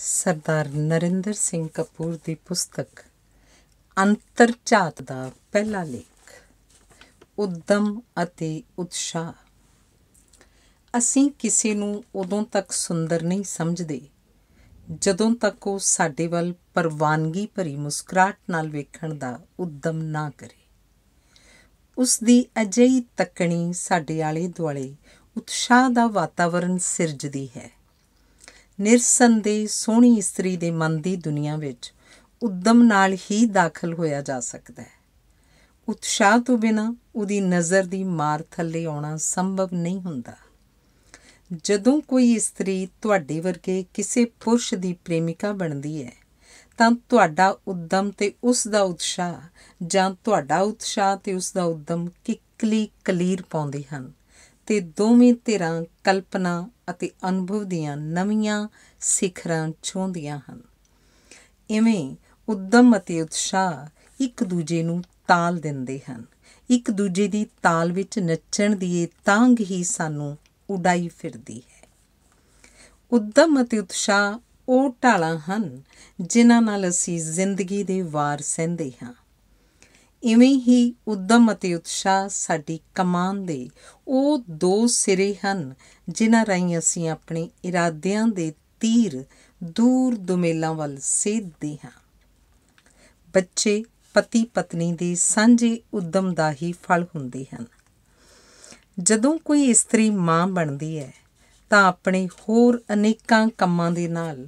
ਸਰਦਾਰ ਨਰਿੰਦਰ ਸਿੰਘ ਕਪੂਰ ਦੀ ਪੁਸਤਕ ਅੰਤਰਚਾਤ ਦਾ ਪਹਿਲਾ ਲੇਖ ਉਦਮ ਅਤੇ ਉਤਸ਼ਾਹ ਅਸੀਂ ਕਿਸੇ ਨੂੰ ਉਦੋਂ ਤੱਕ ਸੁੰਦਰ ਨਹੀਂ ਸਮਝਦੇ ਜਦੋਂ ਤੱਕ ਉਹ ਸਾਡੇ ਵੱਲ ਪਰਵਾਨਗੀ ਭਰੀ ਮੁਸਕਰਾਟ ਨਾਲ ਵੇਖਣ ਦਾ ਉਦਮ ਨਾ ਕਰੇ ਉਸ ਦੀ ਅਜਿਹੀ ਤੱਕਣੀ ਸਾਡੇ ਆਲੇ ਦੁਆਲੇ ਉਤਸ਼ਾਹ ਦਾ ਵਾਤਾਵਰਣ ਸਿਰਜਦੀ ਹੈ ਨਿਰਸੰਦੇਹ ਸੋਹਣੀ ਇਸਤਰੀ ਦੇ ਮਨ ਦੀ ਦੁਨੀਆ ਵਿੱਚ ਉਦਮ ਨਾਲ ਹੀ ਦਾਖਲ ਹੋਇਆ ਜਾ ਸਕਦਾ ਹੈ ਉਤਸ਼ਾਹ ਤੋਂ ਬਿਨਾ ਉਹਦੀ ਨਜ਼ਰ ਦੀ ਮਾਰ ਥੱਲੇ ਆਉਣਾ ਸੰਭਵ ਨਹੀਂ ਹੁੰਦਾ ਜਦੋਂ ਕੋਈ ਇਸਤਰੀ ਤੁਹਾਡੇ ਵਰਗੇ ਕਿਸੇ ਪੁਰਸ਼ ਦੀ ਪ੍ਰੇਮਿਕਾ ਬਣਦੀ ਹੈ ਤਾਂ ਤੁਹਾਡਾ ਉਦਮ ਤੇ ਉਸ ਦਾ ਉਤਸ਼ਾਹ ਜਾਂ ਤੁਹਾਡਾ ਉਤਸ਼ਾਹ ਤੇ ਉਸ ਦਾ ਉਦਮ ਕਿਕਲੀ ਕਲੀਰ ਪਾਉਂਦੇ ਹਨ ਤੇ ਦੋਵੇਂ ਧਿਰਾਂ ਕਲਪਨਾ ਅਤੇ ਅਨੁਭਵ ਦੀਆਂ ਨਵੀਆਂ ਸਿਖਰਾਂ ਛੋਹਦੀਆਂ ਹਨ ਇਵੇਂ ਉਦਮ ਅਤੇ ਉਤਸ਼ਾਹ ਇੱਕ ਦੂਜੇ ਨੂੰ ਤਾਲ ਦਿੰਦੇ ਹਨ ਇੱਕ ਦੂਜੇ ਦੀ ਤਾਲ ਵਿੱਚ ਨੱਚਣ ਦੀ ਇਹ ਤਾਂਗ ਹੀ ਸਾਨੂੰ ਉਡਾਈ ਫਿਰਦੀ ਹੈ ਉਦਮ ਅਤੇ ਉਤਸ਼ਾਹ ਉਹ ਢਾਲਾਂ ਹਨ ਜਿਨ੍ਹਾਂ ਨਾਲ ਅਸੀਂ ਜ਼ਿੰਦਗੀ ਦੇ ਵਾਰ ਸਹਿੰਦੇ ਹਾਂ ਇਵੇਂ ਹੀ ਉਦਮ ਅਤੇ ਉਤਸ਼ਾਹ ਸਾਡੀ ਕਮਾਨ ਦੇ ਉਹ ਦੋ ਸਿਰੇ ਹਨ ਜਿਨ੍ਹਾਂ ਰਾਹੀਂ ਅਸੀਂ ਆਪਣੇ ਇਰਾਦਿਆਂ ਦੇ ਤੀਰ ਦੂਰ ਦੁਮੇਲਾਂ ਵੱਲ ਸਿੱਧਦੇ ਹਾਂ ਬੱਚੇ ਪਤੀ ਪਤਨੀ ਦੇ ਸਾਂਝੇ ਉਦਮ ਦਾ ਹੀ ਫਲ ਹੁੰਦੇ ਹਨ ਜਦੋਂ ਕੋਈ ਇਸਤਰੀ ਮਾਂ ਬਣਦੀ ਹੈ ਤਾਂ ਆਪਣੇ ਹੋਰ ਅਨੇਕਾਂ ਕੰਮਾਂ ਦੇ ਨਾਲ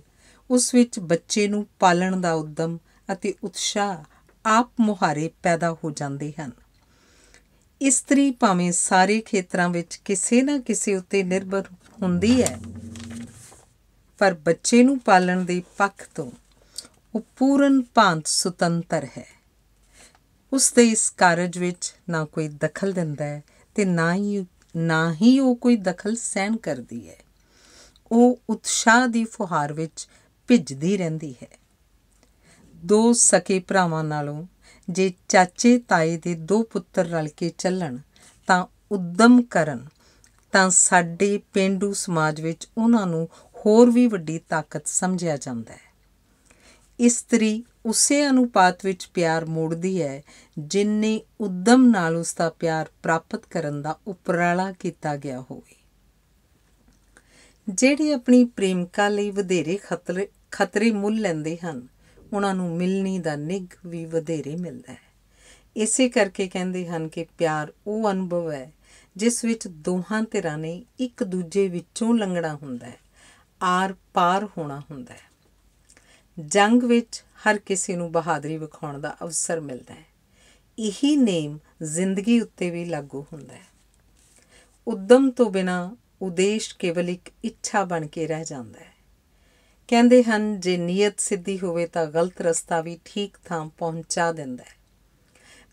ਉਸ ਵਿੱਚ ਬੱਚੇ ਨੂੰ ਪਾਲਣ ਦਾ ਉਦਮ ਅਤੇ ਉਤਸ਼ਾਹ ਆਪ ਮੁਹਾਰੇ ਪੈਦਾ ਹੋ ਜਾਂਦੇ ਹਨ ਇਸਤਰੀ ਭਾਵੇਂ ਸਾਰੇ ਖੇਤਰਾਂ ਵਿੱਚ ਕਿਸੇ ਨਾ ਕਿਸੇ ਉੱਤੇ ਨਿਰਭਰ ਹੁੰਦੀ ਹੈ ਪਰ ਬੱਚੇ ਨੂੰ ਪਾਲਣ ਦੇ ਪੱਖ ਤੋਂ ਉਹ ਪੂਰਨ ਭਾਂਤ ਸੁਤੰਤਰ ਹੈ ਉਸ ਦੇ ਇਸ ਕਾਰਜ ਵਿੱਚ ਨਾ ਕੋਈ ਦਖਲ ਦਿੰਦਾ ਹੈ ਤੇ ਨਾ ਹੀ ਨਾ ਹੀ ਉਹ ਕੋਈ ਦਖਲ ਸਹਿਣ ਕਰਦੀ ਹੈ ਉਹ ਉਤਸ਼ਾਹ ਦੀ ਫੁਹਾਰ ਵਿੱਚ ਭਿੱਜਦੀ ਰਹਿੰਦੀ ਹੈ ਦੋ ਸਕੇ ਭਰਾਵਾਂ ਨਾਲੋਂ ਜੇ ਚਾਚੇ ਤਾਏ ਦੇ ਦੋ ਪੁੱਤਰ ਰਲ ਕੇ ਚੱਲਣ ਤਾਂ ਉਦਮ ਕਰਨ ਤਾਂ ਸਾਡੇ ਪਿੰਡੂ ਸਮਾਜ ਵਿੱਚ ਉਹਨਾਂ ਨੂੰ ਹੋਰ ਵੀ ਵੱਡੀ ਤਾਕਤ ਸਮਝਿਆ ਜਾਂਦਾ ਹੈ ਇਸਤਰੀ ਉਸੇ ਅਨੁਪਾਤ ਵਿੱਚ ਪਿਆਰ ਮੋੜਦੀ ਹੈ ਜਿੰਨੇ ਉਦਮ ਨਾਲ ਉਸ ਦਾ ਪਿਆਰ ਪ੍ਰਾਪਤ ਕਰਨ ਦਾ ਉਪਰਾਲਾ ਕੀਤਾ ਗਿਆ ਹੋਵੇ ਜਿਹੜੇ ਆਪਣੀ ਪ੍ਰੇਮਿਕਾ ਲਈ ਵਧੇਰੇ ਖਤਰੇ ਖਤਰੇ ਮੁੱਲ ਲੈਂਦੇ ਹਨ ਉਹਨਾਂ ਨੂੰ ਮਿਲਣੀ ਦਾ ਨਿਗ ਵੀ ਵਧੇਰੇ ਮਿਲਦਾ ਹੈ ਇਸੇ ਕਰਕੇ ਕਹਿੰਦੇ ਹਨ ਕਿ ਪਿਆਰ ਉਹ ਅਨੁਭਵ ਹੈ ਜਿਸ ਵਿੱਚ ਦੋਹਾਂ ਧਿਰਾਂ ਨੇ ਇੱਕ ਦੂਜੇ ਵਿੱਚੋਂ ਲੰਘਣਾ ਹੁੰਦਾ ਹੈ ਆਰ ਪਾਰ ਹੋਣਾ ਹੁੰਦਾ ਹੈ ਜੰਗ ਵਿੱਚ ਹਰ ਕਿਸੇ ਨੂੰ ਬਹਾਦਰੀ ਵਿਖਾਉਣ ਦਾ ਅਵਸਰ ਮਿਲਦਾ ਹੈ ਇਹੀ ਨੇਮ ਜ਼ਿੰਦਗੀ ਉੱਤੇ ਵੀ ਲਾਗੂ ਹੁੰਦਾ ਹੈ ਉਦਮ ਤੋਂ ਬਿਨਾ ਉਦੇਸ਼ ਕੇਵਲ ਇੱਕ ਇੱਛਾ ਬਣ ਕੇ ਰਹਿ ਜਾਂਦਾ ਹੈ ਕਹਿੰਦੇ ਹਨ ਜੇ ਨੀਅਤ ਸਿੱਧੀ ਹੋਵੇ ਤਾਂ ਗਲਤ ਰਸਤਾ ਵੀ ਠੀਕ ਥਾਂ ਪਹੁੰਚਾ ਦਿੰਦਾ ਹੈ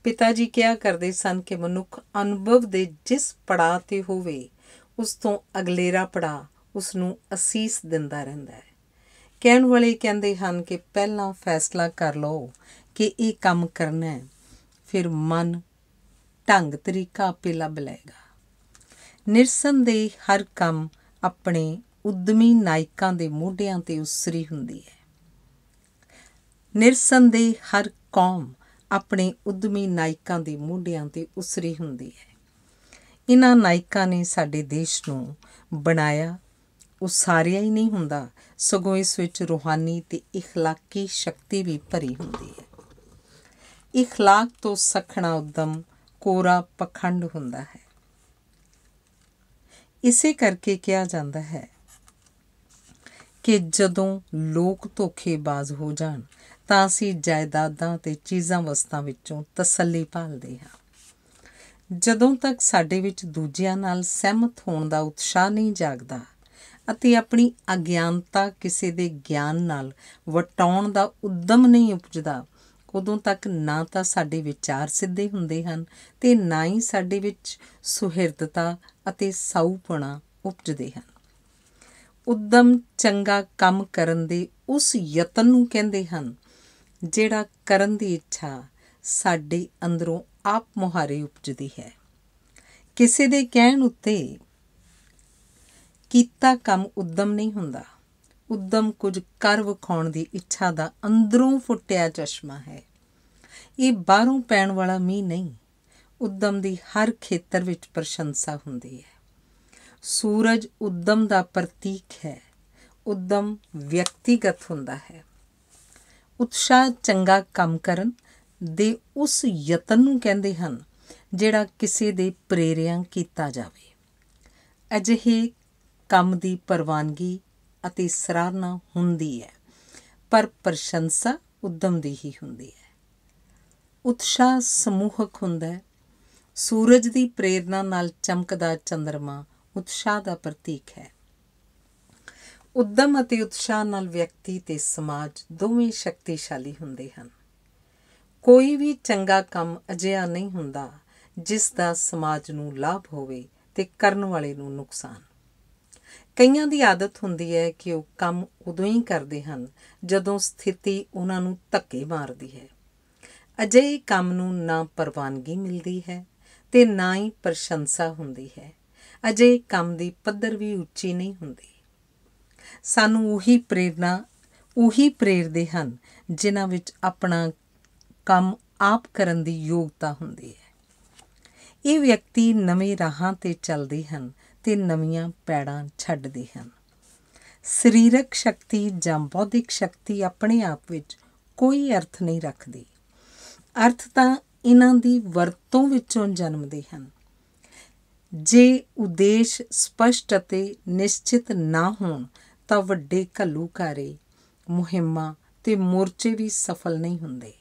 ਪਿਤਾ ਜੀ ਕਿਹਾ ਕਰਦੇ ਸਨ ਕਿ ਮਨੁੱਖ ਅਨੁਭਵ ਦੇ ਜਿਸ ਪੜਾਅ ਤੇ ਹੋਵੇ ਉਸ ਤੋਂ ਅਗਲੇਰਾ ਪੜਾਅ ਉਸ ਨੂੰ ਅਸੀਸ ਦਿੰਦਾ ਰਹਿੰਦਾ ਹੈ ਕਹਿਣ ਵਾਲੇ ਕਹਿੰਦੇ ਹਨ ਕਿ ਪਹਿਲਾਂ ਫੈਸਲਾ ਕਰ ਲਓ ਕਿ ਇਹ ਕੰਮ ਕਰਨਾ ਹੈ ਫਿਰ ਮਨ ਢੰਗ ਤਰੀਕਾ ਆਪੇ ਲੱਭ ਲਏਗਾ ਨਿਰਸੰਦੇਹ ਹਰ ਕੰਮ ਆਪਣੇ ਉਦਮੀ ਨਾਇਕਾਂ ਦੇ ਮੋਢਿਆਂ ਤੇ ਉਸਰੀ ਹੁੰਦੀ ਹੈ ਨਿਰਸੰਦੇਹ ਹਰ ਕੌਮ ਆਪਣੇ ਉਦਮੀ ਨਾਇਕਾਂ ਦੇ ਮੋਢਿਆਂ ਤੇ ਉਸਰੀ ਹੁੰਦੀ ਹੈ ਇਹਨਾਂ ਨਾਇਕਾਂ ਨੇ ਸਾਡੇ ਦੇਸ਼ ਨੂੰ ਬਣਾਇਆ ਉਹ ਸਾਰਿਆ ਹੀ ਨਹੀਂ ਹੁੰਦਾ ਸਗੋਂ ਇਸ ਵਿੱਚ ਰੋਹਾਨੀ ਤੇ اخਲਾਕੀ ਸ਼ਕਤੀ ਵੀ ਭਰੀ ਹੁੰਦੀ ਹੈ اخلاق ਤੋਂ ਸਖਣਾ ਉਦਮ ਕੋਰਾ ਪਖੰਡ ਹੁੰਦਾ ਹੈ ਇਸੇ ਕਰਕੇ ਕਿਹਾ ਜਾਂਦਾ ਹੈ ਕਿ ਜਦੋਂ ਲੋਕ ਧੋਖੇਬਾਜ਼ ਹੋ ਜਾਣ ਤਾਂ ਅਸੀਂ ਜਾਇਦਾਦਾਂ ਤੇ ਚੀਜ਼ਾਂ ਵਸਤਾਂ ਵਿੱਚੋਂ ਤਸੱਲੀ ਭਾਲਦੇ ਹਾਂ ਜਦੋਂ ਤੱਕ ਸਾਡੇ ਵਿੱਚ ਦੂਜਿਆਂ ਨਾਲ ਸਹਿਮਤ ਹੋਣ ਦਾ ਉਤਸ਼ਾਹ ਨਹੀਂ ਜਾਗਦਾ ਅਤੇ ਆਪਣੀ ਅਗਿਆਨਤਾ ਕਿਸੇ ਦੇ ਗਿਆਨ ਨਾਲ ਵਟਾਉਣ ਦਾ ਉਦਮ ਨਹੀਂ ਉਪਜਦਾ ਉਦੋਂ ਤੱਕ ਨਾ ਤਾਂ ਸਾਡੇ ਵਿਚਾਰ ਸਿੱਧੇ ਹੁੰਦੇ ਹਨ ਤੇ ਨਾ ਹੀ ਸਾਡੇ ਵਿੱਚ ਸੁਹਿਰਦਤਾ ਅਤੇ ਸਾਊਪਣਾ ਉਪਜਦੇ ਹਨ ਉਦਮ ਚੰਗਾ ਕੰਮ ਕਰਨ ਦੇ ਉਸ ਯਤਨ ਨੂੰ ਕਹਿੰਦੇ ਹਨ ਜਿਹੜਾ ਕਰਨ ਦੀ ਇੱਛਾ ਸਾਡੇ ਅੰਦਰੋਂ ਆਪ ਮੁਹਾਰੇ ਉਪਜਦੀ ਹੈ ਕਿਸੇ ਦੇ ਕਹਿਣ ਉੱਤੇ ਕੀਤਾ ਕੰਮ ਉਦਮ ਨਹੀਂ ਹੁੰਦਾ ਉਦਮ ਕੁਝ ਕਰ ਵਿਖਾਉਣ ਦੀ ਇੱਛਾ ਦਾ ਅੰਦਰੋਂ ਫੁੱਟਿਆ ਚਸ਼ਮਾ ਹੈ ਇਹ ਬਾਹਰੋਂ ਪੈਣ ਵਾਲਾ ਮੀਂਹ ਨਹੀਂ ਉਦਮ ਦੀ ਹਰ ਖੇਤਰ ਵਿੱਚ ਪ੍ਰਸ਼ੰਸਾ ਹੁੰਦੀ ਹੈ ਸੂਰਜ ਉਦਮ ਦਾ ਪ੍ਰਤੀਕ ਹੈ ਉਦਮ ਵਿਅਕਤੀਗਤ ਹੁੰਦਾ ਹੈ ਉਤਸ਼ਾਹ ਚੰਗਾ ਕੰਮ ਕਰਨ ਦੇ ਉਸ ਯਤਨ ਨੂੰ ਕਹਿੰਦੇ ਹਨ ਜਿਹੜਾ ਕਿਸੇ ਦੇ ਪ੍ਰੇਰਿਆਂ ਕੀਤਾ ਜਾਵੇ ਅਜਿਹੇ ਕੰਮ ਦੀ ਪ੍ਰਵਾਨਗੀ ਅਤੇ ਸਰਾਹਨਾ ਹੁੰਦੀ ਹੈ ਪਰ ਪ੍ਰਸ਼ੰਸਾ ਉਦਮ ਦੀ ਹੀ ਹੁੰਦੀ ਹੈ ਉਤਸ਼ਾਹ ਸਮੂਹਕ ਹੁੰਦਾ ਹੈ ਸੂਰਜ ਦੀ ਪ੍ਰੇਰਣਾ ਨਾਲ ਚਮਕਦਾ ਚੰਦਰਮਾ ਉਤਸ਼ਾਹ ਦਾ ਪ੍ਰਤੀਕ ਹੈ ਉਦਮ ਅਤੇ ਉਤਸ਼ਾਹ ਨਾਲ ਵਿਅਕਤੀ ਤੇ ਸਮਾਜ ਦੋਵੇਂ ਸ਼ਕਤੀਸ਼ਾਲੀ ਹੁੰਦੇ ਹਨ ਕੋਈ ਵੀ ਚੰਗਾ ਕੰਮ ਅਜਿਹਾ ਨਹੀਂ ਹੁੰਦਾ ਜਿਸ ਦਾ ਸਮਾਜ ਨੂੰ ਲਾਭ ਹੋਵੇ ਤੇ ਕਰਨ ਵਾਲੇ ਨੂੰ ਨੁਕਸਾਨ ਕਈਆਂ ਦੀ ਆਦਤ ਹੁੰਦੀ ਹੈ ਕਿ ਉਹ ਕੰਮ ਉਦੋਂ ਹੀ ਕਰਦੇ ਹਨ ਜਦੋਂ ਸਥਿਤੀ ਉਹਨਾਂ ਨੂੰ ਧੱਕੇ ਮਾਰਦੀ ਹੈ ਅਜਿਹੇ ਕੰਮ ਨੂੰ ਨਾ ਪਰਵਾਨਗੀ ਮਿਲਦੀ ਹੈ ਤੇ ਨਾ ਹੀ ਪ੍ਰਸ਼ੰਸਾ ਹੁੰਦੀ ਹੈ ਅਜੇ ਕੰਮ ਦੀ ਪੱਧਰ ਵੀ ਉੱਚੀ ਨਹੀਂ ਹੁੰਦੀ ਸਾਨੂੰ ਉਹੀ ਪ੍ਰੇਰਣਾ ਉਹੀ ਪ੍ਰੇਰਦੇ ਹਨ ਜਿਨ੍ਹਾਂ ਵਿੱਚ ਆਪਣਾ ਕੰਮ ਆਪ ਕਰਨ ਦੀ ਯੋਗਤਾ ਹੁੰਦੀ ਹੈ ਇਹ ਵਿਅਕਤੀ ਨਵੇਂ ਰਾਹਾਂ ਤੇ ਚੱਲਦੇ ਹਨ ਤੇ ਨਵੀਆਂ ਪੈੜਾਂ ਛੱਡਦੇ ਹਨ ਸਰੀਰਕ ਸ਼ਕਤੀ ਜਾਂ ਬੌਧਿਕ ਸ਼ਕਤੀ ਆਪਣੇ ਆਪ ਵਿੱਚ ਕੋਈ ਅਰਥ ਨਹੀਂ ਰੱਖਦੀ ਅਰਥ ਤਾਂ ਇਹਨਾਂ ਦੀ ਵਰਤੋਂ ਵਿੱਚੋਂ ਜਨਮਦੇ ਹਨ ਜੇ ਉਦੇਸ਼ ਸਪਸ਼ਟ ਅਤੇ ਨਿਸ਼ਚਿਤ ਨਾ ਹੋਣ ਤਾਂ ਵੱਡੇ ਘੱਲੂਕਾਰੇ ਮੁਹਿੰਮਾ ਤੇ ਮੋਰਚੇ ਵੀ ਸਫਲ ਨਹੀਂ ਹੁੰਦੇ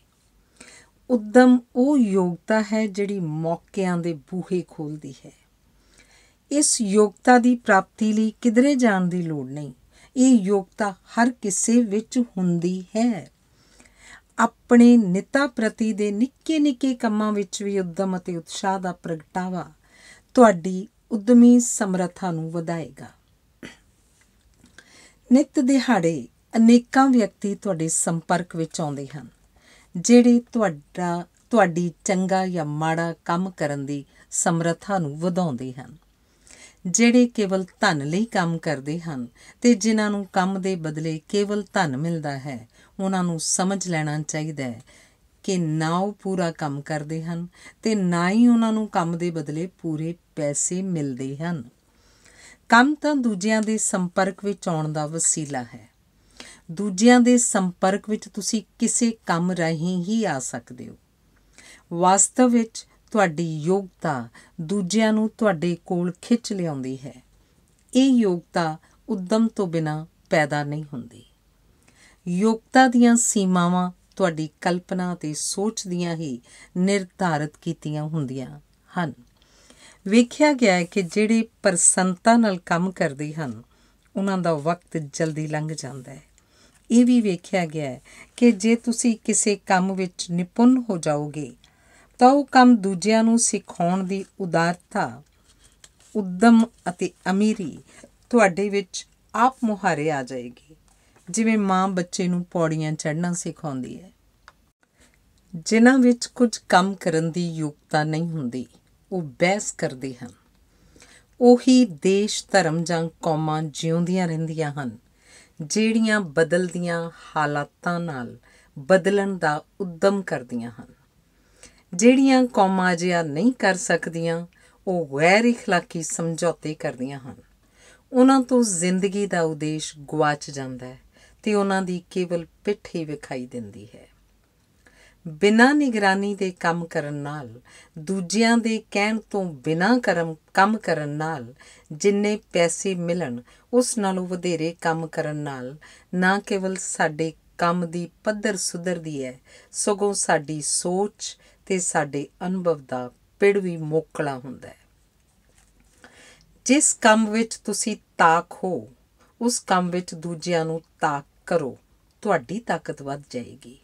ਉਦਮ ਉਹ ਯੋਗਤਾ ਹੈ ਜਿਹੜੀ ਮੌਕਿਆਂ ਦੇ ਬੂਹੇ ਖੋਲਦੀ ਹੈ ਇਸ ਯੋਗਤਾ ਦੀ ਪ੍ਰਾਪਤੀ ਲਈ ਕਿਧਰੇ ਜਾਣ ਦੀ ਲੋੜ ਨਹੀਂ ਇਹ ਯੋਗਤਾ ਹਰ ਕਿਸੇ ਵਿੱਚ ਹੁੰਦੀ ਹੈ ਆਪਣੇ ਨਿਤਾ ਪ੍ਰਤੀ ਦੇ ਨਿੱਕੇ ਨਿੱਕੇ ਕੰਮਾਂ ਵਿੱਚ ਵੀ ਉਦਮ ਅਤੇ ਉਤਸ਼ਾਹ ਦਾ ਪ੍ਰਗਟਾਵਾ ਤੁਹਾਡੀ ਉਦਮੀ ਸਮਰੱਥਾ ਨੂੰ ਵਧਾਏਗਾ ਨਿਤ ਦਿਹਾੜੇ ਅਨੇਕਾਂ ਵਿਅਕਤੀ ਤੁਹਾਡੇ ਸੰਪਰਕ ਵਿੱਚ ਆਉਂਦੇ ਹਨ ਜਿਹੜੇ ਤੁਹਾਡਾ ਤੁਹਾਡੀ ਚੰਗਾ ਜਾਂ ਮਾੜਾ ਕੰਮ ਕਰਨ ਦੀ ਸਮਰੱਥਾ ਨੂੰ ਵਧਾਉਂਦੇ ਹਨ ਜਿਹੜੇ ਕੇਵਲ ਧਨ ਲਈ ਕੰਮ ਕਰਦੇ ਹਨ ਤੇ ਜਿਨ੍ਹਾਂ ਨੂੰ ਕੰਮ ਦੇ ਬਦਲੇ ਕੇਵਲ ਧਨ ਮਿਲਦਾ ਹੈ ਉਹਨਾਂ ਨੂੰ ਸਮਝ ਲੈਣਾ ਚਾਹੀਦਾ ਹੈ ਕਿ ਨਾ ਉਹ ਪੂਰਾ ਕੰਮ ਕਰਦੇ ਹਨ ਤੇ ਨਾ ਹੀ ਉਹਨਾਂ ਨੂੰ ਕੰਮ ਦੇ ਬਦਲੇ ਪੂਰੇ ਪੈਸੇ ਮਿਲਦੇ ਹਨ ਕੰਮ ਤਾਂ ਦੂਜਿਆਂ ਦੇ ਸੰਪਰਕ ਵਿੱਚ ਆਉਣ ਦਾ ਵਸੀਲਾ ਹੈ ਦੂਜਿਆਂ ਦੇ ਸੰਪਰਕ ਵਿੱਚ ਤੁਸੀਂ ਕਿਸੇ ਕੰਮ ਰਾਹੀਂ ਹੀ ਆ ਸਕਦੇ ਹੋ ਵਾਸਤਵ ਵਿੱਚ ਤੁਹਾਡੀ ਯੋਗਤਾ ਦੂਜਿਆਂ ਨੂੰ ਤੁਹਾਡੇ ਕੋਲ ਖਿੱਚ ਲਿਆਉਂਦੀ ਹੈ ਇਹ ਯੋਗਤਾ ਉਦਮ ਤੋਂ ਬਿਨਾ ਪੈਦਾ ਨਹੀਂ ਹੁੰਦੀ ਯੋਗਤਾ ਦੀਆਂ ਸੀਮਾਵਾਂ ਤੁਹਾਡੀ ਕਲਪਨਾ ਤੇ ਸੋਚ ਦੀਆਂ ਹੀ ਨਿਰਧਾਰਿਤ ਕੀਤੀਆਂ ਹੁੰਦੀਆਂ ਹਨ ਵੇਖਿਆ ਗਿਆ ਹੈ ਕਿ ਜਿਹੜੇ ਪ੍ਰਸੰਤਾ ਨਾਲ ਕੰਮ ਕਰਦੇ ਹਨ ਉਹਨਾਂ ਦਾ ਵਕਤ ਜਲਦੀ ਲੰਘ ਜਾਂਦਾ ਹੈ ਇਹ ਵੀ ਵੇਖਿਆ ਗਿਆ ਹੈ ਕਿ ਜੇ ਤੁਸੀਂ ਕਿਸੇ ਕੰਮ ਵਿੱਚ ਨਿਪੁੰਨ ਹੋ ਜਾਓਗੇ ਤਾਂ ਉਹ ਕੰਮ ਦੂਜਿਆਂ ਨੂੰ ਸਿਖਾਉਣ ਦੀ ਉਦਾਰਤਾ ਉਦਮ ਅਤੇ ਅਮੀਰੀ ਤੁਹਾਡੇ ਵਿੱਚ ਆਪ ਮੁਹਾਰੇ ਆ ਜਾਏਗੀ ਜਿਵੇਂ ਮਾਂ ਬੱਚੇ ਨੂੰ ਪੌੜੀਆਂ ਚੜ੍ਹਨਾ ਸਿਖਾਉਂਦੀ ਹੈ ਜਿਨ੍ਹਾਂ ਵਿੱਚ ਕੁਝ ਕੰਮ ਕਰਨ ਦੀ ਯੋਗਤਾ ਨਹੀਂ ਹੁੰਦੀ ਉਹ ਬਹਿਸ ਕਰਦੇ ਹਨ ਉਹੀ ਦੇਸ਼ ਧਰਮ ਜਾਂ ਕੌਮਾਂ ਜਿਉਂਦੀਆਂ ਰਹਿੰਦੀਆਂ ਹਨ ਜਿਹੜੀਆਂ ਬਦਲਦੀਆਂ ਹਾਲਾਤਾਂ ਨਾਲ ਬਦਲਣ ਦਾ ਉਦਮ ਕਰਦੀਆਂ ਹਨ ਜਿਹੜੀਆਂ ਕੌਮਾਂ ਜਿਆ ਨਹੀਂ ਕਰ ਸਕਦੀਆਂ ਉਹ ਗੈਰ اخਲਾਕੀ ਸਮਝੌਤੇ ਕਰਦੀਆਂ ਹਨ ਉਹਨਾਂ ਤੋਂ ਜ਼ਿੰਦਗੀ ਦਾ ਉਦੇਸ਼ ਗਵਾਚ ਜਾਂਦਾ ਹੈ ਤੇ ਉਹਨਾਂ ਦੀ ਕੇਵਲ ਪਿੱਠ ਹੀ ਵਿਖਾਈ ਦਿੰਦੀ ਹੈ ਬਿਨਾਂ ਨਿਗਰਾਨੀ ਦੇ ਕੰਮ ਕਰਨ ਨਾਲ ਦੂਜਿਆਂ ਦੇ ਕਹਿਣ ਤੋਂ ਬਿਨਾਂ ਕਰਮ ਕੰਮ ਕਰਨ ਨਾਲ ਜਿੰਨੇ ਪੈਸੇ ਮਿਲਣ ਉਸ ਨਾਲੋਂ ਵਧੇਰੇ ਕੰਮ ਕਰਨ ਨਾਲ ਨਾ ਕੇਵਲ ਸਾਡੇ ਕੰਮ ਦੀ ਪੱਧਰ ਸੁਧਰਦੀ ਹੈ ਸਗੋਂ ਸਾਡੀ ਸੋਚ ਤੇ ਸਾਡੇ ਅਨੁਭਵ ਦਾ ਪਿੜ ਵੀ ਮੋਕਲਾ ਹੁੰਦਾ ਹੈ ਜਿਸ ਕੰਮ ਵਿੱਚ ਤੁਸੀਂ ਤਾਕ ਹੋ ਉਸ ਕੰਮ ਵਿੱਚ ਦੂਜਿਆਂ ਨੂੰ ਤਾਕ ਕਰੋ ਤੁਹਾਡੀ ਤਾਕਤ ਵੱਧ ਜਾਏਗੀ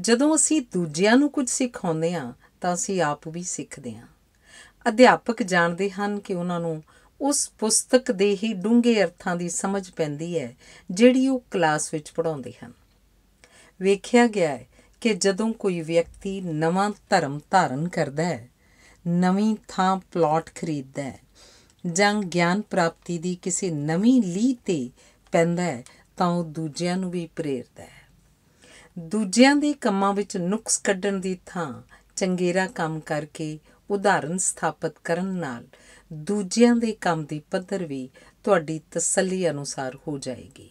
ਜਦੋਂ ਅਸੀਂ ਦੂਜਿਆਂ ਨੂੰ ਕੁਝ ਸਿਖਾਉਂਦੇ ਹਾਂ ਤਾਂ ਅਸੀਂ ਆਪ ਵੀ ਸਿੱਖਦੇ ਹਾਂ ਅਧਿਆਪਕ ਜਾਣਦੇ ਹਨ ਕਿ ਉਹਨਾਂ ਨੂੰ ਉਸ ਪੁਸਤਕ ਦੇ ਹੀ ਡੂੰਘੇ ਅਰਥਾਂ ਦੀ ਸਮਝ ਪੈਂਦੀ ਹੈ ਜਿਹੜੀ ਉਹ ਕਲਾਸ ਵਿੱਚ ਪੜਾਉਂਦੇ ਹਨ ਵੇਖਿਆ ਗਿਆ ਹੈ ਕਿ ਜਦੋਂ ਕੋਈ ਵਿਅਕਤੀ ਨਵਾਂ ਧਰਮ ਧਾਰਨ ਕਰਦਾ ਹੈ ਨਵੀਂ ਥਾਂ ਪਲਾਟ ਖਰੀਦਦਾ ਹੈ ਜਾਂ ਗਿਆਨ ਪ੍ਰਾਪਤੀ ਦੀ ਕਿਸੇ ਨਵੀਂ ਲੀਹ ਤੇ ਪੈਂਦਾ ਹੈ ਤਾਂ ਉਹ ਦੂਜਿਆਂ ਨੂੰ ਵੀ ਪ੍ਰੇਰਦਾ ਹੈ ਦੂਜਿਆਂ ਦੇ ਕੰਮਾਂ ਵਿੱਚ ਨੁਕਸ ਕੱਢਣ ਦੀ ਥਾਂ ਚੰਗੇਰਾ ਕੰਮ ਕਰਕੇ ਉਦਾਹਰਨ ਸਥਾਪਿਤ ਕਰਨ ਨਾਲ ਦੂਜਿਆਂ ਦੇ ਕੰਮ ਦੀ ਪੱਧਰ ਵੀ ਤੁਹਾਡੀ ਤਸੱਲੀ ਅਨੁਸਾਰ ਹੋ ਜਾਏਗੀ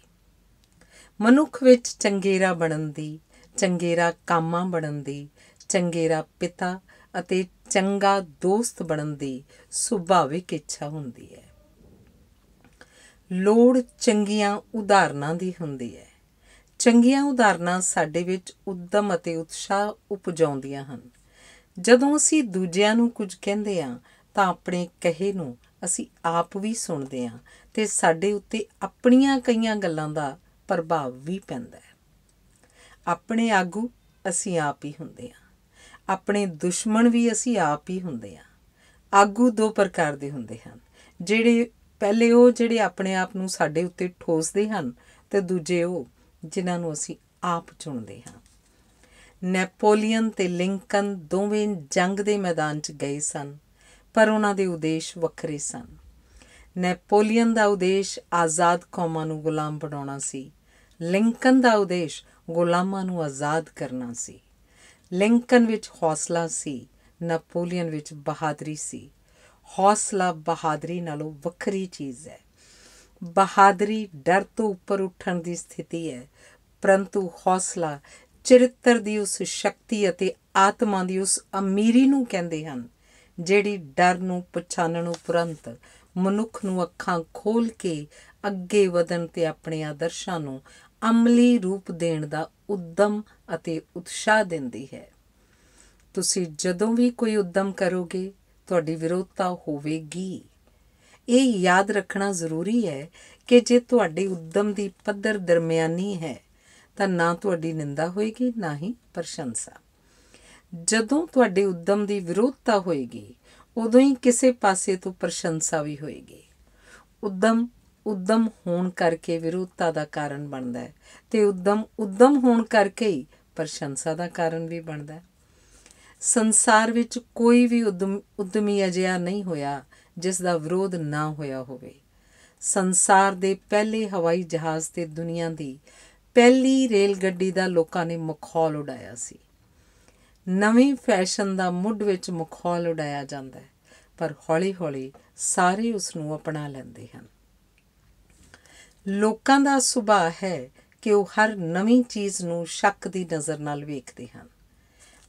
ਮਨੁੱਖ ਵਿੱਚ ਚੰਗੇਰਾ ਬਣਨ ਦੀ ਚੰਗੇਰਾ ਕੰਮਾਂ ਬਣਨ ਦੀ ਚੰਗੇਰਾ ਪਿਤਾ ਅਤੇ ਚੰਗਾ ਦੋਸਤ ਬਣਨ ਦੀ ਸੁਭਾਵਿਕ ਇੱਛਾ ਹੁੰਦੀ ਹੈ ਲੋੜ ਚੰਗੀਆਂ ਉਦਾਹਰਨਾਂ ਦੀ ਹੁੰਦੀ ਹੈ ਚੰਗੀਆਂ ਉਦਾਹਰਨਾਂ ਸਾਡੇ ਵਿੱਚ ਉਦਮ ਅਤੇ ਉਤਸ਼ਾਹ ਉਪਜਾਉਂਦੀਆਂ ਹਨ ਜਦੋਂ ਅਸੀਂ ਦੂਜਿਆਂ ਨੂੰ ਕੁਝ ਕਹਿੰਦੇ ਆ ਤਾਂ ਆਪਣੇ ਕਹੇ ਨੂੰ ਅਸੀਂ ਆਪ ਵੀ ਸੁਣਦੇ ਆ ਤੇ ਸਾਡੇ ਉੱਤੇ ਆਪਣੀਆਂ ਕਈਆਂ ਗੱਲਾਂ ਦਾ ਪ੍ਰਭਾਵ ਵੀ ਪੈਂਦਾ ਹੈ ਆਪਣੇ ਆਗੂ ਅਸੀਂ ਆਪ ਹੀ ਹੁੰਦੇ ਆ ਆਪਣੇ ਦੁਸ਼ਮਣ ਵੀ ਅਸੀਂ ਆਪ ਹੀ ਹੁੰਦੇ ਆ ਆਗੂ ਦੋ ਪ੍ਰਕਾਰ ਦੇ ਹੁੰਦੇ ਹਨ ਜਿਹੜੇ ਪਹਿਲੇ ਉਹ ਜਿਹੜੇ ਆਪਣੇ ਆਪ ਨੂੰ ਸਾਡੇ ਉੱਤੇ ਠੋਸਦੇ ਹਨ ਤੇ ਦੂਜੇ ਉਹ ਜਿਨ੍ਹਾਂ ਨੂੰ ਅਸੀਂ ਆਪ ਚੁਣਦੇ ਹਾਂ ਨੈਪੋਲੀਅਨ ਤੇ ਲਿੰਕਨ ਦੋਵੇਂ ਜੰਗ ਦੇ ਮੈਦਾਨ 'ਚ ਗਏ ਸਨ ਪਰ ਉਹਨਾਂ ਦੇ ਉਦੇਸ਼ ਵੱਖਰੇ ਸਨ ਨੈਪੋਲੀਅਨ ਦਾ ਉਦੇਸ਼ ਆਜ਼ਾਦ ਕੌਮਾਂ ਨੂੰ ਗੁਲਾਮ ਬਣਾਉਣਾ ਸੀ ਲਿੰਕਨ ਦਾ ਉਦੇਸ਼ ਗੁਲਾਮਾਂ ਨੂੰ ਆਜ਼ਾਦ ਕਰਨਾ ਸੀ ਲਿੰਕਨ ਵਿੱਚ ਹੌਸਲਾ ਸੀ ਨੈਪੋਲੀਅਨ ਵਿੱਚ ਬਹਾਦਰੀ ਸੀ ਹੌਸਲਾ ਬਹਾਦਰੀ ਨਾਲੋਂ ਵੱਖਰੀ ਚੀਜ਼ ਹੈ ਬਹਾਦਰੀ ਡਰ ਤੋਂ ਉੱਪਰ ਉੱਠਣ ਦੀ ਸਥਿਤੀ ਹੈ ਪਰੰਤੂ ਹੌਸਲਾ ਚਰਿੱਤਰ ਦੀ ਉਸ ਸ਼ਕਤੀ ਅਤੇ ਆਤਮਾ ਦੀ ਉਸ ਅਮੀਰੀ ਨੂੰ ਕਹਿੰਦੇ ਹਨ ਜਿਹੜੀ ਡਰ ਨੂੰ ਪਛਾਣਨ ਉਪਰੰਤ ਮਨੁੱਖ ਨੂੰ ਅੱਖਾਂ ਖੋਲ ਕੇ ਅੱਗੇ ਵਧਣ ਤੇ ਆਪਣੇ ਆਦਰਸ਼ਾਂ ਨੂੰ ਅਮਲੀ ਰੂਪ ਦੇਣ ਦਾ ਉਦਮ ਅਤੇ ਉਤਸ਼ਾਹ ਦਿੰਦੀ ਹੈ ਤੁਸੀਂ ਜਦੋਂ ਵੀ ਕੋਈ ਉਦਮ ਕਰੋਗੇ ਤੁਹਾਡੀ ਵਿਰੋਧਤਾ ਹੋਵੇਗੀ ਇਹ ਯਾਦ ਰੱਖਣਾ ਜ਼ਰੂਰੀ ਹੈ ਕਿ ਜੇ ਤੁਹਾਡੇ ਉਦਮ ਦੀ ਪੱਧਰ ਦਰਮਿਆਨੀ ਹੈ ਤਾਂ ਨਾ ਤੁਹਾਡੀ ਨਿੰਦਾ ਹੋਏਗੀ ਨਾ ਹੀ ਪ੍ਰਸ਼ੰਸਾ ਜਦੋਂ ਤੁਹਾਡੇ ਉਦਮ ਦੀ ਵਿਰੋਧਤਾ ਹੋਏਗੀ ਉਦੋਂ ਹੀ ਕਿਸੇ ਪਾਸੇ ਤੋਂ ਪ੍ਰਸ਼ੰਸਾ ਵੀ ਹੋਏਗੀ ਉਦਮ ਉਦਮ ਹੋਣ ਕਰਕੇ ਵਿਰੋਧਤਾ ਦਾ ਕਾਰਨ ਬਣਦਾ ਹੈ ਤੇ ਉਦਮ ਉਦਮ ਹੋਣ ਕਰਕੇ ਹੀ ਪ੍ਰਸ਼ੰਸਾ ਦਾ ਕਾਰਨ ਵੀ ਬਣਦਾ ਹੈ ਸੰਸਾਰ ਵਿੱਚ ਕੋਈ ਵੀ ਉਦਮੀ ਅਜਿਹਾ ਨਹੀਂ ਹੋਇਆ ਜਿਸ ਦਾ ਵਿਰੋਧ ਨਾ ਹੋਇਆ ਹੋਵੇ ਸੰਸਾਰ ਦੇ ਪਹਿਲੇ ਹਵਾਈ ਜਹਾਜ਼ ਤੇ ਦੁਨੀਆ ਦੀ ਪਹਿਲੀ ਰੇਲ ਗੱਡੀ ਦਾ ਲੋਕਾਂ ਨੇ ਮਖੌਲ ਉਡਾਇਆ ਸੀ ਨਵੇਂ ਫੈਸ਼ਨ ਦਾ ਮੁੱਢ ਵਿੱਚ ਮਖੌਲ ਉਡਾਇਆ ਜਾਂਦਾ ਹੈ ਪਰ ਹੌਲੀ-ਹੌਲੀ ਸਾਰੇ ਉਸ ਨੂੰ ਅਪਣਾ ਲੈਂਦੇ ਹਨ ਲੋਕਾਂ ਦਾ ਸੁਭਾਅ ਹੈ ਕਿ ਉਹ ਹਰ ਨਵੀਂ ਚੀਜ਼ ਨੂੰ ਸ਼ੱਕ ਦੀ ਨਜ਼ਰ ਨਾਲ ਵੇਖਦੇ ਹਨ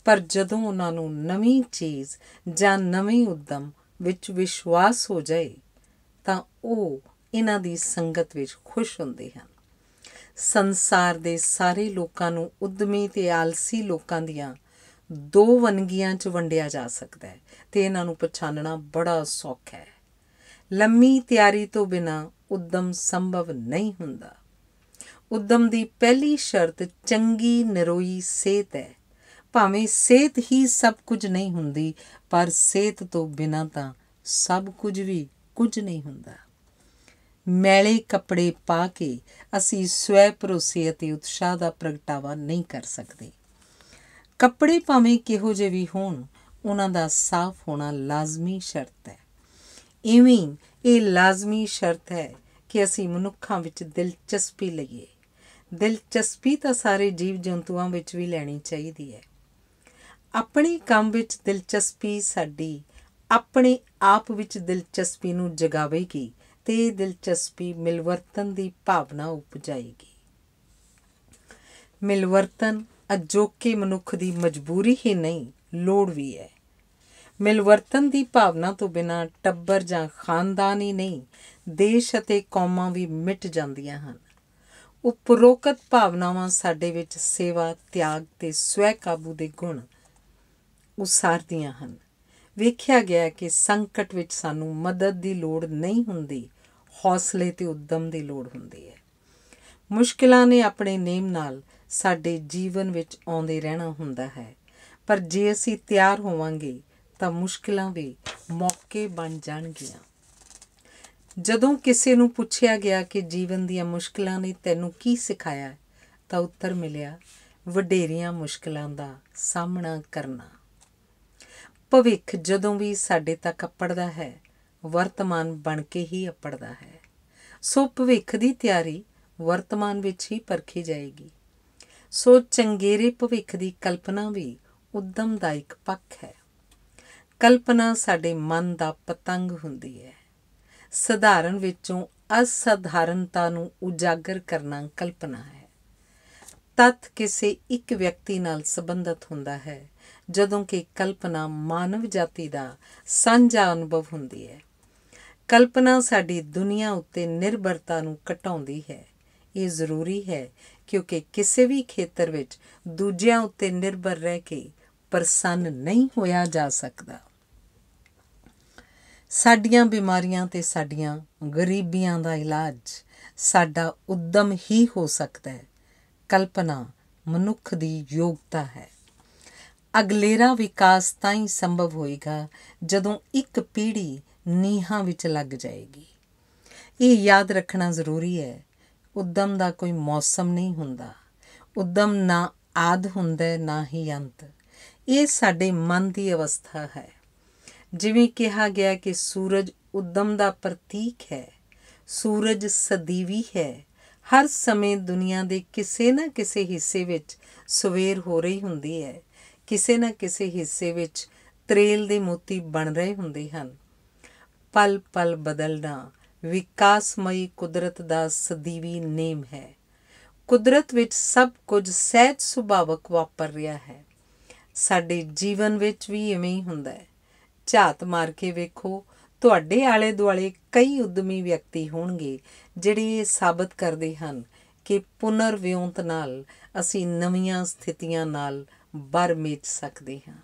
ਪਰ ਜਦੋਂ ਉਹਨਾਂ ਨੂੰ ਨਵੀਂ ਚੀਜ਼ ਜਾਂ ਨਵੇਂ ਉਦਮ ਵਿੱਚ ਵਿਸ਼ਵਾਸ ਹੋ ਜਾਏ ਤਾਂ ਉਹ ਇਹਨਾਂ ਦੀ ਸੰਗਤ ਵਿੱਚ ਖੁਸ਼ ਹੁੰਦੇ ਹਨ ਸੰਸਾਰ ਦੇ ਸਾਰੇ ਲੋਕਾਂ ਨੂੰ ਉਦਮੀ ਤੇ ਆਲਸੀ ਲੋਕਾਂ ਦੀਆਂ ਦੋ ਵੰਗੀਆਂ 'ਚ ਵੰਡਿਆ ਜਾ ਸਕਦਾ ਹੈ ਤੇ ਇਹਨਾਂ ਨੂੰ ਪਛਾਣਨਾ ਬੜਾ ਸੌਖਾ ਹੈ ਲੰਮੀ ਤਿਆਰੀ ਤੋਂ ਬਿਨਾ ਉਦਮ ਸੰਭਵ ਨਹੀਂ ਹੁੰਦਾ ਉਦਮ ਦੀ ਪਹਿਲੀ ਸ਼ਰਤ ਚੰਗੀ ਨਰੋਈ ਸਿਹਤ ਹੈ ਭਾਵੇਂ ਸਿਹਤ ਹੀ ਸਭ ਕੁਝ ਨਹੀਂ ਹੁੰਦੀ ਪਰ ਸਿਹਤ ਤੋਂ ਬਿਨਾ ਤਾਂ ਸਭ ਕੁਝ ਵੀ ਕੁਝ ਨਹੀਂ ਹੁੰਦਾ ਮੈਲੇ ਕੱਪੜੇ ਪਾ ਕੇ ਅਸੀਂ ਸਵੈ ਭਰੋਸੇ ਅਤੇ ਉਤਸ਼ਾਹ ਦਾ ਪ੍ਰਗਟਾਵਾ ਨਹੀਂ ਕਰ ਸਕਦੇ ਕੱਪੜੇ ਭਾਵੇਂ ਕਿਹੋ ਜਿਹੇ ਵੀ ਹੋਣ ਉਹਨਾਂ ਦਾ ਸਾਫ਼ ਹੋਣਾ ਲਾਜ਼ਮੀ ਸ਼ਰਤ ਹੈ ਇਵੇਂ ਇਹ ਲਾਜ਼ਮੀ ਸ਼ਰਤ ਹੈ ਕਿ ਅਸੀਂ ਮਨੁੱਖਾਂ ਵਿੱਚ ਦਿਲਚਸਪੀ ਲਈਏ ਦਿਲਚਸਪੀ ਤਾਂ ਸਾਰੇ ਜੀਵ ਜੰਤੂਆਂ ਵਿੱਚ ਵੀ ਲੈਣੀ ਚਾਹੀਦੀ ਹੈ ਆਪਣੇ ਕੰਮ ਵਿੱਚ ਦਿਲਚਸਪੀ ਸਾਡੀ ਆਪਣੇ ਆਪ ਵਿੱਚ ਦਿਲਚਸਪੀ ਨੂੰ ਜਗਾਵੇਗੀ ਤੇ ਦਿਲਚਸਪੀ ਮਿਲਵਰਤਨ ਦੀ ਭਾਵਨਾ ਉਪਜਾਏਗੀ ਮਿਲਵਰਤਨ ਅਜੋਕੇ ਮਨੁੱਖ ਦੀ ਮਜਬੂਰੀ ਹੀ ਨਹੀਂ ਲੋੜ ਵੀ ਹੈ ਮਿਲਵਰਤਨ ਦੀ ਭਾਵਨਾ ਤੋਂ ਬਿਨਾ ਟੱਬਰ ਜਾਂ ਖਾਨਦਾਨ ਹੀ ਨਹੀਂ ਦੇਸ਼ ਅਤੇ ਕੌਮਾਂ ਵੀ ਮਿਟ ਜਾਂਦੀਆਂ ਹਨ ਉਪਰੋਕਤ ਭਾਵਨਾਵਾਂ ਸਾਡੇ ਵਿੱਚ ਸੇਵਾ ਤਿਆਗ ਤੇ ਸਵੈ ਕਾਬੂ ਦੇ ਗੁਣ ਉਸਾਰਦੀਆਂ ਹਨ ਵੇਖਿਆ ਗਿਆ ਕਿ ਸੰਕਟ ਵਿੱਚ ਸਾਨੂੰ ਮਦਦ ਦੀ ਲੋੜ ਨਹੀਂ ਹੁੰਦੀ ਹੌਸਲੇ ਤੇ ਉਦਮ ਦੀ ਲੋੜ ਹੁੰਦੀ ਹੈ ਮੁਸ਼ਕਲਾਂ ਨੇ ਆਪਣੇ ਨੇਮ ਨਾਲ ਸਾਡੇ ਜੀਵਨ ਵਿੱਚ ਆਉਂਦੇ ਰਹਿਣਾ ਹੁੰਦਾ ਹੈ ਪਰ ਜੇ ਅਸੀਂ ਤਿਆਰ ਹੋਵਾਂਗੇ ਤਾਂ ਮੁਸ਼ਕਲਾਂ ਵੀ ਮੌਕੇ ਬਣ ਜਾਣਗੀਆਂ ਜਦੋਂ ਕਿਸੇ ਨੂੰ ਪੁੱਛਿਆ ਗਿਆ ਕਿ ਜੀਵਨ ਦੀਆਂ ਮੁਸ਼ਕਲਾਂ ਨੇ ਤੈਨੂੰ ਕੀ ਸਿਖਾਇਆ ਤਾਂ ਉੱਤਰ ਮਿਲਿਆ ਵਡੇਰੀਆਂ ਮੁਸ਼ਕਲਾਂ ਦਾ ਸਾਹਮਣਾ ਕਰਨਾ ਭਵਿੱਖ ਜਦੋਂ ਵੀ ਸਾਡੇ ਤੱਕ ਅਪੜਦਾ ਹੈ ਵਰਤਮਾਨ ਬਣ ਕੇ ਹੀ ਅਪੜਦਾ ਹੈ ਸੋ ਭਵਿੱਖ ਦੀ ਤਿਆਰੀ ਵਰਤਮਾਨ ਵਿੱਚ ਹੀ ਪਰਖੀ ਜਾਏਗੀ ਸੋ ਚੰਗੇਰੇ ਭਵਿੱਖ ਦੀ ਕਲਪਨਾ ਵੀ ਉਦਮ ਦਾ ਇੱਕ ਪੱਖ ਹੈ ਕਲਪਨਾ ਸਾਡੇ ਮਨ ਦਾ ਪਤੰਗ ਹੁੰਦੀ ਹੈ ਸਧਾਰਨ ਵਿੱਚੋਂ ਅਸਧਾਰਨਤਾ ਨੂੰ ਉਜਾਗਰ ਕਰਨਾ ਕਲਪਨਾ ਹੈ ਤਤ ਕਿਸੇ ਇੱਕ ਵਿਅਕਤੀ ਨਾਲ ਸੰਬੰਧਿਤ ਹੁੰਦਾ ਹੈ ਜਦੋਂ ਕਿ ਕਲਪਨਾ ਮਾਨਵ ਜਾਤੀ ਦਾ ਸਾਂਝਾ ਅਨੁਭਵ ਹੁੰਦੀ ਹੈ ਕਲਪਨਾ ਸਾਡੀ ਦੁਨੀਆ ਉੱਤੇ ਨਿਰਭਰਤਾ ਨੂੰ ਘਟਾਉਂਦੀ ਹੈ ਇਹ ਜ਼ਰੂਰੀ ਹੈ ਕਿਉਂਕਿ ਕਿਸੇ ਵੀ ਖੇਤਰ ਵਿੱਚ ਦੂਜਿਆਂ ਉੱਤੇ ਨਿਰਭਰ ਰਹਿ ਕੇ ਪ੍ਰਸੰਨ ਨਹੀਂ ਹੋਇਆ ਜਾ ਸਕਦਾ ਸਾਡੀਆਂ ਬਿਮਾਰੀਆਂ ਤੇ ਸਾਡੀਆਂ ਗਰੀਬੀਆਂ ਦਾ ਇਲਾਜ ਸਾਡਾ ਉਦਮ ਹੀ ਹੋ ਸਕਦਾ ਹੈ ਕਲਪਨਾ ਮਨੁੱਖ ਦੀ ਯੋਗਤਾ ਹੈ ਅਗਲੇਰਾ ਵਿਕਾਸ ਤਾਂ ਹੀ ਸੰਭਵ ਹੋਏਗਾ ਜਦੋਂ ਇੱਕ ਪੀੜ੍ਹੀ ਨੀਹਾਂ ਵਿੱਚ ਲੱਗ ਜਾਏਗੀ ਇਹ ਯਾਦ ਰੱਖਣਾ ਜ਼ਰੂਰੀ ਹੈ ਉਦਮ ਦਾ ਕੋਈ ਮੌਸਮ ਨਹੀਂ ਹੁੰਦਾ ਉਦਮ ਨਾ ਆਦ ਹੁੰਦਾ ਨਾ ਹੀ ਅੰਤ ਇਹ ਸਾਡੇ ਮਨ ਦੀ ਅਵਸਥਾ ਹੈ ਜਿਵੇਂ ਕਿਹਾ ਗਿਆ ਕਿ ਸੂਰਜ ਉਦਮ ਦਾ ਪ੍ਰਤੀਕ ਹੈ ਸੂਰਜ ਸਦੀਵੀ ਹੈ ਹਰ ਸਮੇਂ ਦੁਨੀਆ ਦੇ ਕਿਸੇ ਨਾ ਕਿਸੇ ਹਿੱਸੇ ਵਿੱਚ ਸਵੇਰ ਹੋ ਰਹੀ ਹੁੰਦੀ ਹੈ ਕਿਸੇ ਨਾ ਕਿਸੇ ਹਿੱਸੇ ਵਿੱਚ ਤਰੇਲ ਦੇ ਮੋਤੀ ਬਣ ਰਹੇ ਹੁੰਦੇ ਹਨ ਪਲ ਪਲ ਬਦਲਣਾ ਵਿਕਾਸਮਈ ਕੁਦਰਤ ਦਾ ਸਦੀਵੀ ਨੇਮ ਹੈ ਕੁਦਰਤ ਵਿੱਚ ਸਭ ਕੁਝ ਸਹਿਜ ਸੁਭਾਵਕ ਵਾਪਰ ਰਿਹਾ ਹੈ ਸਾਡੇ ਜੀਵਨ ਵਿੱਚ ਵੀ ਇਵੇਂ ਹੀ ਹੁੰਦਾ ਹੈ ਝਾਤ ਮਾਰ ਕੇ ਵੇਖੋ ਤੁਹਾਡੇ ਆਲੇ ਦੁਆਲੇ ਕਈ ਉਦਮੀ ਵਿਅਕਤੀ ਹੋਣਗੇ ਜਿਹੜੇ ਇਹ ਸਾਬਤ ਕਰਦੇ ਹਨ ਕਿ ਪੁਨਰ ਵਿਉਂਤ ਨਾਲ ਅਸੀਂ ਨਵੀਆਂ ਸਥਿਤੀਆਂ ਨਾਲ ਬਰ ਮੇਚ ਸਕਦੇ ਹਾਂ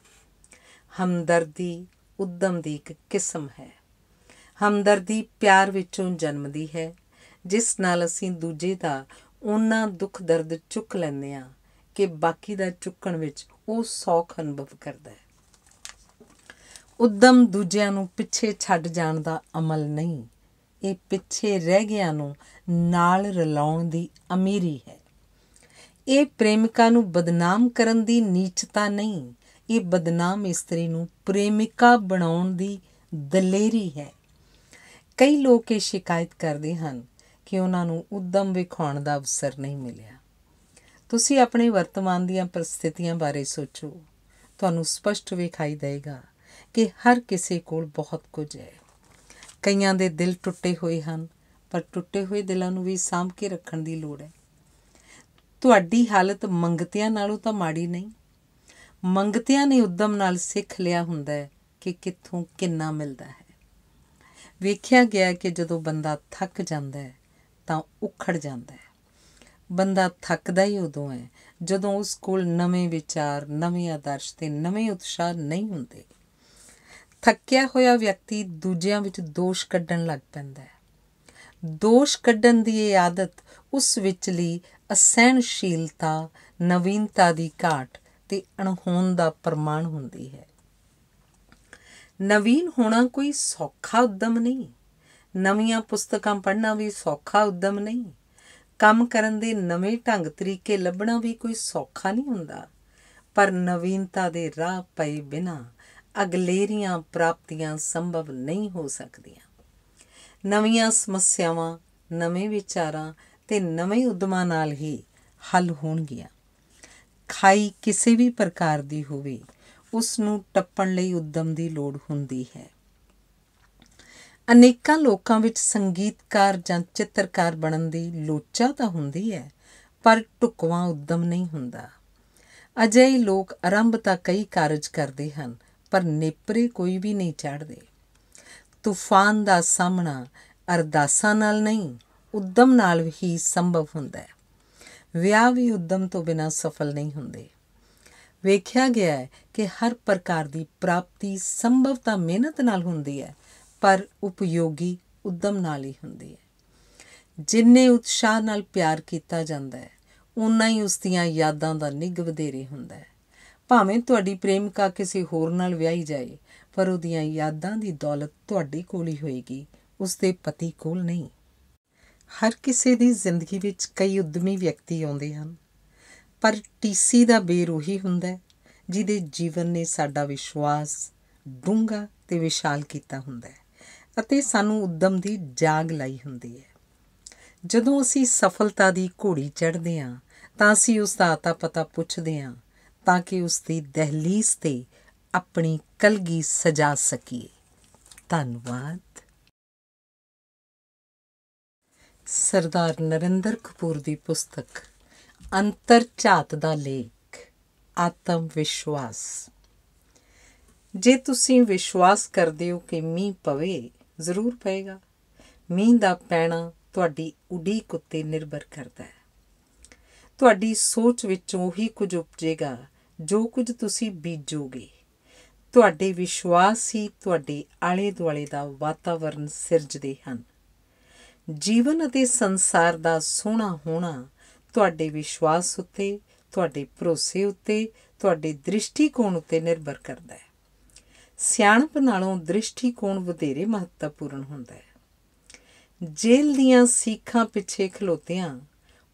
ਹਮਦਰਦੀ ਉਦਮ ਦੀ ਇੱਕ ਕਿਸਮ ਹੈ ਹਮਦਰਦੀ ਪਿਆਰ ਵਿੱਚੋਂ ਜਨਮਦੀ ਹੈ ਜਿਸ ਨਾਲ ਅਸੀਂ ਦੂਜੇ ਦਾ ਉਹਨਾਂ ਦੁੱਖ ਦਰਦ ਚੁੱਕ ਲੈਂਦੇ ਹਾਂ ਕਿ ਬਾਕੀ ਦਾ ਚੁੱਕਣ ਵਿੱਚ ਉਹ ਸੌਖ ਅਨੁਭਵ ਕਰਦਾ ਹੈ ਉਦਮ ਦੂਜਿਆਂ ਨੂੰ ਪਿੱਛੇ ਛੱਡ ਜਾਣ ਦਾ ਅਮਲ ਨਹੀਂ ਇਹ ਪਿੱਛੇ ਰਹਿ ਗਿਆ ਨੂੰ ਨਾਲ ਰਲਾਉਣ ਦੀ ਅਮੀਰੀ ਹੈ ਇਹ ਪ੍ਰੇਮਿਕਾ ਨੂੰ ਬਦਨਾਮ ਕਰਨ ਦੀ ਨੀਚਤਾ ਨਹੀਂ ਇਹ ਬਦਨਾਮ ਇਸਤਰੀ ਨੂੰ ਪ੍ਰੇਮਿਕਾ ਬਣਾਉਣ ਦੀ ਦਲੇਰੀ ਹੈ ਕਈ ਲੋਕ ਇਹ ਸ਼ਿਕਾਇਤ ਕਰਦੇ ਹਨ ਕਿ ਉਹਨਾਂ ਨੂੰ ਉਦਮ ਵਿਖਾਉਣ ਦਾ ਅਵਸਰ ਨਹੀਂ ਮਿਲਿਆ ਤੁਸੀਂ ਆਪਣੇ ਵਰਤਮਾਨ ਦੀਆਂ ਪ੍ਰਸਥਿਤੀਆਂ ਬਾਰੇ ਸੋਚੋ ਤੁਹਾਨੂੰ ਸਪਸ਼ਟ ਵਿਖਾਈ ਦੇਗਾ ਕਿ ਹਰ ਕਿਸੇ ਕੋਲ ਬਹੁਤ ਕੁਝ ਹੈ ਕਈਆਂ ਦੇ ਦਿਲ ਟੁੱਟੇ ਹੋਏ ਹਨ ਪਰ ਟੁੱਟੇ ਹੋਏ ਦਿਲਾਂ ਨੂੰ ਵੀ ਸਾਂਭ ਕੇ ਰੱਖਣ ਦੀ ਲੋੜ ਹੈ ਤੁਹਾਡੀ ਹਾਲਤ ਮੰਗਤਿਆਂ ਨਾਲੋਂ ਤਾਂ ਮਾੜੀ ਨਹੀਂ ਮੰਗਤਿਆਂ ਨੇ ਉਦਮ ਨਾਲ ਸਿੱਖ ਲਿਆ ਹੁੰਦਾ ਹੈ ਕਿ ਕਿੱਥੋਂ ਕਿੰਨਾ ਮਿਲਦਾ ਹੈ ਵੇਖਿਆ ਗਿਆ ਕਿ ਜਦੋਂ ਬੰਦਾ ਥੱਕ ਜਾਂਦਾ ਹੈ ਤਾਂ ਉਖੜ ਜਾਂਦਾ ਹੈ ਬੰਦਾ ਥੱਕਦਾ ਹੀ ਉਦੋਂ ਹੈ ਜਦੋਂ ਉਸ ਕੋਲ ਨਵੇਂ ਵਿਚਾਰ ਨਵੇਂ ਆਦਰਸ਼ ਤੇ ਨਵੇਂ ਉਤਸ਼ਾਹ ਨਹੀਂ ਹੁੰਦੇ ਥੱਕਿਆ ਹੋਇਆ ਵਿਅਕਤੀ ਦੂਜਿਆਂ ਵਿੱਚ ਦੋਸ਼ ਕੱਢਣ ਲੱਗ ਪੈਂਦਾ ਹੈ ਦੋਸ਼ ਕੱਢਣ ਦੀ ਇਹ ਆਦਤ ਉਸ ਵਿੱਚਲੀ ਅਸਹਿਣਸ਼ੀਲਤਾ ਨਵੀਨਤਾ ਦੀ ਘਾਟ ਤੇ ਅਣਹੋਂਦ ਦਾ ਪ੍ਰਮਾਣ ਹੁੰਦੀ ਹੈ ਨਵੀਨ ਹੋਣਾ ਕੋਈ ਸੌਖਾ ਉਦਮ ਨਹੀਂ ਨਵੀਆਂ ਪੁਸਤਕਾਂ ਪੜ੍ਹਨਾ ਵੀ ਸੌਖਾ ਉਦਮ ਨਹੀਂ ਕੰਮ ਕਰਨ ਦੇ ਨਵੇਂ ਢੰਗ ਤਰੀਕੇ ਲੱਭਣਾ ਵੀ ਕੋਈ ਸੌਖਾ ਨਹੀਂ ਹੁੰਦਾ ਪਰ ਨਵੀਨਤਾ ਦੇ ਰਾਹ ਪਏ ਬਿਨਾ ਅਗਲੇਰੀਆਂ ਪ੍ਰਾਪਤੀਆਂ ਸੰਭਵ ਨਹੀਂ ਹੋ ਸਕਦੀਆਂ ਨਵੀਆਂ ਸਮੱਸਿਆਵਾਂ ਨਵੇਂ ਵਿਚਾਰਾਂ ਤੇ ਨਵੇਂ ਉਦਮਾਂ ਨਾਲ ਹੀ ਹੱਲ ਹੋਣਗੀਆਂ ਖਾਈ ਕਿਸੇ ਵੀ ਪ੍ਰਕਾਰ ਦੀ ਹੋਵੇ ਉਸ ਨੂੰ ਟੱਪਣ ਲਈ ਉਦਮ ਦੀ ਲੋੜ ਹੁੰਦੀ ਹੈ ਅਨੇਕਾਂ ਲੋਕਾਂ ਵਿੱਚ ਸੰਗੀਤਕਾਰ ਜਾਂ ਚਿੱਤਰਕਾਰ ਬਣਨ ਦੀ ਲੋਚਾ ਤਾਂ ਹੁੰਦੀ ਹੈ ਪਰ ਟੁਕਵਾ ਉਦਮ ਨਹੀਂ ਹੁੰਦਾ ਅਜੇ ਲੋਕ ਆਰੰਭ ਤਾਂ ਕਈ ਕਾਰਜ ਕਰਦੇ ਹਨ ਪਰ ਨੇਪਰੇ ਕੋਈ ਵੀ ਨਹੀਂ ਚੜਦੇ ਤੂਫਾਨ ਦਾ ਸਾਹਮਣਾ ਅਰਦਾਸਾਂ ਨਾਲ ਨਹੀਂ ਉਦਮ ਨਾਲ ਹੀ ਸੰਭਵ ਹੁੰਦਾ ਹੈ ਵਿਆਹ ਵੀ ਉਦਮ ਤੋਂ ਬਿਨਾ ਸਫਲ ਨਹੀਂ ਹੁੰਦੇ ਵੇਖਿਆ ਗਿਆ ਹੈ ਕਿ ਹਰ ਪ੍ਰਕਾਰ ਦੀ ਪ੍ਰਾਪਤੀ ਸੰਭਵਤਾ ਮਿਹਨਤ ਨਾਲ ਹੁੰਦੀ ਹੈ ਪਰ ਉਪਯੋਗੀ ਉਦਮ ਨਾਲ ਹੀ ਹੁੰਦੀ ਹੈ ਜਿੰਨੇ ਉਤਸ਼ਾਹ ਨਾਲ ਪਿਆਰ ਕੀਤਾ ਜਾਂਦਾ ਹੈ ਉਨਾ ਹੀ ਉਸ ਦੀਆਂ ਯਾਦਾਂ ਦਾ ਨਿੱਘ ਵਧੇਰੇ ਹੁੰਦਾ ਹੈ ਭਾਵੇਂ ਤੁਹਾਡੀ ਪ੍ਰੇਮਿਕਾ ਕਿਸੇ ਹੋਰ ਨਾਲ ਵਿਆਹੀ ਜਾਏ ਪਰ ਉਹਦੀਆਂ ਯਾਦਾਂ ਦੀ ਦੌਲਤ ਤੁਹਾਡੇ ਕੋਲ ਹੀ ਹੋਏਗੀ ਉਸ ਦੇ ਪਤੀ ਕੋਲ ਨਹੀਂ ਹਰ ਕਿਸੇ ਦੀ ਜ਼ਿੰਦਗੀ ਵਿੱਚ ਕਈ ਉਦਮੀ ਵਿਅਕਤੀ ਆਉਂਦੇ ਹਨ ਪਰ ਟੀਸੀ ਦਾ ਬੇਰੋਹੀ ਹੁੰਦਾ ਹੈ ਜਿਹਦੇ ਜੀਵਨ ਨੇ ਸਾਡਾ ਵਿਸ਼ਵਾਸ ਡੂੰਘਾ ਤੇ ਵਿਸ਼ਾਲ ਕੀਤਾ ਹੁੰਦਾ ਹੈ ਅਤੇ ਸਾਨੂੰ ਉਦਮ ਦੀ ਜਾਗ ਲਾਈ ਹੁੰਦੀ ਹੈ ਜਦੋਂ ਅਸੀਂ ਸਫਲਤਾ ਦੀ ਘੋੜੀ ਚੜ੍ਹਦੇ ਹਾਂ ਤਾਂ ਅਸੀਂ ਉਸ ਦਾ ਆਤਾ ਪਤਾ ਪੁੱਛਦੇ ਹਾਂ ਤਾਂ ਕਿ ਉਸ ਦੀ ਦਹਲੀਜ਼ ਤੇ ਆਪਣੀ ਕਲਗੀ ਸਜਾ ਸਕੀਏ ਧੰਨਵਾਦ ਸਰਦਾਰ ਨਰਿੰਦਰ ਕਪੂਰ ਦੀ ਪੁਸਤਕ ਅੰਤਰ ਝਾਤ ਦਾ ਲੇਖ ਆਤਮ ਵਿਸ਼ਵਾਸ ਜੇ ਤੁਸੀਂ ਵਿਸ਼ਵਾਸ ਕਰਦੇ ਹੋ ਕਿ ਮੀਂਹ ਪਵੇ ਜ਼ਰੂਰ ਪਵੇਗਾ ਮੀਂਹ ਦਾ ਪੈਣਾ ਤੁਹਾਡੀ ਉਡੀਕ ਉੱਤੇ ਨਿਰਭਰ ਕਰਦਾ ਹੈ ਤੁਹਾਡੀ ਸੋਚ ਵਿੱਚੋਂ ਉਹੀ ਕੁਝ ਉਪਜੇਗਾ ਜੋ ਕੁਝ ਤੁਸੀਂ ਬੀਜੋਗੇ ਤੁਹਾਡੇ ਵਿਸ਼ਵਾਸ ਹੀ ਤੁਹਾਡੇ ਆਲੇ ਦੁਆਲੇ ਦਾ ਵਾਤਾਵਰਣ ਸਿਰਜਦੇ ਹਨ ਜੀਵਨ ਅਤੇ ਸੰਸਾਰ ਦਾ ਸੋਹਣਾ ਹੋਣਾ ਤੁਹਾਡੇ ਵਿਸ਼ਵਾਸ ਉੱਤੇ ਤੁਹਾਡੇ ਭਰੋਸੇ ਉੱਤੇ ਤੁਹਾਡੇ ਦ੍ਰਿਸ਼ਟੀਕੋਣ ਉੱਤੇ ਨਿਰਭਰ ਕਰਦਾ ਹੈ ਸਿਆਣਪ ਨਾਲੋਂ ਦ੍ਰਿਸ਼ਟੀਕੋਣ ਵਧੇਰੇ ਮਹੱਤਵਪੂਰਨ ਹੁੰਦਾ ਹੈ ਜੇਲ੍ਹ ਦੀਆਂ ਸੀਖਾਂ ਪਿੱਛੇ ਖਲੋਤਿਆਂ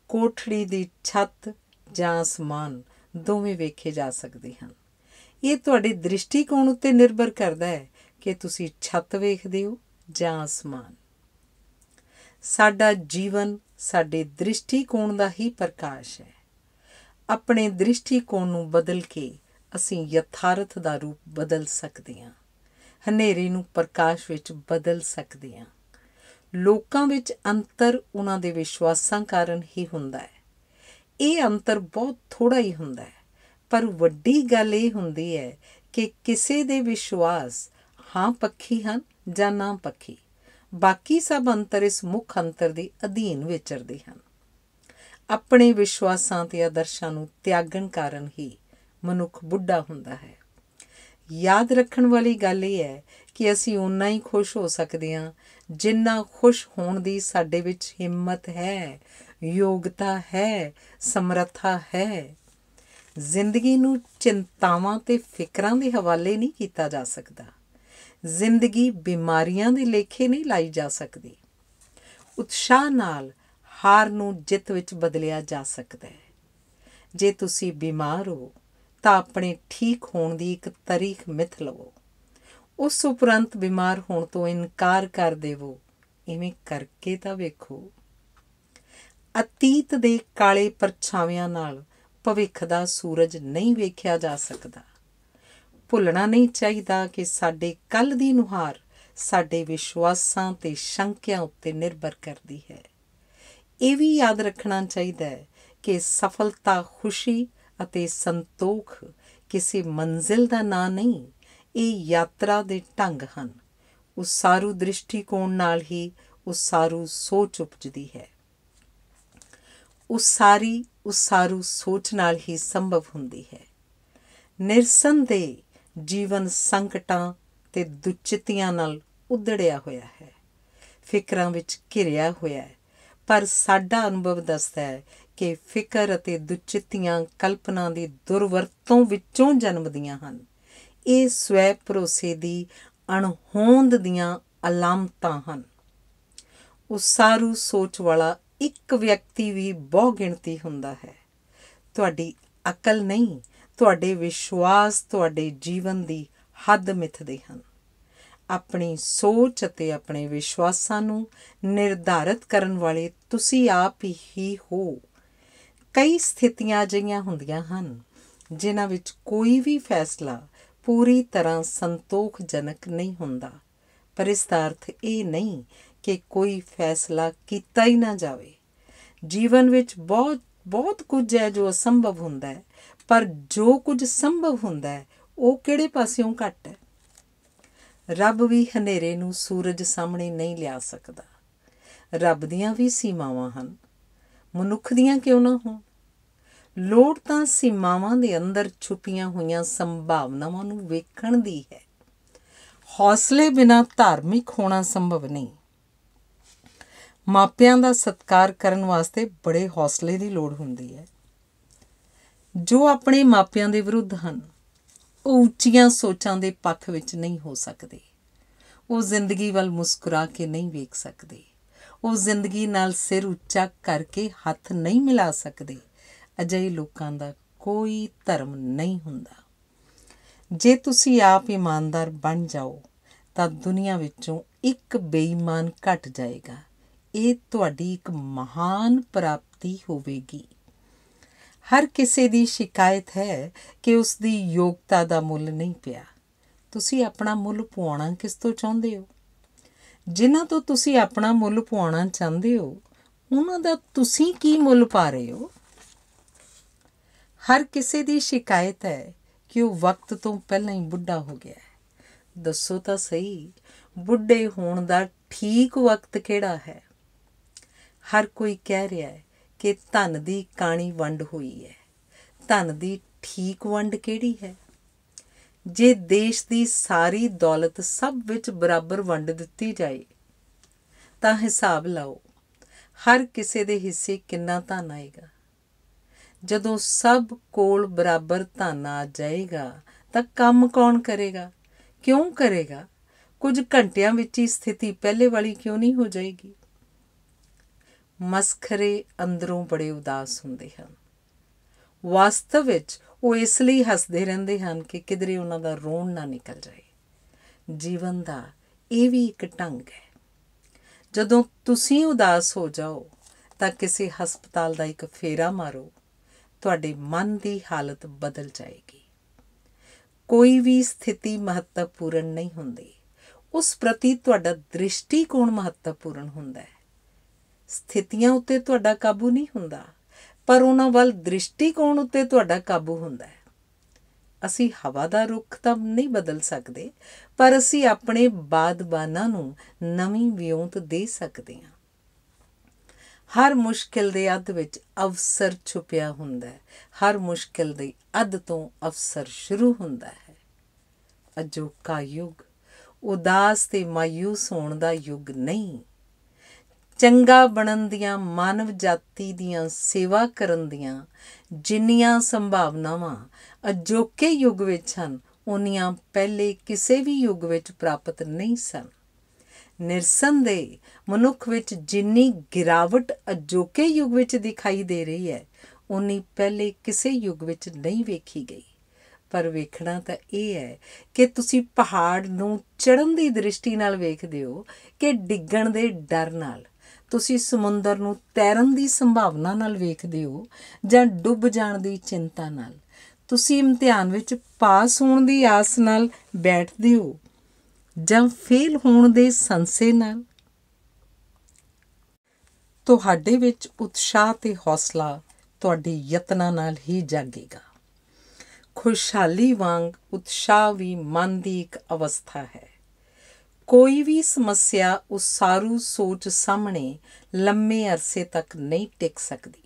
ਕੋਠੜੀ ਦੀ ਛੱਤ ਜਾਂ ਅਸਮਾਨ ਦੋਵੇਂ ਵੇਖੇ ਜਾ ਸਕਦੇ ਹਨ ਇਹ ਤੁਹਾਡੇ ਦ੍ਰਿਸ਼ਟੀਕੋਣ ਉੱਤੇ ਨਿਰਭਰ ਕਰਦਾ ਹੈ ਕਿ ਤੁਸੀਂ ਛੱਤ ਵੇਖਦੇ ਹੋ ਜਾਂ ਅਸਮਾਨ ਸਾਡਾ ਜੀਵਨ ਸਾਡੇ ਦ੍ਰਿਸ਼ਟੀਕੋਣ ਦਾ ਹੀ ਪ੍ਰਕਾਸ਼ ਹੈ ਆਪਣੇ ਦ੍ਰਿਸ਼ਟੀਕੋਣ ਨੂੰ ਬਦਲ ਕੇ ਅਸੀਂ ਯਥਾਰਥ ਦਾ ਰੂਪ ਬਦਲ ਸਕਦੇ ਹਾਂ ਹਨੇਰੇ ਨੂੰ ਪ੍ਰਕਾਸ਼ ਵਿੱਚ ਬਦਲ ਸਕਦੇ ਹਾਂ ਲੋਕਾਂ ਵਿੱਚ ਅੰਤਰ ਉਹਨਾਂ ਦੇ ਵਿਸ਼ਵਾਸਾਂ ਕਾਰਨ ਹੀ ਹੁੰਦਾ ਹੈ ਇਹ ਅੰਤਰ ਬਹੁਤ ਥੋੜਾ ਹੀ ਹੁੰਦਾ ਹੈ ਪਰ ਵੱਡੀ ਗੱਲ ਇਹ ਹੁੰਦੀ ਹੈ ਕਿ ਕਿਸੇ ਦੇ ਵਿਸ਼ਵਾਸ ਹਾਂ ਪੱਖੀ ਹਨ ਜਾਂ ਨਾ ਪੱਖੀ ਬਾਕੀ ਸਭ ਅੰਤਰ ਇਸ ਮੁੱਖ ਅੰਤਰ ਦੇ ਅਧੀਨ ਵਿਚਰਦੇ ਹਨ ਆਪਣੇ ਵਿਸ਼ਵਾਸਾਂ ਤੇ ਆਦਰਸ਼ਾਂ ਨੂੰ ਤਿਆਗਣ ਕਾਰਨ ਹੀ ਮਨੁੱਖ ਬੁੱਢਾ ਹੁੰਦਾ ਹੈ ਯਾਦ ਰੱਖਣ ਵਾਲੀ ਗੱਲ ਇਹ ਹੈ ਕਿ ਅਸੀਂ ਉਨਾ ਹੀ ਖੁਸ਼ ਹੋ ਸਕਦੇ ਹਾਂ ਜਿੰਨਾ ਖੁਸ਼ ਹੋਣ ਦੀ ਸਾਡੇ ਵਿੱਚ ਹਿੰਮਤ ਹੈ ਯੋਗਤਾ ਹੈ ਸਮਰੱਥਾ ਹੈ ਜ਼ਿੰਦਗੀ ਨੂੰ ਚਿੰਤਾਵਾਂ ਤੇ ਫਿਕਰਾਂ ਦੇ ਹਵਾਲੇ ਨਹੀਂ ਕੀਤਾ ਜਾ ਸਕਦਾ ਜ਼ਿੰਦਗੀ ਬਿਮਾਰੀਆਂ ਦੇ ਲੇਖੇ ਨਹੀਂ ਲਾਈ ਜਾ ਸਕਦੀ ਉਤਸ਼ਾਹ ਨਾਲ ਹਾਰ ਨੂੰ ਜਿੱਤ ਵਿੱਚ ਬਦਲਿਆ ਜਾ ਸਕਦਾ ਹੈ ਜੇ ਤੁਸੀਂ ਬਿਮਾਰ ਹੋ ਤਾਂ ਆਪਣੇ ਠੀਕ ਹੋਣ ਦੀ ਇੱਕ ਤਾਰੀਖ ਮਿਥ ਲਵੋ ਉਸ ਉਪਰੰਤ ਬਿਮਾਰ ਹੋਣ ਤੋਂ ਇਨਕਾਰ ਕਰ ਦੇਵੋ ਇਵੇਂ ਕਰਕੇ ਤਾਂ ਵੇਖੋ ਅਤੀਤ ਦੇ ਕਾਲੇ ਪਰਛਾਵਿਆਂ ਨਾਲ ਭਵਿੱਖ ਦਾ ਸੂਰਜ ਨਹੀਂ ਵੇਖਿਆ ਜਾ ਸਕਦਾ ਭੁੱਲਣਾ ਨਹੀਂ ਚਾਹੀਦਾ ਕਿ ਸਾਡੇ ਕੱਲ ਦੀ ਨੁਹਾਰ ਸਾਡੇ ਵਿਸ਼ਵਾਸਾਂ ਤੇ ਸ਼ੰਕਿਆਂ ਉੱਤੇ ਨਿਰਭਰ ਕਰਦੀ ਹੈ ਇਹ ਵੀ ਯਾਦ ਰੱਖਣਾ ਚਾਹੀਦਾ ਹੈ ਕਿ ਸਫਲਤਾ ਖੁਸ਼ੀ ਅਤੇ ਸੰਤੋਖ ਕਿਸੇ ਮੰਜ਼ਿਲ ਦਾ ਨਾਂ ਨਹੀਂ ਇਹ ਯਾਤਰਾ ਦੇ ਢੰਗ ਹਨ ਉਸ ਸਾਰੂ ਦ੍ਰਿਸ਼ਟੀਕੋਣ ਨਾਲ ਹੀ ਉਸ ਸਾਰੂ ਸੋਚ ਉਪਜਦੀ ਹੈ ਉਸ ਉਸ ਉਸਾਰੂ ਸੋਚ ਨਾਲ ਹੀ ਸੰਭਵ ਹੁੰਦੀ ਹੈ ਨਿਰਸੰਦੇਹ ਜੀਵਨ ਸੰਕਟਾਂ ਤੇ ਦੁਚਿਤਿਆਂ ਨਾਲ ਉਧੜਿਆ ਹੋਇਆ ਹੈ ਫਿਕਰਾਂ ਵਿੱਚ ਘਿਰਿਆ ਹੋਇਆ ਹੈ ਪਰ ਸਾਡਾ ਅਨੁਭਵ ਦੱਸਦਾ ਹੈ ਕਿ ਫਿਕਰ ਅਤੇ ਦੁਚਿਤੀਆਂ ਕਲਪਨਾ ਦੀ ਦੁਰਵਰਤੋਂ ਵਿੱਚੋਂ ਜਨਮਦੀਆਂ ਹਨ ਇਹ ਸਵੈ ਭਰੋਸੇ ਦੀ ਅਣਹੋਂਦ ਦੀਆਂ ਅਲਾਮਤਾਂ ਹਨ ਉਸਾਰੂ ਸੋਚ ਵਾਲਾ ਇੱਕ ਵਿਅਕਤੀ ਵੀ ਬਹੁ ਗਿਣਤੀ ਹੁੰਦਾ ਹੈ ਤੁਹਾਡੀ ਅਕਲ ਨਹੀਂ ਤੁਹਾਡੇ ਵਿਸ਼ਵਾਸ ਤੁਹਾਡੇ ਜੀਵਨ ਦੀ ਹੱਦ ਮਿੱਥਦੇ ਹਨ ਆਪਣੀ ਸੋਚ ਅਤੇ ਆਪਣੇ ਵਿਸ਼ਵਾਸਾਂ ਨੂੰ ਨਿਰਧਾਰਤ ਕਰਨ ਵਾਲੇ ਤੁਸੀਂ ਆਪ ਹੀ ਹੋ ਕਈ ਸਥਿਤੀਆਂ ਜਿਹੀਆਂ ਹੁੰਦੀਆਂ ਹਨ ਜਿਨ੍ਹਾਂ ਵਿੱਚ ਕੋਈ ਵੀ ਫੈਸਲਾ ਪੂਰੀ ਤਰ੍ਹਾਂ ਸੰਤੋਖਜਨਕ ਨਹੀਂ ਹੁੰਦਾ ਪਰ ਇਸ ਦਾ ਅਰਥ ਇਹ ਨਹੀਂ ਕਿ ਕੋਈ ਫੈਸਲਾ ਕੀਤਾ ਹੀ ਨਾ ਜਾਵੇ ਜੀਵਨ ਵਿੱਚ ਬਹੁਤ ਬਹੁਤ ਕੁਝ ਹੈ ਜੋ ਅਸੰਭਵ ਹੁੰਦਾ ਹੈ ਪਰ ਜੋ ਕੁਝ ਸੰਭਵ ਹੁੰਦਾ ਹੈ ਉਹ ਕਿਹੜੇ ਪਾਸਿਓਂ ਘਟ ਹੈ ਰੱਬ ਵੀ ਹਨੇਰੇ ਨੂੰ ਸੂਰਜ ਸਾਹਮਣੇ ਨਹੀਂ ਲਿਆ ਸਕਦਾ ਰੱਬ ਦੀਆਂ ਵੀ ਸੀਮਾਵਾਂ ਹਨ ਮਨੁੱਖ ਦੀਆਂ ਕਿਉਂ ਨਾ ਹੋਣ ਲੋੜ ਤਾਂ ਸੀਮਾਵਾਂ ਦੇ ਅੰਦਰ ਛੁਪੀਆਂ ਹੋਈਆਂ ਸੰਭਾਵਨਾਵਾਂ ਨੂੰ ਵੇਖਣ ਦੀ ਹੈ ਹੌਸਲੇ ਬਿਨਾ ਧਾਰਮਿਕ ਹੋਣਾ ਸੰਭਵ ਨਹੀਂ ਮਾਪਿਆਂ ਦਾ ਸਤਿਕਾਰ ਕਰਨ ਵਾਸਤੇ ਬੜੇ ਹੌਸਲੇ ਦੀ ਲੋੜ ਹੁੰਦੀ ਹੈ ਜੋ ਆਪਣੇ ਮਾਪਿਆਂ ਦੇ ਵਿਰੁੱਧ ਹਨ ਉਹ ਉੱਚੀਆਂ ਸੋਚਾਂ ਦੇ ਪੱਖ ਵਿੱਚ ਨਹੀਂ ਹੋ ਸਕਦੇ ਉਹ ਜ਼ਿੰਦਗੀ ਵੱਲ ਮੁਸਕਰਾ ਕੇ ਨਹੀਂ ਵੇਖ ਸਕਦੇ ਉਹ ਜ਼ਿੰਦਗੀ ਨਾਲ ਸਿਰ ਉੱਚਾ ਕਰਕੇ ਹੱਥ ਨਹੀਂ ਮਿਲਾ ਸਕਦੇ ਅਜਿਹੇ ਲੋਕਾਂ ਦਾ ਕੋਈ ਧਰਮ ਨਹੀਂ ਹੁੰਦਾ ਜੇ ਤੁਸੀਂ ਆਪ ਇਮਾਨਦਾਰ ਬਣ ਜਾਓ ਤਾਂ ਦੁਨੀਆ ਵਿੱਚੋਂ ਇੱਕ ਬੇਈਮਾਨ ਘਟ ਜਾਏਗਾ ਇਹ ਤੁਹਾਡੀ ਇੱਕ ਮਹਾਨ ਪ੍ਰਾਪਤੀ ਹੋਵੇਗੀ ਹਰ ਕਿਸੇ ਦੀ ਸ਼ਿਕਾਇਤ ਹੈ ਕਿ ਉਸ ਦੀ ਯੋਗਤਾ ਦਾ ਮੁੱਲ ਨਹੀਂ ਪਿਆ ਤੁਸੀਂ ਆਪਣਾ ਮੁੱਲ ਪਵਾਉਣਾ ਕਿਸ ਤੋਂ ਚਾਹੁੰਦੇ ਹੋ ਜਿਨ੍ਹਾਂ ਤੋਂ ਤੁਸੀਂ ਆਪਣਾ ਮੁੱਲ ਪਵਾਉਣਾ ਚਾਹੁੰਦੇ ਹੋ ਉਹਨਾਂ ਦਾ ਤੁਸੀਂ ਕੀ ਮੁੱਲ ਪਾ ਰਹੇ ਹੋ ਹਰ ਕਿਸੇ ਦੀ ਸ਼ਿਕਾਇਤ ਹੈ ਕਿ ਉਹ ਵਕਤ ਤੋਂ ਪਹਿਲਾਂ ਹੀ ਬੁੱਢਾ ਹੋ ਗਿਆ ਹੈ ਦੱਸੋ ਤਾਂ ਸਹੀ ਬੁੱਢੇ ਹੋਣ ਦਾ ਠੀਕ ਵਕਤ ਕਿਹੜਾ ਹੈ ਹਰ ਕੋਈ ਕਹਿ ਰਿਹਾ ਹੈ ਕਿ ਧਨ ਦੀ ਕਾਣੀ ਵੰਡ ਹੋਈ ਹੈ ਧਨ ਦੀ ਠੀਕ ਵੰਡ ਕਿਹੜੀ ਹੈ ਜੇ ਦੇਸ਼ ਦੀ ਸਾਰੀ ਦੌਲਤ ਸਭ ਵਿੱਚ ਬਰਾਬਰ ਵੰਡ ਦਿੱਤੀ ਜਾਏ ਤਾਂ ਹਿਸਾਬ ਲਾਓ ਹਰ ਕਿਸੇ ਦੇ ਹਿੱਸੇ ਕਿੰਨਾ ਧਨ ਆਏਗਾ ਜਦੋਂ ਸਭ ਕੋਲ ਬਰਾਬਰ ਧਨ ਆ ਜਾਏਗਾ ਤਾਂ ਕੰਮ ਕੌਣ ਕਰੇਗਾ ਕਿਉਂ ਕਰੇਗਾ ਕੁਝ ਘੰਟਿਆਂ ਵਿੱਚ ਹੀ ਸਥਿਤੀ ਪਹਿਲੇ ਵਾਲੀ ਕਿਉਂ ਨਹੀਂ ਹੋ ਜਾਏਗੀ ਮਸਖਰੇ ਅੰਦਰੋਂ ਬੜੇ ਉਦਾਸ ਹੁੰਦੇ ਹਨ ਵਾਸਤਵ ਵਿੱਚ ਉਹ ਇਸ ਲਈ ਹੱਸਦੇ ਰਹਿੰਦੇ ਹਨ ਕਿ ਕਿਧਰੇ ਉਹਨਾਂ ਦਾ ਰੋਣ ਨਾ ਨਿਕਲ ਜਾਏ ਜੀਵਨ ਦਾ ਇਹ ਵੀ ਇੱਕ ਢੰਗ ਹੈ ਜਦੋਂ ਤੁਸੀਂ ਉਦਾਸ ਹੋ ਜਾਓ ਤਾਂ ਕਿਸੇ ਹਸਪਤਾਲ ਦਾ ਇੱਕ ਫੇਰਾ ਮਾਰੋ ਤੁਹਾਡੇ ਮਨ ਦੀ ਹਾਲਤ ਬਦਲ ਜਾਏਗੀ ਕੋਈ ਵੀ ਸਥਿਤੀ ਮਹੱਤਵਪੂਰਨ ਨਹੀਂ ਹੁੰਦੀ ਉਸ ਪ੍ਰਤੀ ਤੁਹਾਡਾ ਦ੍ਰਿਸ਼ਟੀਕੋਣ ਮਹੱਤਵਪੂਰਨ ਹੁੰਦਾ ਹੈ ਸਥਿਤੀਆਂ ਉੱਤੇ ਤੁਹਾਡਾ ਕਾਬੂ ਨਹੀਂ ਹੁੰਦਾ ਪਰ ਉਹਨਾਂ ਵੱਲ ਦ੍ਰਿਸ਼ਟੀਕੋਣ ਉੱਤੇ ਤੁਹਾਡਾ ਕਾਬੂ ਹੁੰਦਾ ਹੈ ਅਸੀਂ ਹਵਾ ਦਾ ਰੁਖ ਤਾਂ ਨਹੀਂ ਬਦਲ ਸਕਦੇ ਪਰ ਅਸੀਂ ਆਪਣੇ ਬਾਦਬਾਨਾਂ ਨੂੰ ਨਵੀਂ ਵਿਉਂਤ ਦੇ ਸਕਦੇ ਹਾਂ ਹਰ ਮੁਸ਼ਕਿਲ ਦੇ ਅੱਧ ਵਿੱਚ ਅਵਸਰ ਛੁਪਿਆ ਹੁੰਦਾ ਹੈ ਹਰ ਮੁਸ਼ਕਿਲ ਦੇ ਅੱਧ ਤੋਂ ਅਵਸਰ ਸ਼ੁਰੂ ਹੁੰਦਾ ਹੈ ਅਜੋਕਾ ਯੁੱਗ ਉਦਾਸ ਤੇ ਮਾਯੂਸ ਹੋਣ ਦਾ ਯੁੱਗ ਨਹੀਂ ਚੰਗਾ ਬਣਨ ਦੀਆਂ ਮਾਨਵ ਜਾਤੀ ਦੀਆਂ ਸੇਵਾ ਕਰਨ ਦੀਆਂ ਜਿੰਨੀਆਂ ਸੰਭਾਵਨਾਵਾਂ ਅਜੋਕੇ ਯੁੱਗ ਵਿੱਚ ਹਨ ਉਨੀਆਂ ਪਹਿਲੇ ਕਿਸੇ ਵੀ ਯੁੱਗ ਵਿੱਚ ਪ੍ਰਾਪਤ ਨਹੀਂ ਸਨ ਨਿਰਸੰਦੇ ਮਨੁੱਖ ਵਿੱਚ ਜਿੰਨੀ ਗਿਰਾਵਟ ਅਜੋਕੇ ਯੁੱਗ ਵਿੱਚ ਦਿਖਾਈ ਦੇ ਰਹੀ ਹੈ ਉਨੀ ਪਹਿਲੇ ਕਿਸੇ ਯੁੱਗ ਵਿੱਚ ਨਹੀਂ ਵੇਖੀ ਗਈ ਪਰ ਵੇਖਣਾ ਤਾਂ ਇਹ ਹੈ ਕਿ ਤੁਸੀਂ ਪਹਾੜ ਨੂੰ ਚੜਨ ਦੀ ਦ੍ਰਿਸ਼ਟੀ ਨਾਲ ਵੇਖਦੇ ਹੋ ਕਿ ਡਿੱਗਣ ਦੇ ਡਰ ਨਾਲ ਤੁਸੀਂ ਸਮੁੰਦਰ ਨੂੰ ਤੈਰਨ ਦੀ ਸੰਭਾਵਨਾ ਨਾਲ ਵੇਖਦੇ ਹੋ ਜਾਂ ਡੁੱਬ ਜਾਣ ਦੀ ਚਿੰਤਾ ਨਾਲ ਤੁਸੀਂ ਇਮਤਿਹਾਨ ਵਿੱਚ ਪਾਸ ਹੋਣ ਦੀ ਆਸ ਨਾਲ ਬੈਠਦੇ ਹੋ ਜਾਂ ਫੇਲ ਹੋਣ ਦੇ ਸੰਸੇ ਨਾਲ ਤੁਹਾਡੇ ਵਿੱਚ ਉਤਸ਼ਾਹ ਤੇ ਹੌਸਲਾ ਤੁਹਾਡੇ ਯਤਨਾਂ ਨਾਲ ਹੀ ਜਾਗੇਗਾ ਖੁਸ਼ਹਾਲੀ ਵਾਂਗ ਉਤਸ਼ਾਹ ਵੀ ਮਨ ਦੀ ਇੱਕ ਅਵਸਥਾ ਹੈ ਕੋਈ ਵੀ ਸਮੱਸਿਆ ਉਸਾਰੂ ਸੋਚ ਸਾਹਮਣੇ ਲੰਮੇ ਅਰਸੇ ਤੱਕ ਨਹੀਂ ਟਿਕ ਸਕਦੀ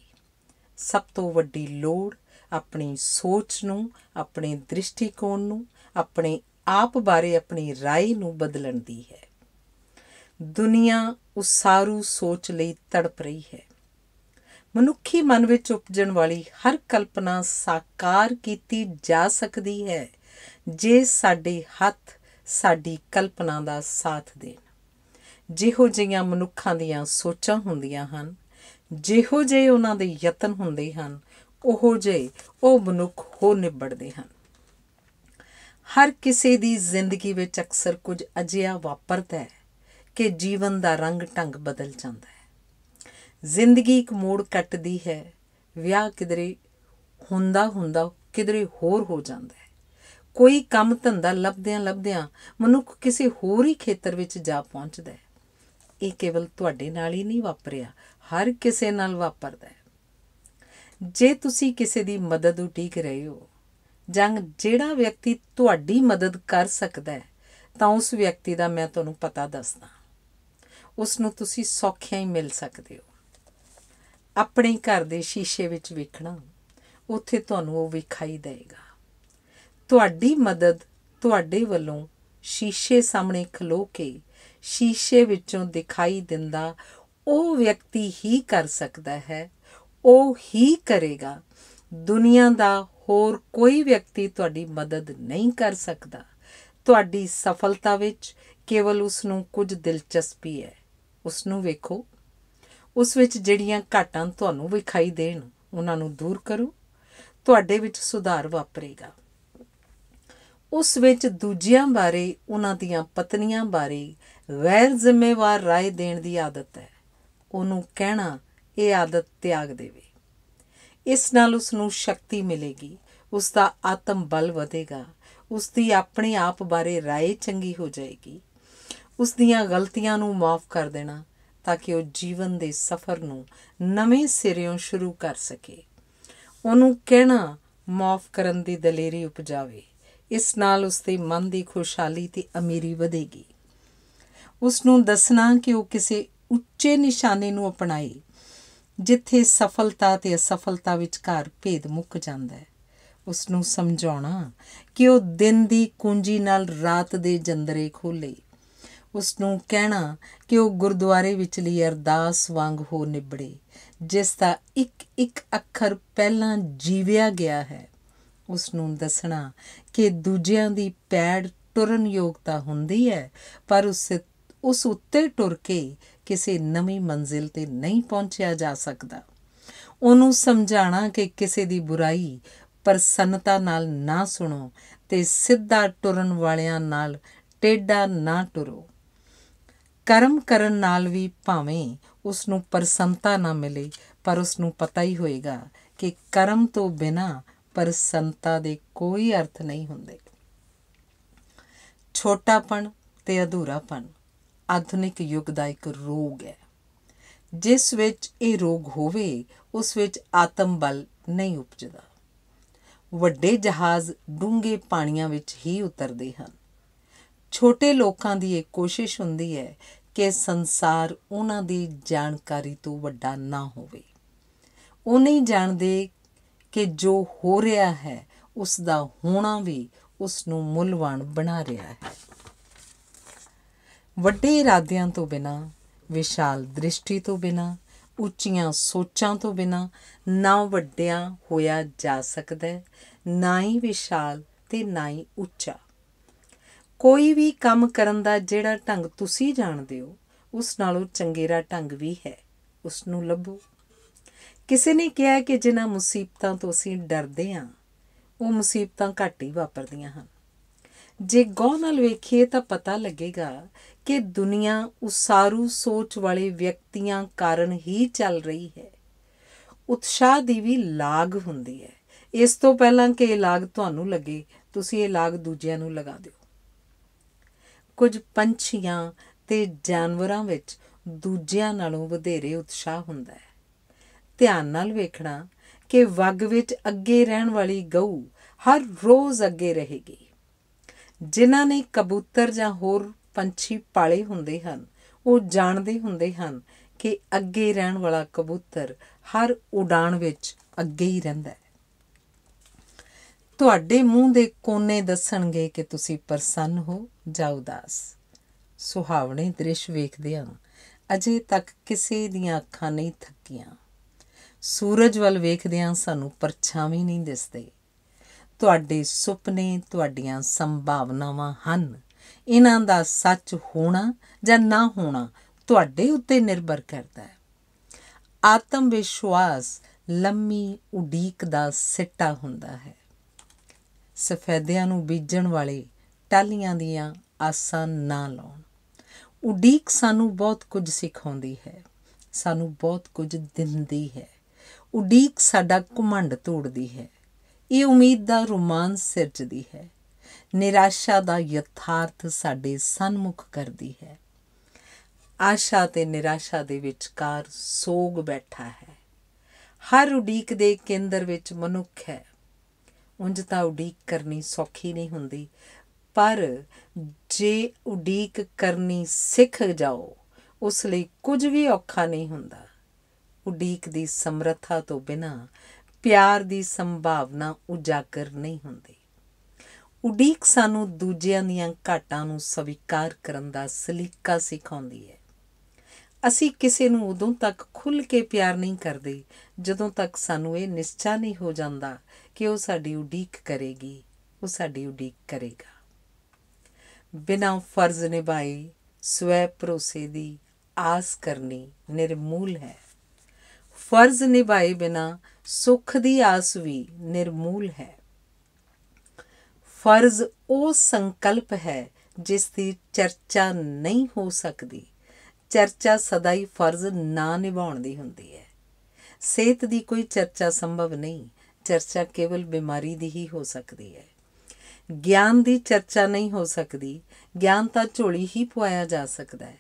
ਸਭ ਤੋਂ ਵੱਡੀ ਲੋੜ ਆਪਣੀ ਸੋਚ ਨੂੰ ਆਪਣੇ ਦ੍ਰਿਸ਼ਟੀਕੋਣ ਨੂੰ ਆਪਣੇ ਆਪ ਬਾਰੇ ਆਪਣੀ رائے ਨੂੰ ਬਦਲਣ ਦੀ ਹੈ ਦੁਨੀਆ ਉਸਾਰੂ ਸੋਚ ਲਈ ਤੜਪ ਰਹੀ ਹੈ ਮਨੁੱਖੀ ਮਨ ਵਿੱਚ ਉਪਜਣ ਵਾਲੀ ਹਰ ਕਲਪਨਾ ਸਾਕਾਰ ਕੀਤੀ ਜਾ ਸਕਦੀ ਹੈ ਜੇ ਸਾਡੇ ਹੱਥ ਸਾਡੀ ਕਲਪਨਾ ਦਾ ਸਾਥ ਦੇਣ ਜਿਹੋ ਜਿਹੀਆਂ ਮਨੁੱਖਾਂ ਦੀਆਂ ਸੋਚਾਂ ਹੁੰਦੀਆਂ ਹਨ ਜਿਹੋ ਜਿਹੇ ਉਹਨਾਂ ਦੇ ਯਤਨ ਹੁੰਦੇ ਹਨ ਉਹੋ ਜਿਹੇ ਉਹ ਮਨੁੱਖ ਹੋ ਨਿਬੜਦੇ ਹਨ ਹਰ ਕਿਸੇ ਦੀ ਜ਼ਿੰਦਗੀ ਵਿੱਚ ਅਕਸਰ ਕੁਝ ਅਜਿਹਾ ਵਾਪਰਦਾ ਹੈ ਕਿ ਜੀਵਨ ਦਾ ਰੰਗ ਢੰਗ ਬਦਲ ਜਾਂਦਾ ਹੈ ਜ਼ਿੰਦਗੀ ਇੱਕ ਮੋੜ ਕੱਟਦੀ ਹੈ ਵਿਆਹ ਕਿਦਰੇ ਹੁੰਦਾ ਹੁੰਦਾ ਕਿਦਰੇ ਹੋਰ ਹੋ ਜਾਂਦਾ ਹੈ ਕੋਈ ਕੰਮ ਧੰਦਾ ਲੱਭਦਿਆਂ ਲੱਭਦਿਆਂ ਮਨੁੱਖ ਕਿਸੇ ਹੋਰ ਹੀ ਖੇਤਰ ਵਿੱਚ ਜਾ ਪਹੁੰਚਦਾ ਹੈ ਇਹ ਕੇਵਲ ਤੁਹਾਡੇ ਨਾਲ ਹੀ ਨਹੀਂ ਵਾਪਰਿਆ ਹਰ ਕਿਸੇ ਨਾਲ ਵਾਪਰਦਾ ਹੈ ਜੇ ਤੁਸੀਂ ਕਿਸੇ ਦੀ ਮਦਦ ਉਡੀਕ ਰਹੇ ਹੋ ਜੰਗ ਜਿਹੜਾ ਵਿਅਕਤੀ ਤੁਹਾਡੀ ਮਦਦ ਕਰ ਸਕਦਾ ਹੈ ਤਾਂ ਉਸ ਵਿਅਕਤੀ ਦਾ ਮੈਂ ਤੁਹਾਨੂੰ ਪਤਾ ਦੱਸਦਾ ਉਸ ਨੂੰ ਤੁਸੀਂ ਸੌਖਿਆਂ ਹੀ ਮਿਲ ਸਕਦੇ ਹੋ ਆਪਣੇ ਘਰ ਦੇ ਸ਼ੀਸ਼ੇ ਵਿੱਚ ਵੇਖਣਾ ਉੱਥੇ ਤੁਹਾਨੂੰ ਉਹ ਵਿਖਾਈ ਦੇਵੇਗਾ ਤੁਹਾਡੀ ਮਦਦ ਤੁਹਾਡੇ ਵੱਲੋਂ ਸ਼ੀਸ਼ੇ ਸਾਹਮਣੇ ਖਲੋ ਕੇ ਸ਼ੀਸ਼ੇ ਵਿੱਚੋਂ ਦਿਖਾਈ ਦਿੰਦਾ ਉਹ ਵਿਅਕਤੀ ਹੀ ਕਰ ਸਕਦਾ ਹੈ ਉਹ ਹੀ ਕਰੇਗਾ ਦੁਨੀਆ ਦਾ ਹੋਰ ਕੋਈ ਵਿਅਕਤੀ ਤੁਹਾਡੀ ਮਦਦ ਨਹੀਂ ਕਰ ਸਕਦਾ ਤੁਹਾਡੀ ਸਫਲਤਾ ਵਿੱਚ ਕੇਵਲ ਉਸ ਨੂੰ ਕੁਝ ਦਿਲਚਸਪੀ ਹੈ ਉਸ ਨੂੰ ਵੇਖੋ ਉਸ ਵਿੱਚ ਜਿਹੜੀਆਂ ਘਾਟਾਂ ਤੁਹਾਨੂੰ ਵਿਖਾਈ ਦੇਣ ਉਹਨਾਂ ਨੂੰ ਦੂਰ ਕਰੋ ਤੁਹਾਡੇ ਵਿੱਚ ਸੁਧਾਰ ਵਾਪਰੇਗਾ ਉਸ ਵਿੱਚ ਦੂਜਿਆਂ ਬਾਰੇ ਉਹਨਾਂ ਦੀਆਂ ਪਤਨੀਆਂ ਬਾਰੇ ਗੈਰ ਜ਼ਿੰਮੇਵਾਰ رائے ਦੇਣ ਦੀ ਆਦਤ ਹੈ ਉਹਨੂੰ ਕਹਿਣਾ ਇਹ ਆਦਤ ਤਿਆਗ ਦੇਵੇ ਇਸ ਨਾਲ ਉਸ ਨੂੰ ਸ਼ਕਤੀ ਮਿਲੇਗੀ ਉਸ ਦਾ ਆਤਮ ਬਲ ਵਧੇਗਾ ਉਸ ਦੀ ਆਪਣੇ ਆਪ ਬਾਰੇ رائے ਚੰਗੀ ਹੋ ਜਾਏਗੀ ਉਸ ਦੀਆਂ ਗਲਤੀਆਂ ਨੂੰ ਮਾਫ ਕਰ ਦੇਣਾ ਤਾਂ ਕਿ ਉਹ ਜੀਵਨ ਦੇ ਸਫ਼ਰ ਨੂੰ ਨਵੇਂ ਸਿਰਿਓਂ ਸ਼ੁਰੂ ਕਰ ਸਕੇ ਉਹਨੂੰ ਕਹਿਣਾ ਮਾਫ ਕਰਨ ਦੀ ਦਲੇਰੀ ਉਪਜਾਵੇ ਇਸ ਨਾਲ ਉਸ ਦੇ ਮਨ ਦੀ ਖੁਸ਼ਹਾਲੀ ਤੇ ਅਮੀਰੀ ਵਧੇਗੀ ਉਸ ਨੂੰ ਦੱਸਣਾ ਕਿ ਉਹ ਕਿਸੇ ਉੱਚੇ ਨਿਸ਼ਾਨੇ ਨੂੰ ਅਪਣਾਏ ਜਿੱਥੇ ਸਫਲਤਾ ਤੇ ਅਸਫਲਤਾ ਵਿਚਕਾਰ ਭੇਦ ਮੁੱਕ ਜਾਂਦਾ ਹੈ ਉਸ ਨੂੰ ਸਮਝਾਉਣਾ ਕਿ ਉਹ ਦਿਨ ਦੀ ਕੁੰਜੀ ਨਾਲ ਰਾਤ ਦੇ ਜੰਦਰੇ ਖੋਲੇ ਉਸ ਨੂੰ ਕਹਿਣਾ ਕਿ ਉਹ ਗੁਰਦੁਆਰੇ ਵਿਚਲੀ ਅਰਦਾਸ ਵਾਂਗ ਹੋ ਨਿਬੜੇ ਜਿਸ ਦਾ ਇੱਕ ਇੱਕ ਅੱਖਰ ਪਹਿਲਾਂ ਜੀਵਿਆ ਗਿਆ ਹੈ ਉਸ ਨੂੰ ਦੱਸਣਾ ਕਿ ਦੂਜਿਆਂ ਦੀ ਪੈੜ ਟੁਰਨ ਯੋਗਤਾ ਹੁੰਦੀ ਹੈ ਪਰ ਉਸ ਉਸ ਉੱਤੇ ਟੁਰ ਕੇ ਕਿਸੇ ਨਵੀਂ ਮੰਜ਼ਿਲ ਤੇ ਨਹੀਂ ਪਹੁੰਚਿਆ ਜਾ ਸਕਦਾ ਉਹਨੂੰ ਸਮਝਾਣਾ ਕਿ ਕਿਸੇ ਦੀ ਬੁਰਾਈ ਪ੍ਰਸੰਨਤਾ ਨਾਲ ਨਾ ਸੁਣੋ ਤੇ ਸਿੱਧਾ ਟੁਰਨ ਵਾਲਿਆਂ ਨਾਲ ਟੇਡਾ ਨਾ ਟੁਰੋ ਕਰਮ ਕਰਨ ਨਾਲ ਵੀ ਭਾਵੇਂ ਉਸ ਨੂੰ ਪ੍ਰਸੰਨਤਾ ਨਾ ਮਿਲੇ ਪਰ ਉਸ ਨੂੰ ਪਤਾ ਹੀ ਹੋਏਗਾ ਕਿ ਕਰਮ ਤੋਂ ਬਿਨਾ ਪਰ ਸੰਤਾ ਦੇ ਕੋਈ ਅਰਥ ਨਹੀਂ ਹੁੰਦੇ ਛੋਟਾਪਣ ਤੇ ਅਧੂਰਾਪਣ ਆਧੁਨਿਕ ਯੁੱਗ ਦਾ ਇੱਕ ਰੋਗ ਹੈ ਜਿਸ ਵਿੱਚ ਇਹ ਰੋਗ ਹੋਵੇ ਉਸ ਵਿੱਚ ਆਤਮ ਬਲ ਨਹੀਂ ਉਪਜਦਾ ਵੱਡੇ ਜਹਾਜ਼ ਡੂੰਘੇ ਪਾਣੀਆਂ ਵਿੱਚ ਹੀ ਉਤਰਦੇ ਹਨ ਛੋਟੇ ਲੋਕਾਂ ਦੀ ਇਹ ਕੋਸ਼ਿਸ਼ ਹੁੰਦੀ ਹੈ ਕਿ ਸੰਸਾਰ ਉਹਨਾਂ ਦੀ ਜਾਣਕਾਰੀ ਤੋਂ ਵੱਡਾ ਨਾ ਹੋਵੇ ਉਹ ਨਹੀਂ ਜਾਣਦੇ ਕਿ ਜੋ ਹੋ ਰਿਹਾ ਹੈ ਉਸ ਦਾ ਹੋਣਾ ਵੀ ਉਸ ਨੂੰ ਮੁੱਲਵਾਨ ਬਣਾ ਰਿਹਾ ਹੈ ਵੱਡੇ ਇਰਾਦਿਆਂ ਤੋਂ ਬਿਨਾ ਵਿਸ਼ਾਲ ਦ੍ਰਿਸ਼ਟੀ ਤੋਂ ਬਿਨਾ ਉੱਚੀਆਂ ਸੋਚਾਂ ਤੋਂ ਬਿਨਾ ਨਾ ਵੱਡਿਆਂ ਹੋਇਆ ਜਾ ਸਕਦਾ ਹੈ ਨਾ ਹੀ ਵਿਸ਼ਾਲ ਤੇ ਨਾ ਹੀ ਉੱਚਾ ਕੋਈ ਵੀ ਕੰਮ ਕਰਨ ਦਾ ਜਿਹੜਾ ਢੰਗ ਤੁਸੀਂ ਜਾਣਦੇ ਹੋ ਉਸ ਨਾਲੋਂ ਚੰਗੇਰਾ ਢੰਗ ਵੀ ਹੈ ਉਸ ਨੂੰ ਲੱਭੋ ਕਿਸੇ ਨੇ ਕਿਹਾ ਕਿ ਜਿਨ੍ਹਾਂ ਮੁਸੀਬਤਾਂ ਤੋਂ ਅਸੀਂ ਡਰਦੇ ਹਾਂ ਉਹ ਮੁਸੀਬਤਾਂ ਘੱਟ ਹੀ ਵਾਪਰਦੀਆਂ ਹਨ ਜੇ ਗੌਰ ਨਾਲ ਵੇਖੀਏ ਤਾਂ ਪਤਾ ਲੱਗੇਗਾ ਕਿ ਦੁਨੀਆ ਉਸਾਰੂ ਸੋਚ ਵਾਲੇ ਵਿਅਕਤੀਆਂ ਕਾਰਨ ਹੀ ਚੱਲ ਰਹੀ ਹੈ ਉਤਸ਼ਾਹ ਦੀ ਵੀ ਲਾਗ ਹੁੰਦੀ ਹੈ ਇਸ ਤੋਂ ਪਹਿਲਾਂ ਕਿ ਇਹ ਲਾਗ ਤੁਹਾਨੂੰ ਲੱਗੇ ਤੁਸੀਂ ਇਹ ਲਾਗ ਦੂਜਿਆਂ ਨੂੰ ਲਗਾ ਦਿਓ ਕੁਝ ਪੰਛੀਆਂ ਤੇ ਜਾਨਵਰਾਂ ਵਿੱਚ ਦੂਜਿਆਂ ਨਾਲੋਂ ਵਧੇਰੇ ਉਤਸ਼ਾਹ ਹੁੰਦਾ ਹੈ ਧਿਆਨ ਨਾਲ ਵੇਖਣਾ ਕਿ ਵਗ ਵਿੱਚ ਅੱਗੇ ਰਹਿਣ ਵਾਲੀ ਗਊ ਹਰ ਰੋਜ਼ ਅੱਗੇ ਰਹੇਗੀ ਜਿਨ੍ਹਾਂ ਨੇ ਕਬੂਤਰ ਜਾਂ ਹੋਰ ਪੰਛੀ ਪਾਲੇ ਹੁੰਦੇ ਹਨ ਉਹ ਜਾਣਦੇ ਹੁੰਦੇ ਹਨ ਕਿ ਅੱਗੇ ਰਹਿਣ ਵਾਲਾ ਕਬੂਤਰ ਹਰ ਉਡਾਣ ਵਿੱਚ ਅੱਗੇ ਹੀ ਰਹਿੰਦਾ ਹੈ ਤੁਹਾਡੇ ਮੂੰਹ ਦੇ ਕੋਨੇ ਦੱਸਣਗੇ ਕਿ ਤੁਸੀਂ ਪ੍ਰਸੰਨ ਹੋ ਜਾਂ ਉਦਾਸ ਸੁਹਾਵਣੇ ਦ੍ਰਿਸ਼ ਵੇਖਦੇ ਹਾਂ ਅਜੇ ਤੱਕ ਕਿਸੇ ਦੀਆਂ ਅੱਖਾਂ ਨਹੀਂ ਥੱਕੀਆਂ ਸੂਰਜ ਵੱਲ ਵੇਖਦਿਆਂ ਸਾਨੂੰ ਪਰਛਾਵੇਂ ਨਹੀਂ ਦਿਸਦੇ ਤੁਹਾਡੇ ਸੁਪਨੇ ਤੁਹਾਡੀਆਂ ਸੰਭਾਵਨਾਵਾਂ ਹਨ ਇਹਨਾਂ ਦਾ ਸੱਚ ਹੋਣਾ ਜਾਂ ਨਾ ਹੋਣਾ ਤੁਹਾਡੇ ਉੱਤੇ ਨਿਰਭਰ ਕਰਦਾ ਹੈ ਆਤਮ ਵਿਸ਼ਵਾਸ ਲੰਮੀ ਉਡੀਕ ਦਾ ਸਿੱਟਾ ਹੁੰਦਾ ਹੈ ਸਫੈਦਿਆਂ ਨੂੰ ਬੀਜਣ ਵਾਲੇ ਟਾਲੀਆਂ ਦੀਆਂ ਆਸਾਂ ਨਾ ਲਾਉਣ ਉਡੀਕ ਸਾਨੂੰ ਬਹੁਤ ਕੁਝ ਸਿਖਾਉਂਦੀ ਹੈ ਸਾਨੂੰ ਬਹੁਤ ਕੁਝ ਦਿੰਦੀ ਹੈ ਉਡੀਕ ਸਾਡਾ ਘਮੰਡ ਤੋੜਦੀ ਹੈ ਇਹ ਉਮੀਦ ਦਾ ਰੋਮਾਂਸ ਸਿਰਜਦੀ ਹੈ ਨਿਰਾਸ਼ਾ ਦਾ ਯਥਾਰਥ ਸਾਡੇ ਸਨਮੁਖ ਕਰਦੀ ਹੈ ਆਸ਼ਾ ਤੇ ਨਿਰਾਸ਼ਾ ਦੇ ਵਿਚਕਾਰ ਸੋਗ ਬੈਠਾ ਹੈ ਹਰ ਉਡੀਕ ਦੇ ਕੇਂਦਰ ਵਿੱਚ ਮਨੁੱਖ ਹੈ ਉਂਝ ਤਾਂ ਉਡੀਕ ਕਰਨੀ ਸੌਖੀ ਨਹੀਂ ਹੁੰਦੀ ਪਰ ਜੇ ਉਡੀਕ ਕਰਨੀ ਸਿੱਖ ਜਾਓ ਉਸ ਲਈ ਕੁਝ ਵੀ ਔਖਾ ਨਹੀਂ ਹੁੰਦਾ ਉਡੀਕ ਦੀ ਸਮਰੱਥਾ ਤੋਂ ਬਿਨਾ ਪਿਆਰ ਦੀ ਸੰਭਾਵਨਾ ਉਜਾਗਰ ਨਹੀਂ ਹੁੰਦੀ ਉਡੀਕ ਸਾਨੂੰ ਦੂਜਿਆਂ ਦੀਆਂ ਘਾਟਾਂ ਨੂੰ ਸਵੀਕਾਰ ਕਰਨ ਦਾ ਸਲੀਕਾ ਸਿਖਾਉਂਦੀ ਹੈ ਅਸੀਂ ਕਿਸੇ ਨੂੰ ਉਦੋਂ ਤੱਕ ਖੁੱਲ ਕੇ ਪਿਆਰ ਨਹੀਂ ਕਰਦੇ ਜਦੋਂ ਤੱਕ ਸਾਨੂੰ ਇਹ ਨਿਸ਼ਚਾ ਨਹੀਂ ਹੋ ਜਾਂਦਾ ਕਿ ਉਹ ਸਾਡੀ ਉਡੀਕ ਕਰੇਗੀ ਉਹ ਸਾਡੀ ਉਡੀਕ ਕਰੇਗਾ ਬਿਨਾਂ ਫਰਜ਼ ਨਿਭਾਈ ਸਵੈ ਭਰੋਸੇ ਦੀ ਆਸ ਕਰਨੀ ਨਿਰਮੂਲ ਹੈ ਫਰਜ਼ ਨਿਭਾਏ ਬਿਨਾ ਸੁੱਖ ਦੀ ਆਸ ਵੀ ਨਿਰਮੂਲ ਹੈ ਫਰਜ਼ ਉਹ ਸੰਕਲਪ ਹੈ ਜਿਸ ਦੀ ਚਰਚਾ ਨਹੀਂ ਹੋ ਸਕਦੀ ਚਰਚਾ ਸਦਾ ਹੀ ਫਰਜ਼ ਨਾ ਨਿਭਾਉਣ ਦੀ ਹੁੰਦੀ ਹੈ ਸਿਹਤ ਦੀ ਕੋਈ ਚਰਚਾ ਸੰਭਵ ਨਹੀਂ ਚਰਚਾ ਕੇਵਲ ਬਿਮਾਰੀ ਦੀ ਹੀ ਹੋ ਸਕਦੀ ਹੈ ਗਿਆਨ ਦੀ ਚਰਚਾ ਨਹੀਂ ਹੋ ਸਕਦੀ ਗਿਆਨ ਤਾਂ ਝੋਲੀ ਹੀ ਪੁਆਇਆ ਜਾ ਸਕਦਾ ਹੈ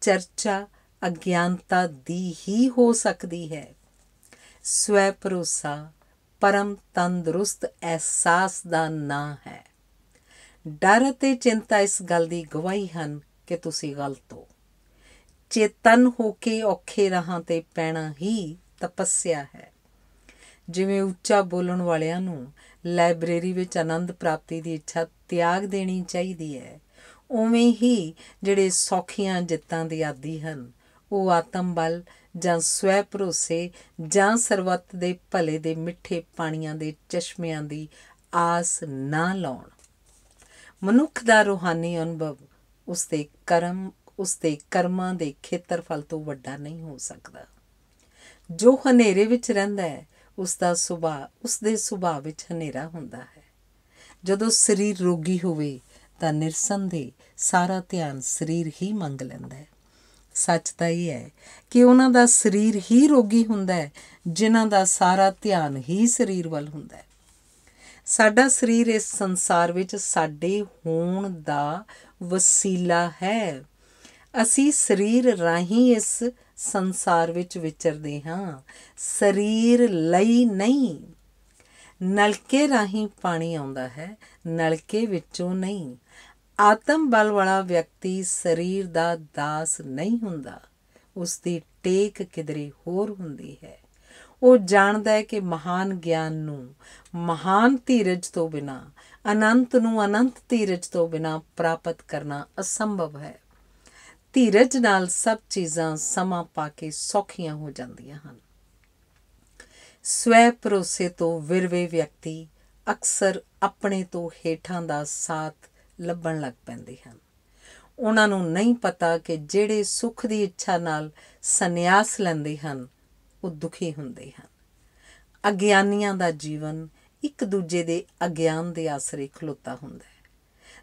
ਚਰਚਾ ਅਗਿਆਨਤਾ ਦੀ ਹੀ ਹੋ ਸਕਦੀ ਹੈ ਸਵੈ ਭਰੋਸਾ ਪਰਮ ਤੰਦਰੁਸਤ ਅਹਿਸਾਸ ਦਾ ਨਾਂ ਹੈ ਡਰ ਤੇ ਚਿੰਤਾ ਇਸ ਗੱਲ ਦੀ ਗਵਾਹੀ ਹਨ ਕਿ ਤੁਸੀਂ ਗਲਤ ਹੋ ਚੇਤਨ ਹੋ ਕੇ ਔਖੇ ਰਹਾ ਤੇ ਪੈਣਾ ਹੀ ਤਪੱਸਿਆ ਹੈ ਜਿਵੇਂ ਉੱਚਾ ਬੋਲਣ ਵਾਲਿਆਂ ਨੂੰ ਲਾਇਬ੍ਰੇਰੀ ਵਿੱਚ ਆਨੰਦ ਪ੍ਰਾਪਤੀ ਦੀ ਇੱਛਾ ਤਿਆਗ ਦੇਣੀ ਚਾਹੀਦੀ ਹੈ ਉਵੇਂ ਹੀ ਜਿਹੜੇ ਸੌਖੀਆਂ ਜਿੱਤਾਂ ਦੇ ਆਦੀ ਹਨ ਉਹ ਆਤਮ ਬਲ ਜਾਂ ਸਵੈ ਭਰੋਸੇ ਜਾਂ ਸਰਵਤ ਦੇ ਭਲੇ ਦੇ ਮਿੱਠੇ ਪਾਣੀਆਂ ਦੇ ਚਸ਼ਮਿਆਂ ਦੀ ਆਸ ਨਾ ਲਾਉਣ ਮਨੁੱਖ ਦਾ ਰੋਹਾਨੀ ਅਨੁਭਵ ਉਸ ਦੇ ਕਰਮ ਉਸ ਦੇ ਕਰਮਾਂ ਦੇ ਖੇਤਰਫਲ ਤੋਂ ਵੱਡਾ ਨਹੀਂ ਹੋ ਸਕਦਾ ਜੋ ਹਨੇਰੇ ਵਿੱਚ ਰਹਿੰਦਾ ਹੈ ਉਸ ਦਾ ਸੁਭਾਅ ਉਸ ਦੇ ਸੁਭਾਅ ਵਿੱਚ ਹਨੇਰਾ ਹੁੰਦਾ ਹੈ ਜਦੋਂ ਸਰੀਰ ਰੋਗੀ ਹੋਵੇ ਤਾਂ ਨਿਰਸੰਦੇ ਸਾਰਾ ਧਿਆਨ ਸਰੀਰ ਹੀ ਮੰਗ ਲੈਂਦਾ ਹੈ ਸੱਚ ਤਾਂ ਇਹ ਹੈ ਕਿ ਉਹਨਾਂ ਦਾ ਸਰੀਰ ਹੀ ਰੋਗੀ ਹੁੰਦਾ ਹੈ ਜਿਨ੍ਹਾਂ ਦਾ ਸਾਰਾ ਧਿਆਨ ਹੀ ਸਰੀਰ ਵੱਲ ਹੁੰਦਾ ਹੈ ਸਾਡਾ ਸਰੀਰ ਇਸ ਸੰਸਾਰ ਵਿੱਚ ਸਾਡੇ ਹੋਣ ਦਾ ਵਸੀਲਾ ਹੈ ਅਸੀਂ ਸਰੀਰ ਰਾਹੀਂ ਇਸ ਸੰਸਾਰ ਵਿੱਚ ਵਿਚਰਦੇ ਹਾਂ ਸਰੀਰ ਲਈ ਨਹੀਂ ਨਲਕੇ ਰਾਹੀਂ ਪਾਣੀ ਆਉਂਦਾ ਹੈ ਨਲਕੇ ਵਿੱਚੋਂ ਨਹੀਂ ਆਤਮ ਬਲ ਵਾਲਾ ਵਿਅਕਤੀ ਸਰੀਰ ਦਾ ਦਾਸ ਨਹੀਂ ਹੁੰਦਾ ਉਸ ਦੀ ਟੇਕ ਕਿਦਰੇ ਹੋਰ ਹੁੰਦੀ ਹੈ ਉਹ ਜਾਣਦਾ ਹੈ ਕਿ ਮਹਾਨ ਗਿਆਨ ਨੂੰ ਮਹਾਨ ਧੀਰਜ ਤੋਂ ਬਿਨਾ ਅਨੰਤ ਨੂੰ ਅਨੰਤ ਧੀਰਜ ਤੋਂ ਬਿਨਾ ਪ੍ਰਾਪਤ ਕਰਨਾ ਅਸੰਭਵ ਹੈ ਧੀਰਜ ਨਾਲ ਸਭ ਚੀਜ਼ਾਂ ਸਮਾਂ ਪਾ ਕੇ ਸੌਖੀਆਂ ਹੋ ਜਾਂਦੀਆਂ ਹਨ ਸਵੈ ਪ੍ਰੋਸੇ ਤੋਂ ਵਿਰਵੇ ਵਿਅਕਤੀ ਅਕਸਰ ਆਪਣੇ ਤੋਂ ਹੇਠਾਂ ਦਾ ਸਾਥ ਲੱਭਣ ਲੱਗ ਪੈਂਦੇ ਹਨ ਉਹਨਾਂ ਨੂੰ ਨਹੀਂ ਪਤਾ ਕਿ ਜਿਹੜੇ ਸੁੱਖ ਦੀ ਇੱਛਾ ਨਾਲ ਸੰਨਿਆਸ ਲੈਂਦੇ ਹਨ ਉਹ ਦੁਖੀ ਹੁੰਦੇ ਹਨ ਅਗਿਆਨੀਆਂ ਦਾ ਜੀਵਨ ਇੱਕ ਦੂਜੇ ਦੇ ਅਗਿਆਨ ਦੇ ਆਸਰੇ ਖਲੋਤਾ ਹੁੰਦਾ ਹੈ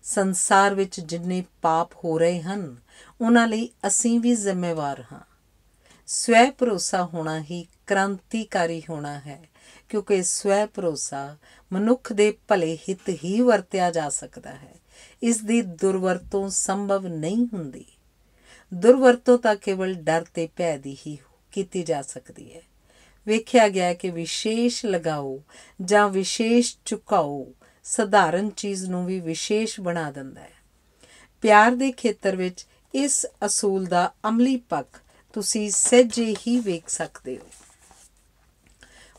ਸੰਸਾਰ ਵਿੱਚ ਜਿੰਨੇ ਪਾਪ ਹੋ ਰਹੇ ਹਨ ਉਹਨਾਂ ਲਈ ਅਸੀਂ ਵੀ ਜ਼ਿੰਮੇਵਾਰ ਹਾਂ ਸਵੈ ਭਰੋਸਾ ਹੋਣਾ ਹੀ ਕ੍ਰਾਂਤੀਕਾਰੀ ਹੋਣਾ ਹੈ ਕਿਉਂਕਿ ਸਵੈ ਭਰੋਸਾ ਮਨੁੱਖ ਦੇ ਭਲੇ ਹਿੱਤ ਹੀ ਵਰਤਿਆ ਜਾ ਸਕਦਾ ਹੈ ਇਸ ਦੀ ਦੁਰਵਰਤੋਂ ਸੰਭਵ ਨਹੀਂ ਹੁੰਦੀ ਦੁਰਵਰਤੋਂ ਤਾਂ ਕੇਵਲ ਡਰ ਤੇ ਭੈ ਦੀ ਹੀ ਕੀਤੀ ਜਾ ਸਕਦੀ ਹੈ ਵੇਖਿਆ ਗਿਆ ਕਿ ਵਿਸ਼ੇਸ਼ ਲਗਾਓ ਜਾਂ ਵਿਸ਼ੇਸ਼ ਝੁਕਾਓ ਸਧਾਰਨ ਚੀਜ਼ ਨੂੰ ਵੀ ਵਿਸ਼ੇਸ਼ ਬਣਾ ਦਿੰਦਾ ਹੈ ਪਿਆਰ ਦੇ ਖੇਤਰ ਵਿੱਚ ਇਸ ਅਸੂਲ ਦਾ ਅਮਲੀ ਪੱਖ ਤੁਸੀਂ ਸਹਿਜੇ ਹੀ ਵੇਖ ਸਕਦੇ ਹੋ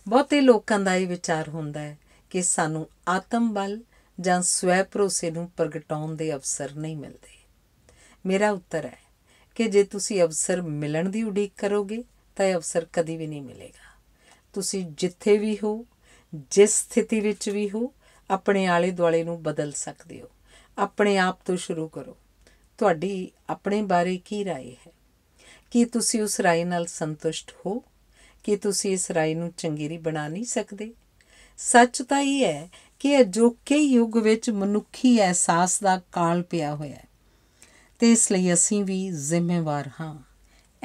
ਬਹੁਤੇ ਲੋਕਾਂ ਦਾ ਇਹ ਵਿਚਾਰ ਹੁੰਦਾ ਹੈ ਕਿ ਸਾਨੂੰ ਆਤਮ ਬਲ ਜਾਂ ਸਵੈ ਭਰੋਸੇ ਨੂੰ ਪ੍ਰਗਟਾਉਣ ਦੇ ਅਵਸਰ ਨਹੀਂ ਮਿਲਦੇ ਮੇਰਾ ਉੱਤਰ ਹੈ ਕਿ ਜੇ ਤੁਸੀਂ ਅਵਸਰ ਮਿਲਣ ਦੀ ਉਡੀਕ ਕਰੋਗੇ ਤਾਂ ਇਹ ਅਵਸਰ ਕਦੀ ਵੀ ਨਹੀਂ ਮਿਲੇਗਾ ਤੁਸੀਂ ਜਿੱਥੇ ਵੀ ਹੋ ਜਿਸ ਸਥਿਤੀ ਵਿੱਚ ਵੀ ਹੋ ਆਪਣੇ ਆਲੇ ਦੁਆਲੇ ਨੂੰ ਬਦਲ ਸਕਦੇ ਹੋ ਆਪਣੇ ਆਪ ਤੋਂ ਸ਼ੁਰੂ ਕਰੋ ਤੁਹਾਡੀ ਆਪਣੇ ਬਾਰੇ ਕੀ رائے ਹੈ ਕੀ ਤੁਸੀਂ ਉਸ رائے ਨਾਲ ਸੰਤੁਸ਼ਟ ਹੋ ਕੀ ਤੁਸੀਂ ਇਸ رائے ਨੂੰ ਚੰਗੇਰੀ ਬਣਾ ਨਹੀਂ ਸਕਦੇ ਸੱਚ ਤਾਂ ਇਹ ਹੈ ਕਿ ਅਜੋਕੇ ਯੁੱਗ ਵਿੱਚ ਮਨੁੱਖੀ ਅਹਿਸਾਸ ਦਾ ਕਾਲ ਪਿਆ ਹੋਇਆ ਹੈ ਤੇ ਇਸ ਲਈ ਅਸੀਂ ਵੀ ਜ਼ਿੰਮੇਵਾਰ ਹਾਂ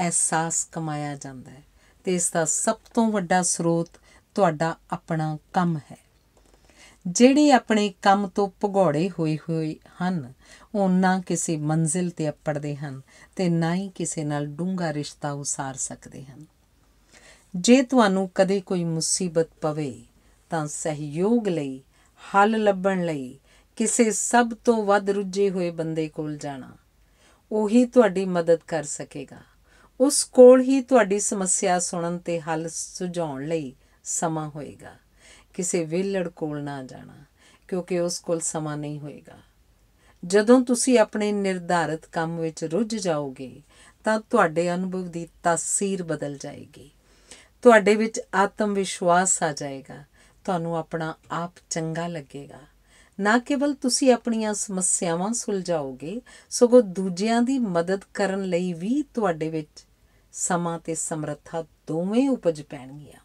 ਅਹਿਸਾਸ ਕਮਾਇਆ ਜਾਂਦਾ ਹੈ ਤੇ ਇਸ ਦਾ ਸਭ ਤੋਂ ਵੱਡਾ ਸਰੋਤ ਤੁਹਾਡਾ ਆਪਣਾ ਕੰਮ ਹੈ ਜਿਹੜੇ ਆਪਣੇ ਕੰਮ ਤੋਂ ਭਗੌੜੇ ਹੋਏ ਹੋਏ ਹਨ ਉਹ ਨਾ ਕਿਸੇ ਮੰਜ਼ਿਲ ਤੇ ਅੱਪੜਦੇ ਹਨ ਤੇ ਨਾ ਹੀ ਕਿਸੇ ਨਾਲ ਡੂੰਘਾ ਰਿਸ਼ਤਾ ਉਸਾਰ ਸਕਦੇ ਹਨ ਜੇ ਤੁਹਾਨੂੰ ਕਦੇ ਕੋਈ ਮੁਸੀਬਤ ਪਵੇ ਤਾਂ ਸਹਿਯੋਗ ਲਈ ਹੱਲ ਲੱਭਣ ਲਈ ਕਿਸੇ ਸਭ ਤੋਂ ਵੱਧ ਰੁੱਝੇ ਹੋਏ ਬੰਦੇ ਕੋਲ ਜਾਣਾ ਉਹੀ ਤੁਹਾਡੀ ਮਦਦ ਕਰ ਸਕੇਗਾ ਉਸ ਕੋਲ ਹੀ ਤੁਹਾਡੀ ਸਮੱਸਿਆ ਸੁਣਨ ਤੇ ਹੱਲ ਸੁਝਾਉਣ ਲਈ ਸਮਾਂ ਹੋਏਗਾ ਕਿਸੇ ਵਿਹਲੜ ਕੋਲ ਨਾ ਜਾਣਾ ਕਿਉਂਕਿ ਉਸ ਕੋਲ ਸਮਾਂ ਨਹੀਂ ਹੋਏਗਾ ਜਦੋਂ ਤੁਸੀਂ ਆਪਣੇ ਨਿਰਧਾਰਿਤ ਕੰਮ ਵਿੱਚ ਰੁੱਝ ਜਾਓਗੇ ਤਾਂ ਤੁਹਾਡੇ ਅਨੁਭਵ ਦੀ ਤਾਸੀਰ ਬਦਲ ਜਾਏਗੀ ਤੁਹਾਡੇ ਵਿੱਚ ਆਤਮ ਵਿਸ਼ਵਾਸ ਆ ਜਾਏਗਾ ਤੁਹਾਨੂੰ ਆਪਣਾ ਆਪ ਚੰਗਾ ਲੱਗੇਗਾ ਨਾ ਕੇਵਲ ਤੁਸੀਂ ਆਪਣੀਆਂ ਸਮੱਸਿਆਵਾਂ ਸੁਲਝਾਓਗੇ ਸਗੋਂ ਦੂਜਿਆਂ ਦੀ ਮਦਦ ਕਰਨ ਲਈ ਵੀ ਤੁਹਾਡੇ ਵਿੱਚ ਸਮਾਂ ਤੇ ਸਮਰੱਥਾ ਦੋਵੇਂ ਉਪਜ ਪੈਣਗੀਆਂ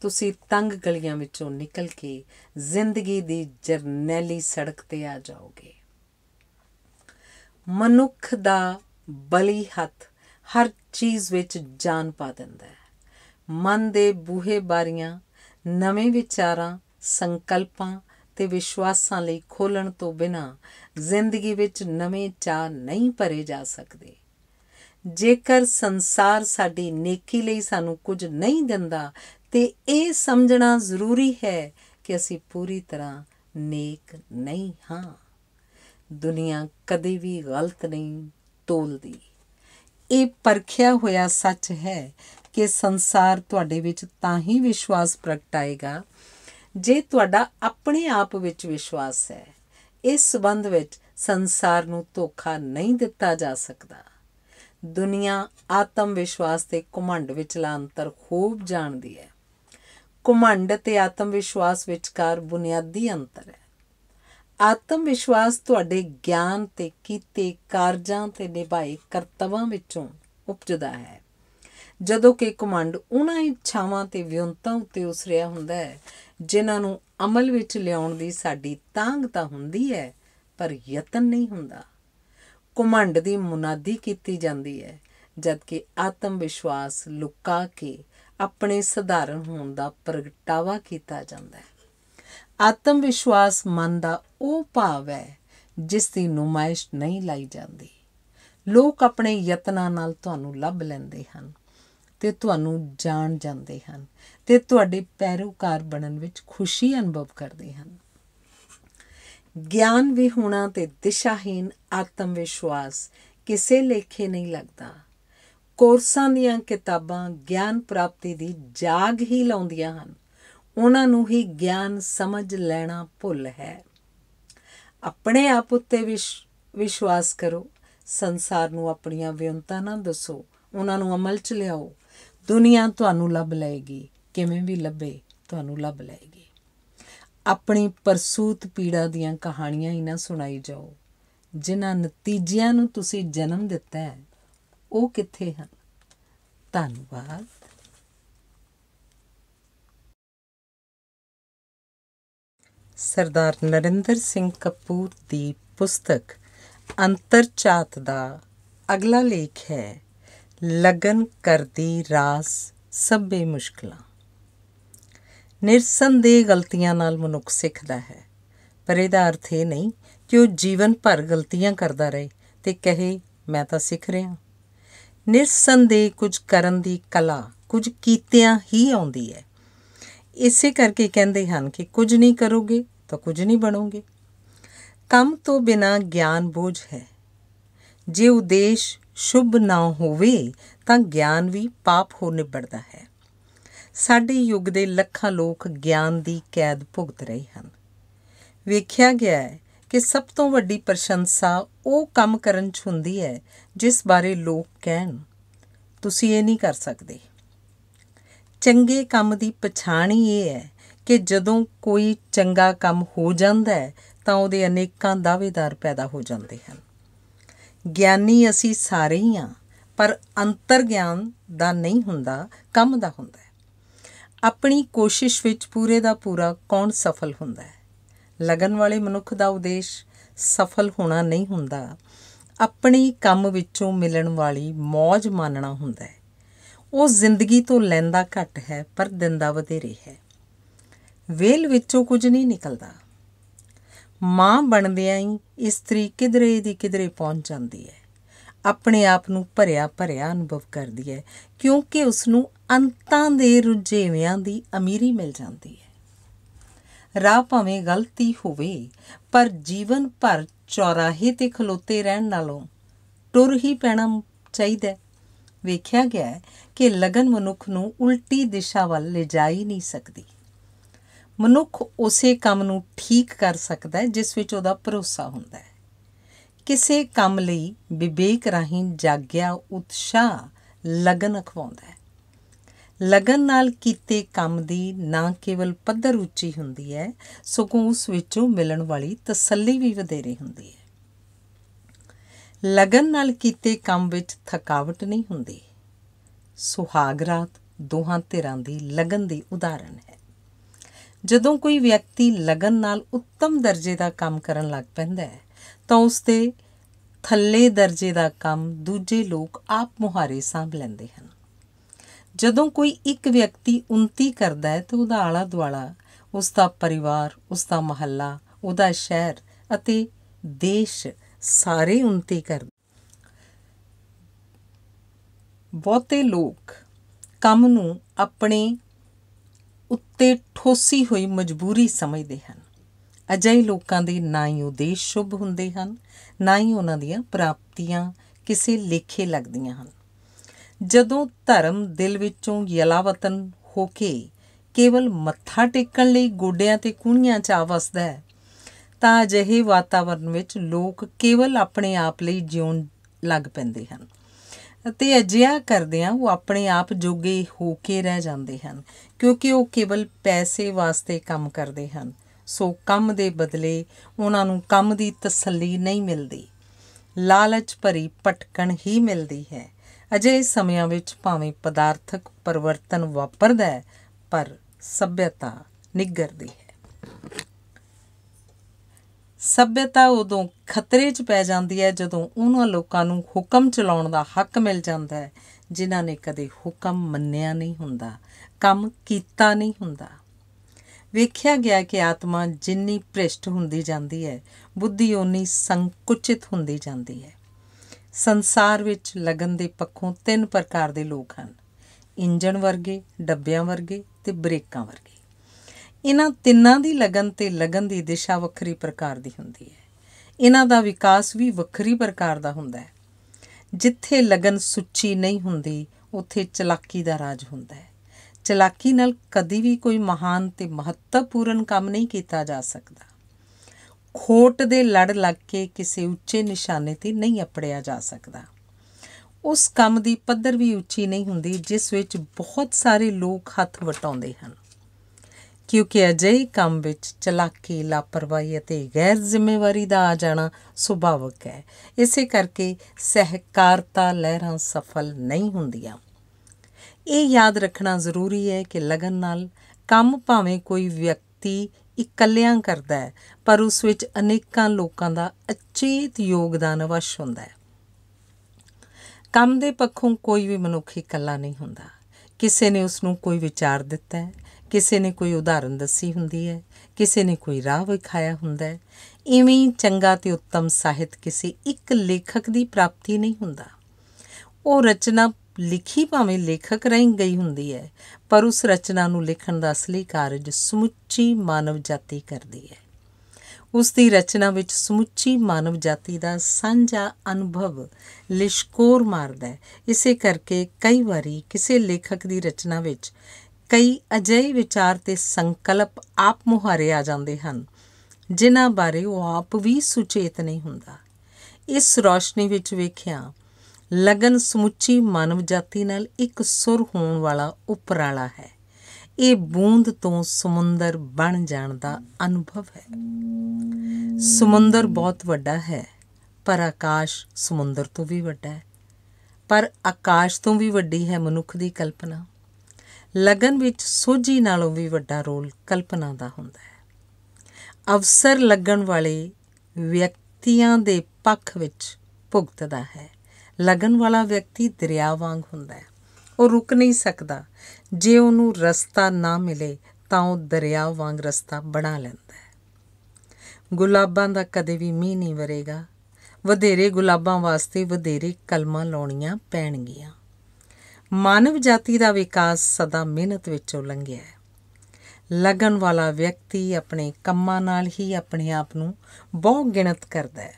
ਤੁਸੀਂ ਤੰਗ ਗਲੀਆਂ ਵਿੱਚੋਂ ਨਿਕਲ ਕੇ ਜ਼ਿੰਦਗੀ ਦੀ ਜਰਨੈਲੀ ਸੜਕ ਤੇ ਆ ਜਾਓਗੇ ਮਨੁੱਖ ਦਾ ਬਲੀ ਹੱਥ ਹਰ ਚੀਜ਼ ਵਿੱਚ ਜਾਨ ਪਾ ਦਿੰਦਾ ਹੈ ਮਨ ਦੇ ਬੂਹੇ ਬਾਰੀਆਂ ਨਵੇਂ ਵਿਚਾਰਾਂ ਸੰਕਲਪਾਂ ਤੇ ਵਿਸ਼ਵਾਸਾਂ ਲਈ ਖੋਲਣ ਤੋਂ ਬਿਨਾ ਜ਼ਿੰਦਗੀ ਵਿੱਚ ਨਵੇਂ ਚਾਹ ਨਹੀਂ ਭਰੇ ਜਾ ਸਕਦੇ ਜੇਕਰ ਸੰਸਾਰ ਸਾਡੀ ਨੇਕੀ ਲਈ ਸਾਨੂੰ ਕੁਝ ਨਹੀਂ ਦਿੰਦਾ ਤੇ ਇਹ ਸਮਝਣਾ ਜ਼ਰੂਰੀ ਹੈ ਕਿ ਅਸੀਂ ਪੂਰੀ ਤਰ੍ਹਾਂ ਨੇਕ ਨਹੀਂ ਹਾਂ ਦੁਨੀਆ ਕਦੇ ਵੀ ਗਲਤ ਨਹੀਂ ਤੋਲਦੀ ਇਹ ਪਰਖਿਆ ਹੋਇਆ ਸੱਚ ਹੈ ਕਿ ਸੰਸਾਰ ਤੁਹਾਡੇ ਵਿੱਚ ਤਾਂ ਹੀ ਵਿਸ਼ਵਾਸ ਪ੍ਰਗਟਾਏਗਾ ਜੇ ਤੁਹਾਡਾ ਆਪਣੇ ਆਪ ਵਿੱਚ ਵਿਸ਼ਵਾਸ ਹੈ ਇਸ ਸਬੰਧ ਵਿੱਚ ਸੰਸਾਰ ਨੂੰ ਧੋਖਾ ਨਹੀਂ ਦਿੱਤਾ ਜਾ ਸਕਦਾ ਦੁਨੀਆ ਆਤਮ ਵਿਸ਼ਵਾਸ ਤੇ ਘਮੰਡ ਵਿਚਲਾ ਅੰਤਰ ਖੂਬ ਜਾਣਦੀ ਹੈ ਘਮੰਡ ਤੇ ਆਤਮ ਵਿਸ਼ਵਾਸ ਵਿਚਕਾਰ ਬੁਨਿਆਦੀ ਅੰਤਰ ਹੈ ਆਤਮ ਵਿਸ਼ਵਾਸ ਤੁਹਾਡੇ ਗਿਆਨ ਤੇ ਕੀਤੇ ਕਾਰਜਾਂ ਤੇ ਨਿਭਾਏ ਕਰਤਵਾਂ ਵਿੱਚੋਂ ਉਪਜਦਾ ਹੈ ਜਦੋਂ ਕਿ ਕਮੰਡ ਉਹਨਾਂ ਇੱਛਾਵਾਂ ਤੇ ਵਿਉਂਤਾਂ ਉੱਤੇ ਉਸਰਿਆ ਹੁੰਦਾ ਹੈ ਜਿਨ੍ਹਾਂ ਨੂੰ ਅਮਲ ਵਿੱਚ ਲਿਆਉਣ ਦੀ ਸਾਡੀ ਤਾਂਘ ਤਾਂ ਹੁੰਦੀ ਹੈ ਪਰ ਯਤਨ ਨਹੀਂ ਹੁੰਦਾ ਕਮੰਡ ਦੀ ਮੁਨਾਦੀ ਕੀਤੀ ਜਾਂਦੀ ਹੈ ਜਦਕਿ ਆਤਮ ਵਿਸ਼ਵਾਸ ਲੁਕਾ ਕੇ ਆਪਣੇ ਸਧਾਰਨ ਹੋਣ ਦਾ ਪ੍ਰਗਟਾਵਾ ਕੀਤਾ ਜਾਂਦਾ ਹੈ ਆਤਮ ਵਿਸ਼ਵਾਸ ਮਨ ਦਾ ਉਹ ਭਾਵ ਹੈ ਜਿਸ ਦੀ ਨੁਮਾਇਸ਼ ਨਹੀਂ ਲਈ ਜਾਂਦੀ ਲੋਕ ਆਪਣੇ ਯਤਨਾਂ ਨਾਲ ਤੁਹਾਨੂੰ ਲੱਭ ਲੈਂਦੇ ਹਨ ਤੇ ਤੁਹਾਨੂੰ ਜਾਣ ਜਾਂਦੇ ਹਨ ਤੇ ਤੁਹਾਡੇ ਪੈਰੋਕਾਰ ਬਣਨ ਵਿੱਚ ਖੁਸ਼ੀ ਅਨੁਭਵ ਕਰਦੇ ਹਨ ਗਿਆਨ ਵੀ ਹੋਣਾ ਤੇ ਦਿਸ਼ਾਹੀਨ ਆਤਮ ਵਿਸ਼ਵਾਸ ਕਿਸੇ ਲੇਖੇ ਨਹੀਂ ਲੱਗਦਾ ਕੋਰਸਾਂ ਦੀਆਂ ਕਿਤਾਬਾਂ ਗਿਆਨ ਪ੍ਰਾਪਤੀ ਦੀ ਜਾਗ ਹੀ ਲਾਉਂਦੀਆਂ ਹਨ ਉਹਨਾਂ ਨੂੰ ਹੀ ਗਿਆਨ ਸਮਝ ਲੈਣਾ ਭੁੱਲ ਹੈ ਆਪਣੇ ਆਪ ਉੱਤੇ ਵਿਸ਼ਵਾਸ ਕਰੋ ਸੰਸਾਰ ਨੂੰ ਆਪਣੀਆਂ ਵਿਉਂਤਾਂ ਨਾ ਦੱਸੋ ਉਹਨਾਂ ਨੂੰ ਅਮਲ 'ਚ ਲਿਆਓ ਦੁਨੀਆ ਤੁਹਾਨੂੰ ਲੱਭ ਲਏਗੀ ਕਿਵੇਂ ਵੀ ਲੱਭੇ ਤੁਹਾਨੂੰ ਲੱਭ ਲਏਗੀ ਆਪਣੀ ਪਰਸੂਤ ਪੀੜਾ ਦੀਆਂ ਕਹਾਣੀਆਂ ਹੀ ਨਾ ਸੁਣਾਈ ਜਾਓ ਜਿਨ੍ਹਾਂ ਨਤੀਜਿਆਂ ਨੂੰ ਤੁਸੀਂ ਜਨਮ ਦਿੱਤਾ ਹੈ ਉਹ ਕਿੱਥੇ ਹਨ ਧੰਨਵਾਦ ਸਰਦਾਰ ਨਰਿੰਦਰ ਸਿੰਘ ਕਪੂਰ ਦੀ ਪੁਸਤਕ ਅੰਤਰਚਾਤ ਦਾ ਅਗਲਾ ਲੇਖ ਹੈ ਲਗਨ ਕਰਦੀ ਰਾਸ ਸਭੇ ਮੁਸ਼ਕਲਾਂ ਨਿਰਸੰਦੇਹ ਗਲਤੀਆਂ ਨਾਲ ਮਨੁੱਖ ਸਿੱਖਦਾ ਹੈ ਪਰ ਇਹਦਾ ਅਰਥ ਇਹ ਨਹੀਂ ਕਿ ਉਹ ਜੀਵਨ ਭਰ ਗਲਤੀਆਂ ਕਰਦਾ ਰਹੇ ਤੇ ਕਹੇ ਮੈਂ ਤਾਂ ਸਿੱਖ ਰਿਹਾ ਨਿਰਸੰਦੇਹ ਕੁਝ ਕਰਨ ਦੀ ਕਲਾ ਕੁਝ ਕੀਤਿਆਂ ਹੀ ਆਉਂਦੀ ਹੈ ਇਸੇ ਕਰਕੇ ਕਹਿੰਦੇ ਹਨ ਕਿ ਕੁਝ ਨਹੀਂ ਕਰੋਗੇ ਤਾਂ ਕੁਝ ਨਹੀਂ ਬਣੋਗੇ ਕੰਮ ਤੋਂ ਬਿਨਾ ਗਿਆਨ ਬੋਝ ਹੈ ਜੇ ਉਦੇਸ਼ ਸ਼ੁਭ ਨਾ ਹੋਵੇ ਤਾਂ ਗਿਆਨ ਵੀ ਪਾਪ ਹੋ ਨਿਬੜਦਾ ਹੈ ਸਾਡੇ ਯੁੱਗ ਦੇ ਲੱਖਾਂ ਲੋਕ ਗਿਆਨ ਦੀ ਕੈਦ ਭੁਗਤ ਰਹੇ ਹਨ ਵੇਖਿਆ ਗਿਆ ਹੈ ਕਿ ਸਭ ਤੋਂ ਵੱਡੀ ਪ੍ਰਸ਼ੰਸਾ ਉਹ ਕੰਮ ਕਰਨ 'ਚ ਹੁੰਦੀ ਹੈ ਜਿਸ ਬਾਰੇ ਲੋਕ ਕਹਿਣ ਤੁਸੀਂ ਇਹ ਨਹੀਂ ਕਰ ਸਕਦੇ ਚੰਗੇ ਕੰਮ ਦੀ ਪਛਾਣ ਹੀ ਇਹ ਹੈ ਕਿ ਜਦੋਂ ਕੋਈ ਚੰਗਾ ਕੰਮ ਹੋ ਜਾਂਦਾ ਹੈ ਤਾਂ ਉਹਦੇ ਅਨੇਕਾਂ ਦਾਅਵੇਦਾਰ ਪੈਦਾ ਹੋ ਜਾਂਦੇ ਹਨ ਗਿਆਨੀ ਅਸੀਂ ਸਾਰੇ ਹੀ ਆ ਪਰ ਅੰਤਰ ਗਿਆਨ ਦਾ ਨਹੀਂ ਹੁੰਦਾ ਕੰਮ ਦਾ ਹੁੰਦਾ ਆਪਣੀ ਕੋਸ਼ਿਸ਼ ਵਿੱਚ ਪੂਰੇ ਦਾ ਪੂਰਾ ਕੌਣ ਸਫਲ ਹੁੰਦਾ ਹੈ ਲਗਨ ਵਾਲੇ ਮਨੁੱਖ ਦਾ ਉਦੇਸ਼ ਸਫਲ ਹੋਣਾ ਨਹੀਂ ਹੁੰਦਾ ਆਪਣੀ ਕੰਮ ਵਿੱਚੋਂ ਮਿਲਣ ਵਾਲੀ ਮੌਜ ਮਾਨਣਾ ਹੁੰਦਾ ਹੈ ਉਹ ਜ਼ਿੰਦਗੀ ਤੋਂ ਲੈਂਦਾ ਘੱਟ ਹੈ ਪਰ ਦਿੰਦਾ ਵਧੇਰੇ ਹੈ ਵੇਲ ਵਿੱਚੋਂ ਕੁਝ ਨਹੀਂ ਨਿਕਲਦਾ ਮਾਂ ਬਣਦਿਆਂ ਹੀ ਇਸਤਰੀ ਕਿਧਰੇ ਦੀ ਕਿਧਰੇ ਪਹੁੰਚ ਜਾਂਦੀ ਹੈ ਆਪਣੇ ਆਪ ਨੂੰ ਭਰਿਆ ਭਰਿਆ ਅਨੁਭਵ ਕਰਦੀ ਹੈ ਕਿਉਂਕਿ ਉਸ ਨੂੰ ਅੰਤਾਂ ਦੇ ਰੁਝੇਵਿਆਂ ਦੀ ਅਮੀਰੀ ਮਿਲ ਜਾਂਦੀ ਹੈ ਰਾਹ ਭਾਵੇਂ ਗਲਤੀ ਹੋਵੇ ਪਰ ਜੀਵਨ ਭਰ ਚੌਰਾਹੇ ਤੇ ਖਲੋਤੇ ਰਹਿਣ ਨਾਲੋਂ ਟੁਰ ਹੀ ਪੈਣਾ ਚਾਹੀਦਾ ਹੈ ਵੇਖਿਆ ਗਿਆ ਹੈ ਕਿ ਲਗਨ ਮਨੁੱਖ ਨੂੰ ਉਲਟੀ ਦਿਸ਼ਾ ਵੱਲ ਲਿਜਾਈ ਨਹੀਂ ਸਕਦੀ ਮਨੁੱਖ ਉਸੇ ਕੰਮ ਨੂੰ ਠੀਕ ਕਰ ਸਕਦਾ ਹੈ ਜਿਸ ਵਿੱਚ ਉਹਦਾ ਭਰੋਸਾ ਹੁੰਦਾ ਹੈ ਕਿਸੇ ਕੰਮ ਲਈ ਵਿਵੇਕ ਰਾਹੀਂ ਜਾਗਿਆ ਉਤਸ਼ਾਹ ਲਗਨ ਖਵਾਉਂਦਾ ਹੈ ਲਗਨ ਨਾਲ ਕੀਤੇ ਕੰਮ ਦੀ ਨਾ ਕੇਵਲ ਪੱਧਰ ਉੱਚੀ ਹੁੰਦੀ ਹੈ ਸਗੋਂ ਉਸ ਵਿੱਚੋਂ ਮਿਲਣ ਵਾਲੀ ਤਸੱਲੀ ਵੀ ਵਧੇਰੇ ਹੁੰਦੀ ਹੈ ਲਗਨ ਨਾਲ ਕੀਤੇ ਕੰਮ ਵਿੱਚ ਥਕਾਵਟ ਨਹੀਂ ਹੁੰਦੀ ਸੁਹਾਗ ਰਾਤ ਦੋਹਾਂ ਧਿਰਾਂ ਦੀ ਲਗਨ ਦੀ ਉਦਾਹਰਣ ਹੈ ਜਦੋਂ ਕੋਈ ਵਿਅਕਤੀ ਲਗਨ ਨਾਲ ਉੱਤਮ ਦਰਜੇ ਦਾ ਕੰਮ ਕਰਨ ਲੱਗ ਪੈਂਦਾ ਹੈ ਤਾਂ ਉਸ ਤੇ ਥੱਲੇ ਦਰਜੇ ਦਾ ਕੰਮ ਦੂਜੇ ਲੋਕ ਆਪ ਮੁਹਾਰੇ ਸੰਭ ਲੈਂਦੇ ਹਨ ਜਦੋਂ ਕੋਈ ਇੱਕ ਵਿਅਕਤੀ ਉਨਤੀ ਕਰਦਾ ਹੈ ਤਾਂ ਉਹਦਾ ਆਲਾ ਦੁਆਲਾ ਉਸ ਦਾ ਪਰਿਵਾਰ ਉਸ ਦਾ ਮਹੱਲਾ ਉਹਦਾ ਸ਼ਹਿਰ ਅਤੇ ਦੇਸ਼ ਸਾਰੇ ਉਨਤੀ ਕਰਦੇ ਬਹੁਤੇ ਲੋਕ ਕੰਮ ਨੂੰ ਆਪਣੇ ਉੱਤੇ ਠੋਸੀ ਹੋਈ ਮਜਬੂਰੀ ਸਮਝਦੇ ਹਨ ਅਜਿਹੇ ਲੋਕਾਂ ਦੇ ਨਾ ਹੀ ਉਦੇਸ਼ ਸ਼ੁਭ ਹੁੰਦੇ ਹਨ ਨਾ ਹੀ ਉਹਨਾਂ ਦੀਆਂ ਪ੍ਰਾਪਤੀਆਂ ਕਿਸੇ ਲੇਖੇ ਲੱਗਦੀਆਂ ਹਨ ਜਦੋਂ ਧਰਮ ਦਿਲ ਵਿੱਚੋਂ ਯਲਾਵਤਨ ਹੋ ਕੇ ਕੇਵਲ ਮੱਥਾ ਟੇਕਣ ਲਈ ਗੋਡਿਆਂ ਤੇ ਕੂਣੀਆਂ 'ਚ ਆਵਸਦਾ ਹੈ ਤਾਂ ਅਜਿਹੇ ਵਾਤਾਵਰਣ ਵਿੱਚ ਲੋਕ ਕੇਵਲ ਆਪਣੇ ਆਪ ਲਈ ਜਿਉਣ ਲੱਗ ਪੈਂਦੇ ਹਨ ਅਤੇ ਅਜਿਹਾ ਕਰਦਿਆਂ ਉਹ ਆਪਣੇ ਆਪ ਜੋਗੇ ਹੋ ਕੇ ਰਹਿ ਜਾਂਦੇ ਹਨ ਕਿਉਂਕਿ ਉਹ ਕੇਵਲ ਪੈਸੇ ਵਾਸਤੇ ਕੰਮ ਕਰਦੇ ਹਨ ਸੋ ਕੰਮ ਦੇ ਬਦਲੇ ਉਹਨਾਂ ਨੂੰ ਕੰਮ ਦੀ ਤਸੱਲੀ ਨਹੀਂ ਮਿਲਦੀ ਲਾਲਚ ਭਰੀ ਪਟਕਣ ਹੀ ਮਿਲਦੀ ਹੈ ਅਜੇ ਸਮਿਆਂ ਵਿੱਚ ਭਾਵੇਂ ਪਦਾਰਥਕ ਪਰਵਰਤਨ ਵਾਪਰਦਾ ਹੈ ਪਰ ਸਭਿਅਤਾ ਨਿੱਗਰਦੀ ਹੈ ਸਭਿਅਤਾ ਉਦੋਂ ਖਤਰੇ 'ਚ ਪੈ ਜਾਂਦੀ ਹੈ ਜਦੋਂ ਉਹਨਾਂ ਲੋਕਾਂ ਨੂੰ ਹੁਕਮ ਚਲਾਉਣ ਦਾ ਹੱਕ ਮਿਲ ਜਾਂਦਾ ਹੈ ਜਿਨ੍ਹਾਂ ਨੇ ਕਦੇ ਹੁਕਮ ਮੰਨਿਆ ਨਹੀਂ ਹੁੰਦਾ ਕੰਮ ਕੀਤਾ ਨਹੀਂ ਹੁੰਦਾ ਵੇਖਿਆ ਗਿਆ ਕਿ ਆਤਮਾ ਜਿੰਨੀ ਭ੍ਰਿਸ਼ਟ ਹੁੰਦੀ ਜਾਂਦੀ ਹੈ ਬੁੱਧੀ ਓਨੀ ਸੰਕੁਚਿਤ ਹੁੰਦੀ ਜਾਂਦੀ ਹੈ ਸੰਸਾਰ ਵਿੱਚ ਲਗਨ ਦੇ ਪੱਖੋਂ ਤਿੰਨ ਪ੍ਰਕਾਰ ਦੇ ਲੋਕ ਹਨ ਇੰਜਣ ਵਰਗੇ ਡੱਬਿਆਂ ਵਰਗੇ ਤੇ ਬ੍ਰੇਕਾਂ ਵਰਗੇ ਇਹਨਾਂ ਤਿੰਨਾਂ ਦੀ ਲਗਨ ਤੇ ਲਗਨ ਦੀ ਦਿਸ਼ਾ ਵੱਖਰੀ ਪ੍ਰਕਾਰ ਦੀ ਹੁੰਦੀ ਹੈ ਇਹਨਾਂ ਦਾ ਵਿਕਾਸ ਵੀ ਵੱਖਰੀ ਪ੍ਰਕਾਰ ਦਾ ਹੁੰਦਾ ਹੈ ਜਿੱਥੇ ਲਗਨ ਸੁੱਚੀ ਨਹੀਂ ਹੁੰਦੀ ਉੱਥੇ ਚਲਾਕੀ ਦਾ ਰਾਜ ਹੁੰਦਾ ਹੈ ਚਲਾਕੀ ਨਾਲ ਕਦੀ ਵੀ ਕੋਈ ਮਹਾਨ ਤੇ ਮਹੱਤਵਪੂਰਨ ਕੰਮ ਨਹੀਂ ਕੀਤਾ ਜਾ ਸਕਦਾ ਖੋਟ ਦੇ ਲੜ ਲੱਗ ਕੇ ਕਿਸੇ ਉੱਚੇ ਨਿਸ਼ਾਨੇ ਤੇ ਨਹੀਂ ਅਪੜਿਆ ਜਾ ਸਕਦਾ ਉਸ ਕੰਮ ਦੀ ਪੱਧਰ ਵੀ ਉੱਚੀ ਨਹੀਂ ਹੁੰਦੀ ਜਿਸ ਵਿੱਚ ਬਹੁਤ ਸਾਰੇ ਲੋਕ ਹੱਥ ਵਟਾਉਂਦੇ ਹਨ ਕਿਉਂਕਿ ਅਜਿਹੇ ਕੰਮ ਵਿੱਚ ਚਲਾਕੀ ਲਾਪਰਵਾਹੀ ਅਤੇ ਗੈਰ ਜ਼ਿੰਮੇਵਾਰੀ ਦਾ ਆ ਜਾਣਾ ਸੁਭਾਵਕ ਹੈ ਇਸੇ ਕਰਕੇ ਸਹਿਕਾਰਤਾ ਲਹਿਰਾਂ ਸਫਲ ਨਹੀਂ ਹੁੰਦੀਆਂ ਇਹ ਯਾਦ ਰੱਖਣਾ ਜ਼ਰੂਰੀ ਹੈ ਕਿ ਲਗਨ ਨਾਲ ਕੰਮ ਭਾਵੇਂ ਕੋਈ ਵਿਅਕਤੀ ਇਕੱਲਿਆਂ ਕਰਦਾ ਹੈ ਪਰ ਉਸ ਵਿੱਚ ਅਨੇਕਾਂ ਲੋਕਾਂ ਦਾ ਅਚੇਤ ਯੋਗਦਾਨ ਵਸ਼ ਹੁੰਦਾ ਹੈ ਕੰਮ ਦੇ ਪੱਖੋਂ ਕੋਈ ਵੀ ਮਨੁੱਖ ਇਕੱਲਾ ਨਹੀਂ ਹੁੰਦਾ ਕਿਸੇ ਨੇ ਉਸ ਨੂੰ ਕੋਈ ਵਿਚਾਰ ਦਿੱਤਾ ਹੈ ਕਿਸੇ ਨੇ ਕੋਈ ਉਦਾਹਰਨ ਦੱਸੀ ਹੁੰਦੀ ਹੈ ਕਿਸੇ ਨੇ ਕੋਈ ਰਾਹ ਵਿਖਾਇਆ ਹੁੰਦਾ ਹੈ ਇਵੇਂ ਚੰਗਾ ਤੇ ਉੱਤਮ ਸਾਹਿਤ ਕਿਸੇ ਇੱਕ ਲੇਖਕ ਦੀ ਪ੍ਰਾਪਤੀ ਨਹੀਂ ਹੁੰਦਾ ਉਹ ਰਚਨਾ ਲਿਖੀ ਭਾਵੇਂ ਲੇਖਕ ਰਹਿ ਗਈ ਹੁੰਦੀ ਹੈ ਪਰ ਉਸ ਰਚਨਾ ਨੂੰ ਲਿਖਣ ਦਾ ਅਸਲੀ ਕਾਰਜ ਸਮੁੱਚੀ ਮਾਨਵ ਜਾਤੀ ਕਰਦੀ ਹੈ ਉਸ ਦੀ ਰਚਨਾ ਵਿੱਚ ਸਮੁੱਚੀ ਮਾਨਵ ਜਾਤੀ ਦਾ ਸਾਂਝਾ ਅਨੁਭਵ ਲਿਸ਼ਕੋਰ ਮਾਰਦਾ ਹੈ ਇਸੇ ਕਰਕੇ ਕਈ ਵਾਰੀ ਕਿਸੇ ਲੇਖਕ ਦੀ ਰਚਨਾ ਵਿੱਚ ਕਈ ਅਜਿਹੇ ਵਿਚਾਰ ਤੇ ਸੰਕਲਪ ਆਪ ਮੁਹਾਰੇ ਆ ਜਾਂਦੇ ਹਨ ਜਿਨ੍ਹਾਂ ਬਾਰੇ ਉਹ ਆਪ ਵੀ ਸੁਚੇਤ ਨਹੀਂ ਹੁੰਦਾ ਇਸ ਰੋਸ਼ਨੀ ਵਿੱਚ ਵੇਖਿਆ ਲਗਨ ਸਮੁੱਚੀ ਮਾਨਵ ਜਾਤੀ ਨਾਲ ਇੱਕ ਸੁਰ ਹੋਣ ਵਾਲਾ ਉਪਰਾਲਾ ਹੈ ਇਹ ਬੂੰਦ ਤੋਂ ਸਮੁੰਦਰ ਬਣ ਜਾਣ ਦਾ ਅਨੁਭਵ ਹੈ ਸਮੁੰਦਰ ਬਹੁਤ ਵੱਡਾ ਹੈ ਪਰ ਆਕਾਸ਼ ਸਮੁੰਦਰ ਤੋਂ ਵੀ ਵੱਡਾ ਹੈ ਪਰ ਆਕਾਸ਼ ਤੋਂ ਵੀ ਵੱਡੀ ਹੈ ਮਨੁੱਖ ਦੀ ਕਲਪਨਾ ਲਗਨ ਵਿੱਚ ਸੋਝੀ ਨਾਲੋਂ ਵੀ ਵੱਡਾ ਰੋਲ ਕਲਪਨਾ ਦਾ ਹੁੰਦਾ ਹੈ ਅਵਸਰ ਲੱਗਣ ਵਾਲੇ ਵਿਅਕਤੀਆਂ ਦੇ ਪੱਖ ਵਿੱਚ ਭੁਗਤਦਾ ਹੈ ਲਗਨ ਵਾਲਾ ਵਿਅਕਤੀ ਦਰਿਆ ਵਾਂਗ ਹੁੰਦਾ ਹੈ ਉਹ ਰੁਕ ਨਹੀਂ ਸਕਦਾ ਜੇ ਉਹਨੂੰ ਰਸਤਾ ਨਾ ਮਿਲੇ ਤਾਂ ਉਹ ਦਰਿਆ ਵਾਂਗ ਰਸਤਾ ਬਣਾ ਲੈਂਦਾ ਹੈ ਗੁਲਾਬਾਂ ਦਾ ਕਦੇ ਵੀ ਮੀਂਹ ਨਹੀਂ ਵਰੇਗਾ ਵਧੇਰੇ ਗੁਲਾਬਾਂ ਵਾਸਤੇ ਵਧੇਰੇ ਕਲਮਾਂ ਲਾਉਣੀਆਂ ਪੈਣਗੀਆਂ ਮਾਨਵ ਜਾਤੀ ਦਾ ਵਿਕਾਸ ਸਦਾ ਮਿਹਨਤ ਵਿੱਚੋਂ ਲੰਘਿਆ ਹੈ ਲਗਨ ਵਾਲਾ ਵਿਅਕਤੀ ਆਪਣੇ ਕੰਮਾਂ ਨਾਲ ਹੀ ਆਪਣੇ ਆਪ ਨੂੰ ਬਹੁ ਗਿਣਤ ਕਰਦਾ ਹੈ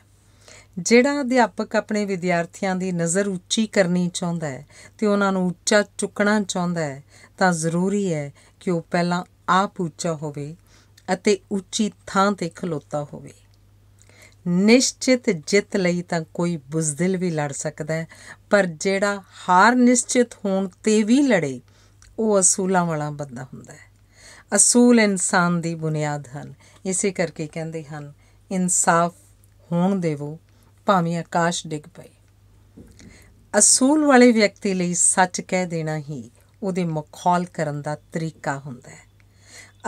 ਜਿਹੜਾ ਅਧਿਆਪਕ ਆਪਣੇ ਵਿਦਿਆਰਥੀਆਂ ਦੀ ਨਜ਼ਰ ਉੱਚੀ ਕਰਨੀ ਚਾਹੁੰਦਾ ਹੈ ਤੇ ਉਹਨਾਂ ਨੂੰ ਉੱਚਾ ਚੁੱਕਣਾ ਚਾਹੁੰਦਾ ਹੈ ਤਾਂ ਜ਼ਰੂਰੀ ਹੈ ਕਿ ਉਹ ਪਹਿਲਾਂ ਆਪ ਉੱਚਾ ਹੋਵੇ ਅਤੇ ਉੱਚੀ ਥਾਂ ਤੇ ਖਲੋਤਾ ਹੋਵੇ ਨਿਸ਼ਚਿਤ ਜਿੱਤ ਲਈ ਤਾਂ ਕੋਈ ਬੁਜ਼ਦਿਲ ਵੀ ਲੜ ਸਕਦਾ ਹੈ ਪਰ ਜਿਹੜਾ ਹਾਰ ਨਿਸ਼ਚਿਤ ਹੋਣ ਤੇ ਵੀ ਲੜੇ ਉਹ ਅਸੂਲਾਂ ਵਾਲਾ ਬੰਦਾ ਹੁੰਦਾ ਹੈ ਅਸੂਲ ਇਨਸਾਨ ਦੀ ਬੁਨਿਆਦ ਹਨ ਇਸੇ ਕਰਕੇ ਕਹਿੰਦੇ ਹਨ ਇਨਸਾਫ ਹੋਣ ਦੇਵੋ ਭਾਵੇਂ ਆਕਾਸ਼ ਡਿੱਗ ਪਏ ਅਸੂਲ ਵਾਲੇ ਵਿਅਕਤੀ ਲਈ ਸੱਚ ਕਹਿ ਦੇਣਾ ਹੀ ਉਹਦੇ ਮਖੌਲ ਕਰਨ ਦਾ ਤਰੀਕਾ ਹੁੰਦਾ ਹੈ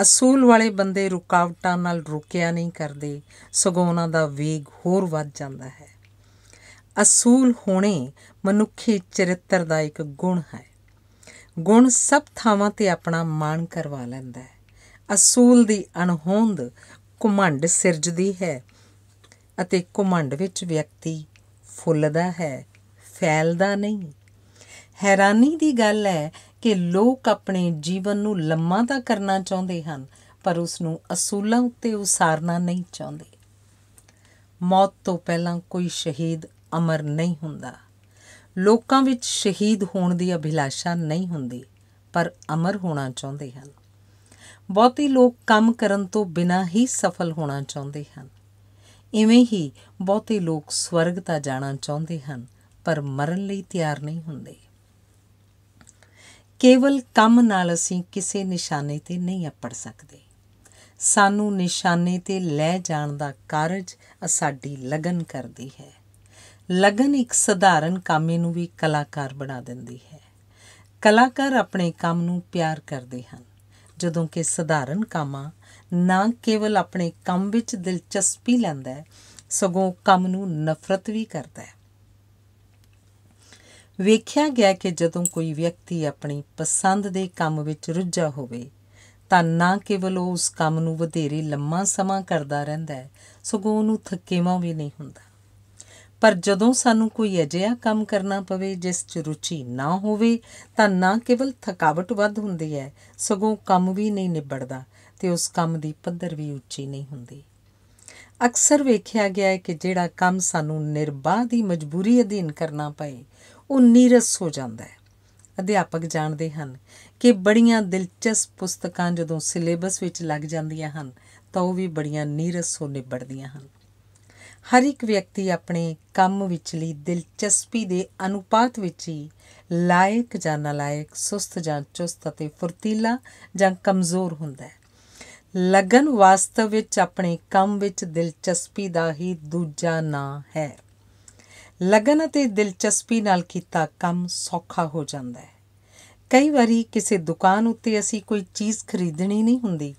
ਅਸੂਲ ਵਾਲੇ ਬੰਦੇ ਰੁਕਾਵਟਾਂ ਨਾਲ ਰੁਕਿਆ ਨਹੀਂ ਕਰਦੇ ਸਗੋਂ ਉਹਨਾਂ ਦਾ ਵੇਗ ਹੋਰ ਵੱਧ ਜਾਂਦਾ ਹੈ ਅਸੂਲ ਹੋਣੇ ਮਨੁੱਖੀ ਚਰਿੱਤਰ ਦਾ ਇੱਕ ਗੁਣ ਹੈ ਗੁਣ ਸਭ ਥਾਵਾਂ ਤੇ ਆਪਣਾ ਮਾਣ ਕਰਵਾ ਲੈਂਦਾ ਹੈ ਅਸੂਲ ਦੀ ਅਣਹੋਂਦ ਕੁਮੰਡ ਸਿਰਜਦੀ ਹੈ ਅਤੇ ਕੁਮੰਡ ਵਿੱਚ ਵਿਅਕਤੀ ਫੁੱਲਦਾ ਹੈ ਫੈਲਦਾ ਨਹੀਂ ਹੈਰਾਨੀ ਦੀ ਗੱਲ ਹੈ ਕਿ ਲੋਕ ਆਪਣੇ ਜੀਵਨ ਨੂੰ ਲੰਮਾ ਤਾਂ ਕਰਨਾ ਚਾਹੁੰਦੇ ਹਨ ਪਰ ਉਸ ਨੂੰ ਅਸੂਲਾਂ ਉੱਤੇ ਉਸਾਰਨਾ ਨਹੀਂ ਚਾਹੁੰਦੇ ਮੌਤ ਤੋਂ ਪਹਿਲਾਂ ਕੋਈ ਸ਼ਹੀਦ ਅਮਰ ਨਹੀਂ ਹੁੰਦਾ ਲੋਕਾਂ ਵਿੱਚ ਸ਼ਹੀਦ ਹੋਣ ਦੀ ਅਭਿਲਾਸ਼ਾ ਨਹੀਂ ਹੁੰਦੀ ਪਰ ਅਮਰ ਹੋਣਾ ਚਾਹੁੰਦੇ ਹਨ ਬਹੁਤੇ ਲੋਕ ਕੰਮ ਕਰਨ ਤੋਂ ਬਿਨਾਂ ਹੀ ਸਫਲ ਹੋਣਾ ਚਾਹੁੰਦੇ ਹਨ ਇਵੇਂ ਹੀ ਬਹੁਤੇ ਲੋਕ ਸਵਰਗ ਤਾਂ ਜਾਣਾ ਚਾਹੁੰਦੇ ਹਨ ਪਰ ਮਰਨ ਲਈ ਤਿਆਰ ਨਹੀਂ ਹੁੰਦੇ ਕੇਵਲ ਕੰਮ ਨਾਲ ਅਸੀਂ ਕਿਸੇ ਨਿਸ਼ਾਨੇ ਤੇ ਨਹੀਂ ਅੱਪੜ ਸਕਦੇ ਸਾਨੂੰ ਨਿਸ਼ਾਨੇ ਤੇ ਲੈ ਜਾਣ ਦਾ ਕਾਰਜ ਸਾਡੀ ਲਗਨ ਕਰਦੀ ਹੈ ਲਗਨ ਇੱਕ ਸਧਾਰਨ ਕਾਮੇ ਨੂੰ ਵੀ ਕਲਾਕਾਰ ਬਣਾ ਦਿੰਦੀ ਹੈ ਕਲਾਕਾਰ ਆਪਣੇ ਕੰਮ ਨੂੰ ਪਿਆਰ ਕਰਦੇ ਹਨ ਜਦੋਂ ਕਿ ਸਧਾਰਨ ਕਾਮਾ ਨਾ ਕੇਵਲ ਆਪਣੇ ਕੰਮ ਵਿੱਚ ਦਿਲਚਸਪੀ ਲੈਂਦਾ ਹੈ ਸਗੋਂ ਕੰਮ ਨੂੰ ਨਫ਼ਰਤ ਵੀ ਕਰਦਾ ਹੈ ਵੇਖਿਆ ਗਿਆ ਕਿ ਜਦੋਂ ਕੋਈ ਵਿਅਕਤੀ ਆਪਣੀ ਪਸੰਦ ਦੇ ਕੰਮ ਵਿੱਚ ਰੁੱਝਾ ਹੋਵੇ ਤਾਂ ਨਾ ਕੇਵਲ ਉਹ ਉਸ ਕੰਮ ਨੂੰ ਵਧੇਰੇ ਲੰਮਾ ਸਮਾਂ ਕਰਦਾ ਰਹਿੰਦਾ ਹੈ ਸਗੋਂ ਉਹਨੂੰ ਥੱਕੇਵਾ ਵੀ ਨਹੀਂ ਹੁੰਦਾ ਪਰ ਜਦੋਂ ਸਾਨੂੰ ਕੋਈ ਅਜਿਹਾ ਕੰਮ ਕਰਨਾ ਪਵੇ ਜਿਸ 'ਚ ਰੁਚੀ ਨਾ ਹੋਵੇ ਤਾਂ ਨਾ ਕੇਵਲ ਥਕਾਵਟ ਵੱਧ ਹੁੰਦੀ ਹੈ ਸਗੋਂ ਕੰਮ ਵੀ ਨਹੀਂ ਨਿਬੜਦਾ ਤੇ ਉਸ ਕੰਮ ਦੀ ਪੱਧਰ ਵੀ ਉੱਚੀ ਨਹੀਂ ਹੁੰਦੀ ਅਕਸਰ ਵੇਖਿਆ ਗਿਆ ਹੈ ਕਿ ਜਿਹੜਾ ਕੰਮ ਸਾਨੂੰ ਨਿਰਬਾਹ ਦੀ ਮਜਬੂਰੀ ਅਧੀਨ ਕਰਨਾ ਪਏ ਉਹ ਨੀਰਸ ਹੋ ਜਾਂਦਾ ਹੈ ਅਧਿਆਪਕ ਜਾਣਦੇ ਹਨ ਕਿ ਬੜੀਆਂ ਦਿਲਚਸਪ ਪੁਸਤਕਾਂ ਜਦੋਂ ਸਿਲੇਬਸ ਵਿੱਚ ਲੱਗ ਜਾਂਦੀਆਂ ਹਨ ਤਾਂ ਉਹ ਵੀ ਬੜੀਆਂ ਨੀਰਸ ਹੋ ਨਿਬੜਦੀਆਂ ਹਨ ਹਰ ਇੱਕ ਵਿਅਕਤੀ ਆਪਣੇ ਕੰਮ ਵਿੱਚਲੀ ਦਿਲਚਸਪੀ ਦੇ ਅਨੁਪਾਤ ਵਿੱਚ ਹੀ ਲਾਇਕ ਜਾਂ ਲਾਇਕ ਸੁਸਤ ਜਾਂ ਚੁਸਤ ਅਤੇ ਫੁਰਤੀਲਾ ਜਾਂ ਕਮਜ਼ੋਰ ਹੁੰਦਾ ਹੈ ਲਗਨ ਵਾਸਤਵ ਵਿੱਚ ਆਪਣੇ ਕੰਮ ਵਿੱਚ ਦਿਲਚਸਪੀ ਦਾ ਹੀ ਦੂਜਾ ਨਾਂ ਹੈ ਲਗਨ ਅਤੇ ਦਿਲਚਸਪੀ ਨਾਲ ਕੀਤਾ ਕੰਮ ਸੌਖਾ ਹੋ ਜਾਂਦਾ ਹੈ ਕਈ ਵਾਰੀ ਕਿਸੇ ਦੁਕਾਨ ਉੱਤੇ ਅਸੀਂ ਕੋਈ ਚੀਜ਼ ਖਰੀਦਣੀ ਨਹੀਂ ਹੁੰਦੀ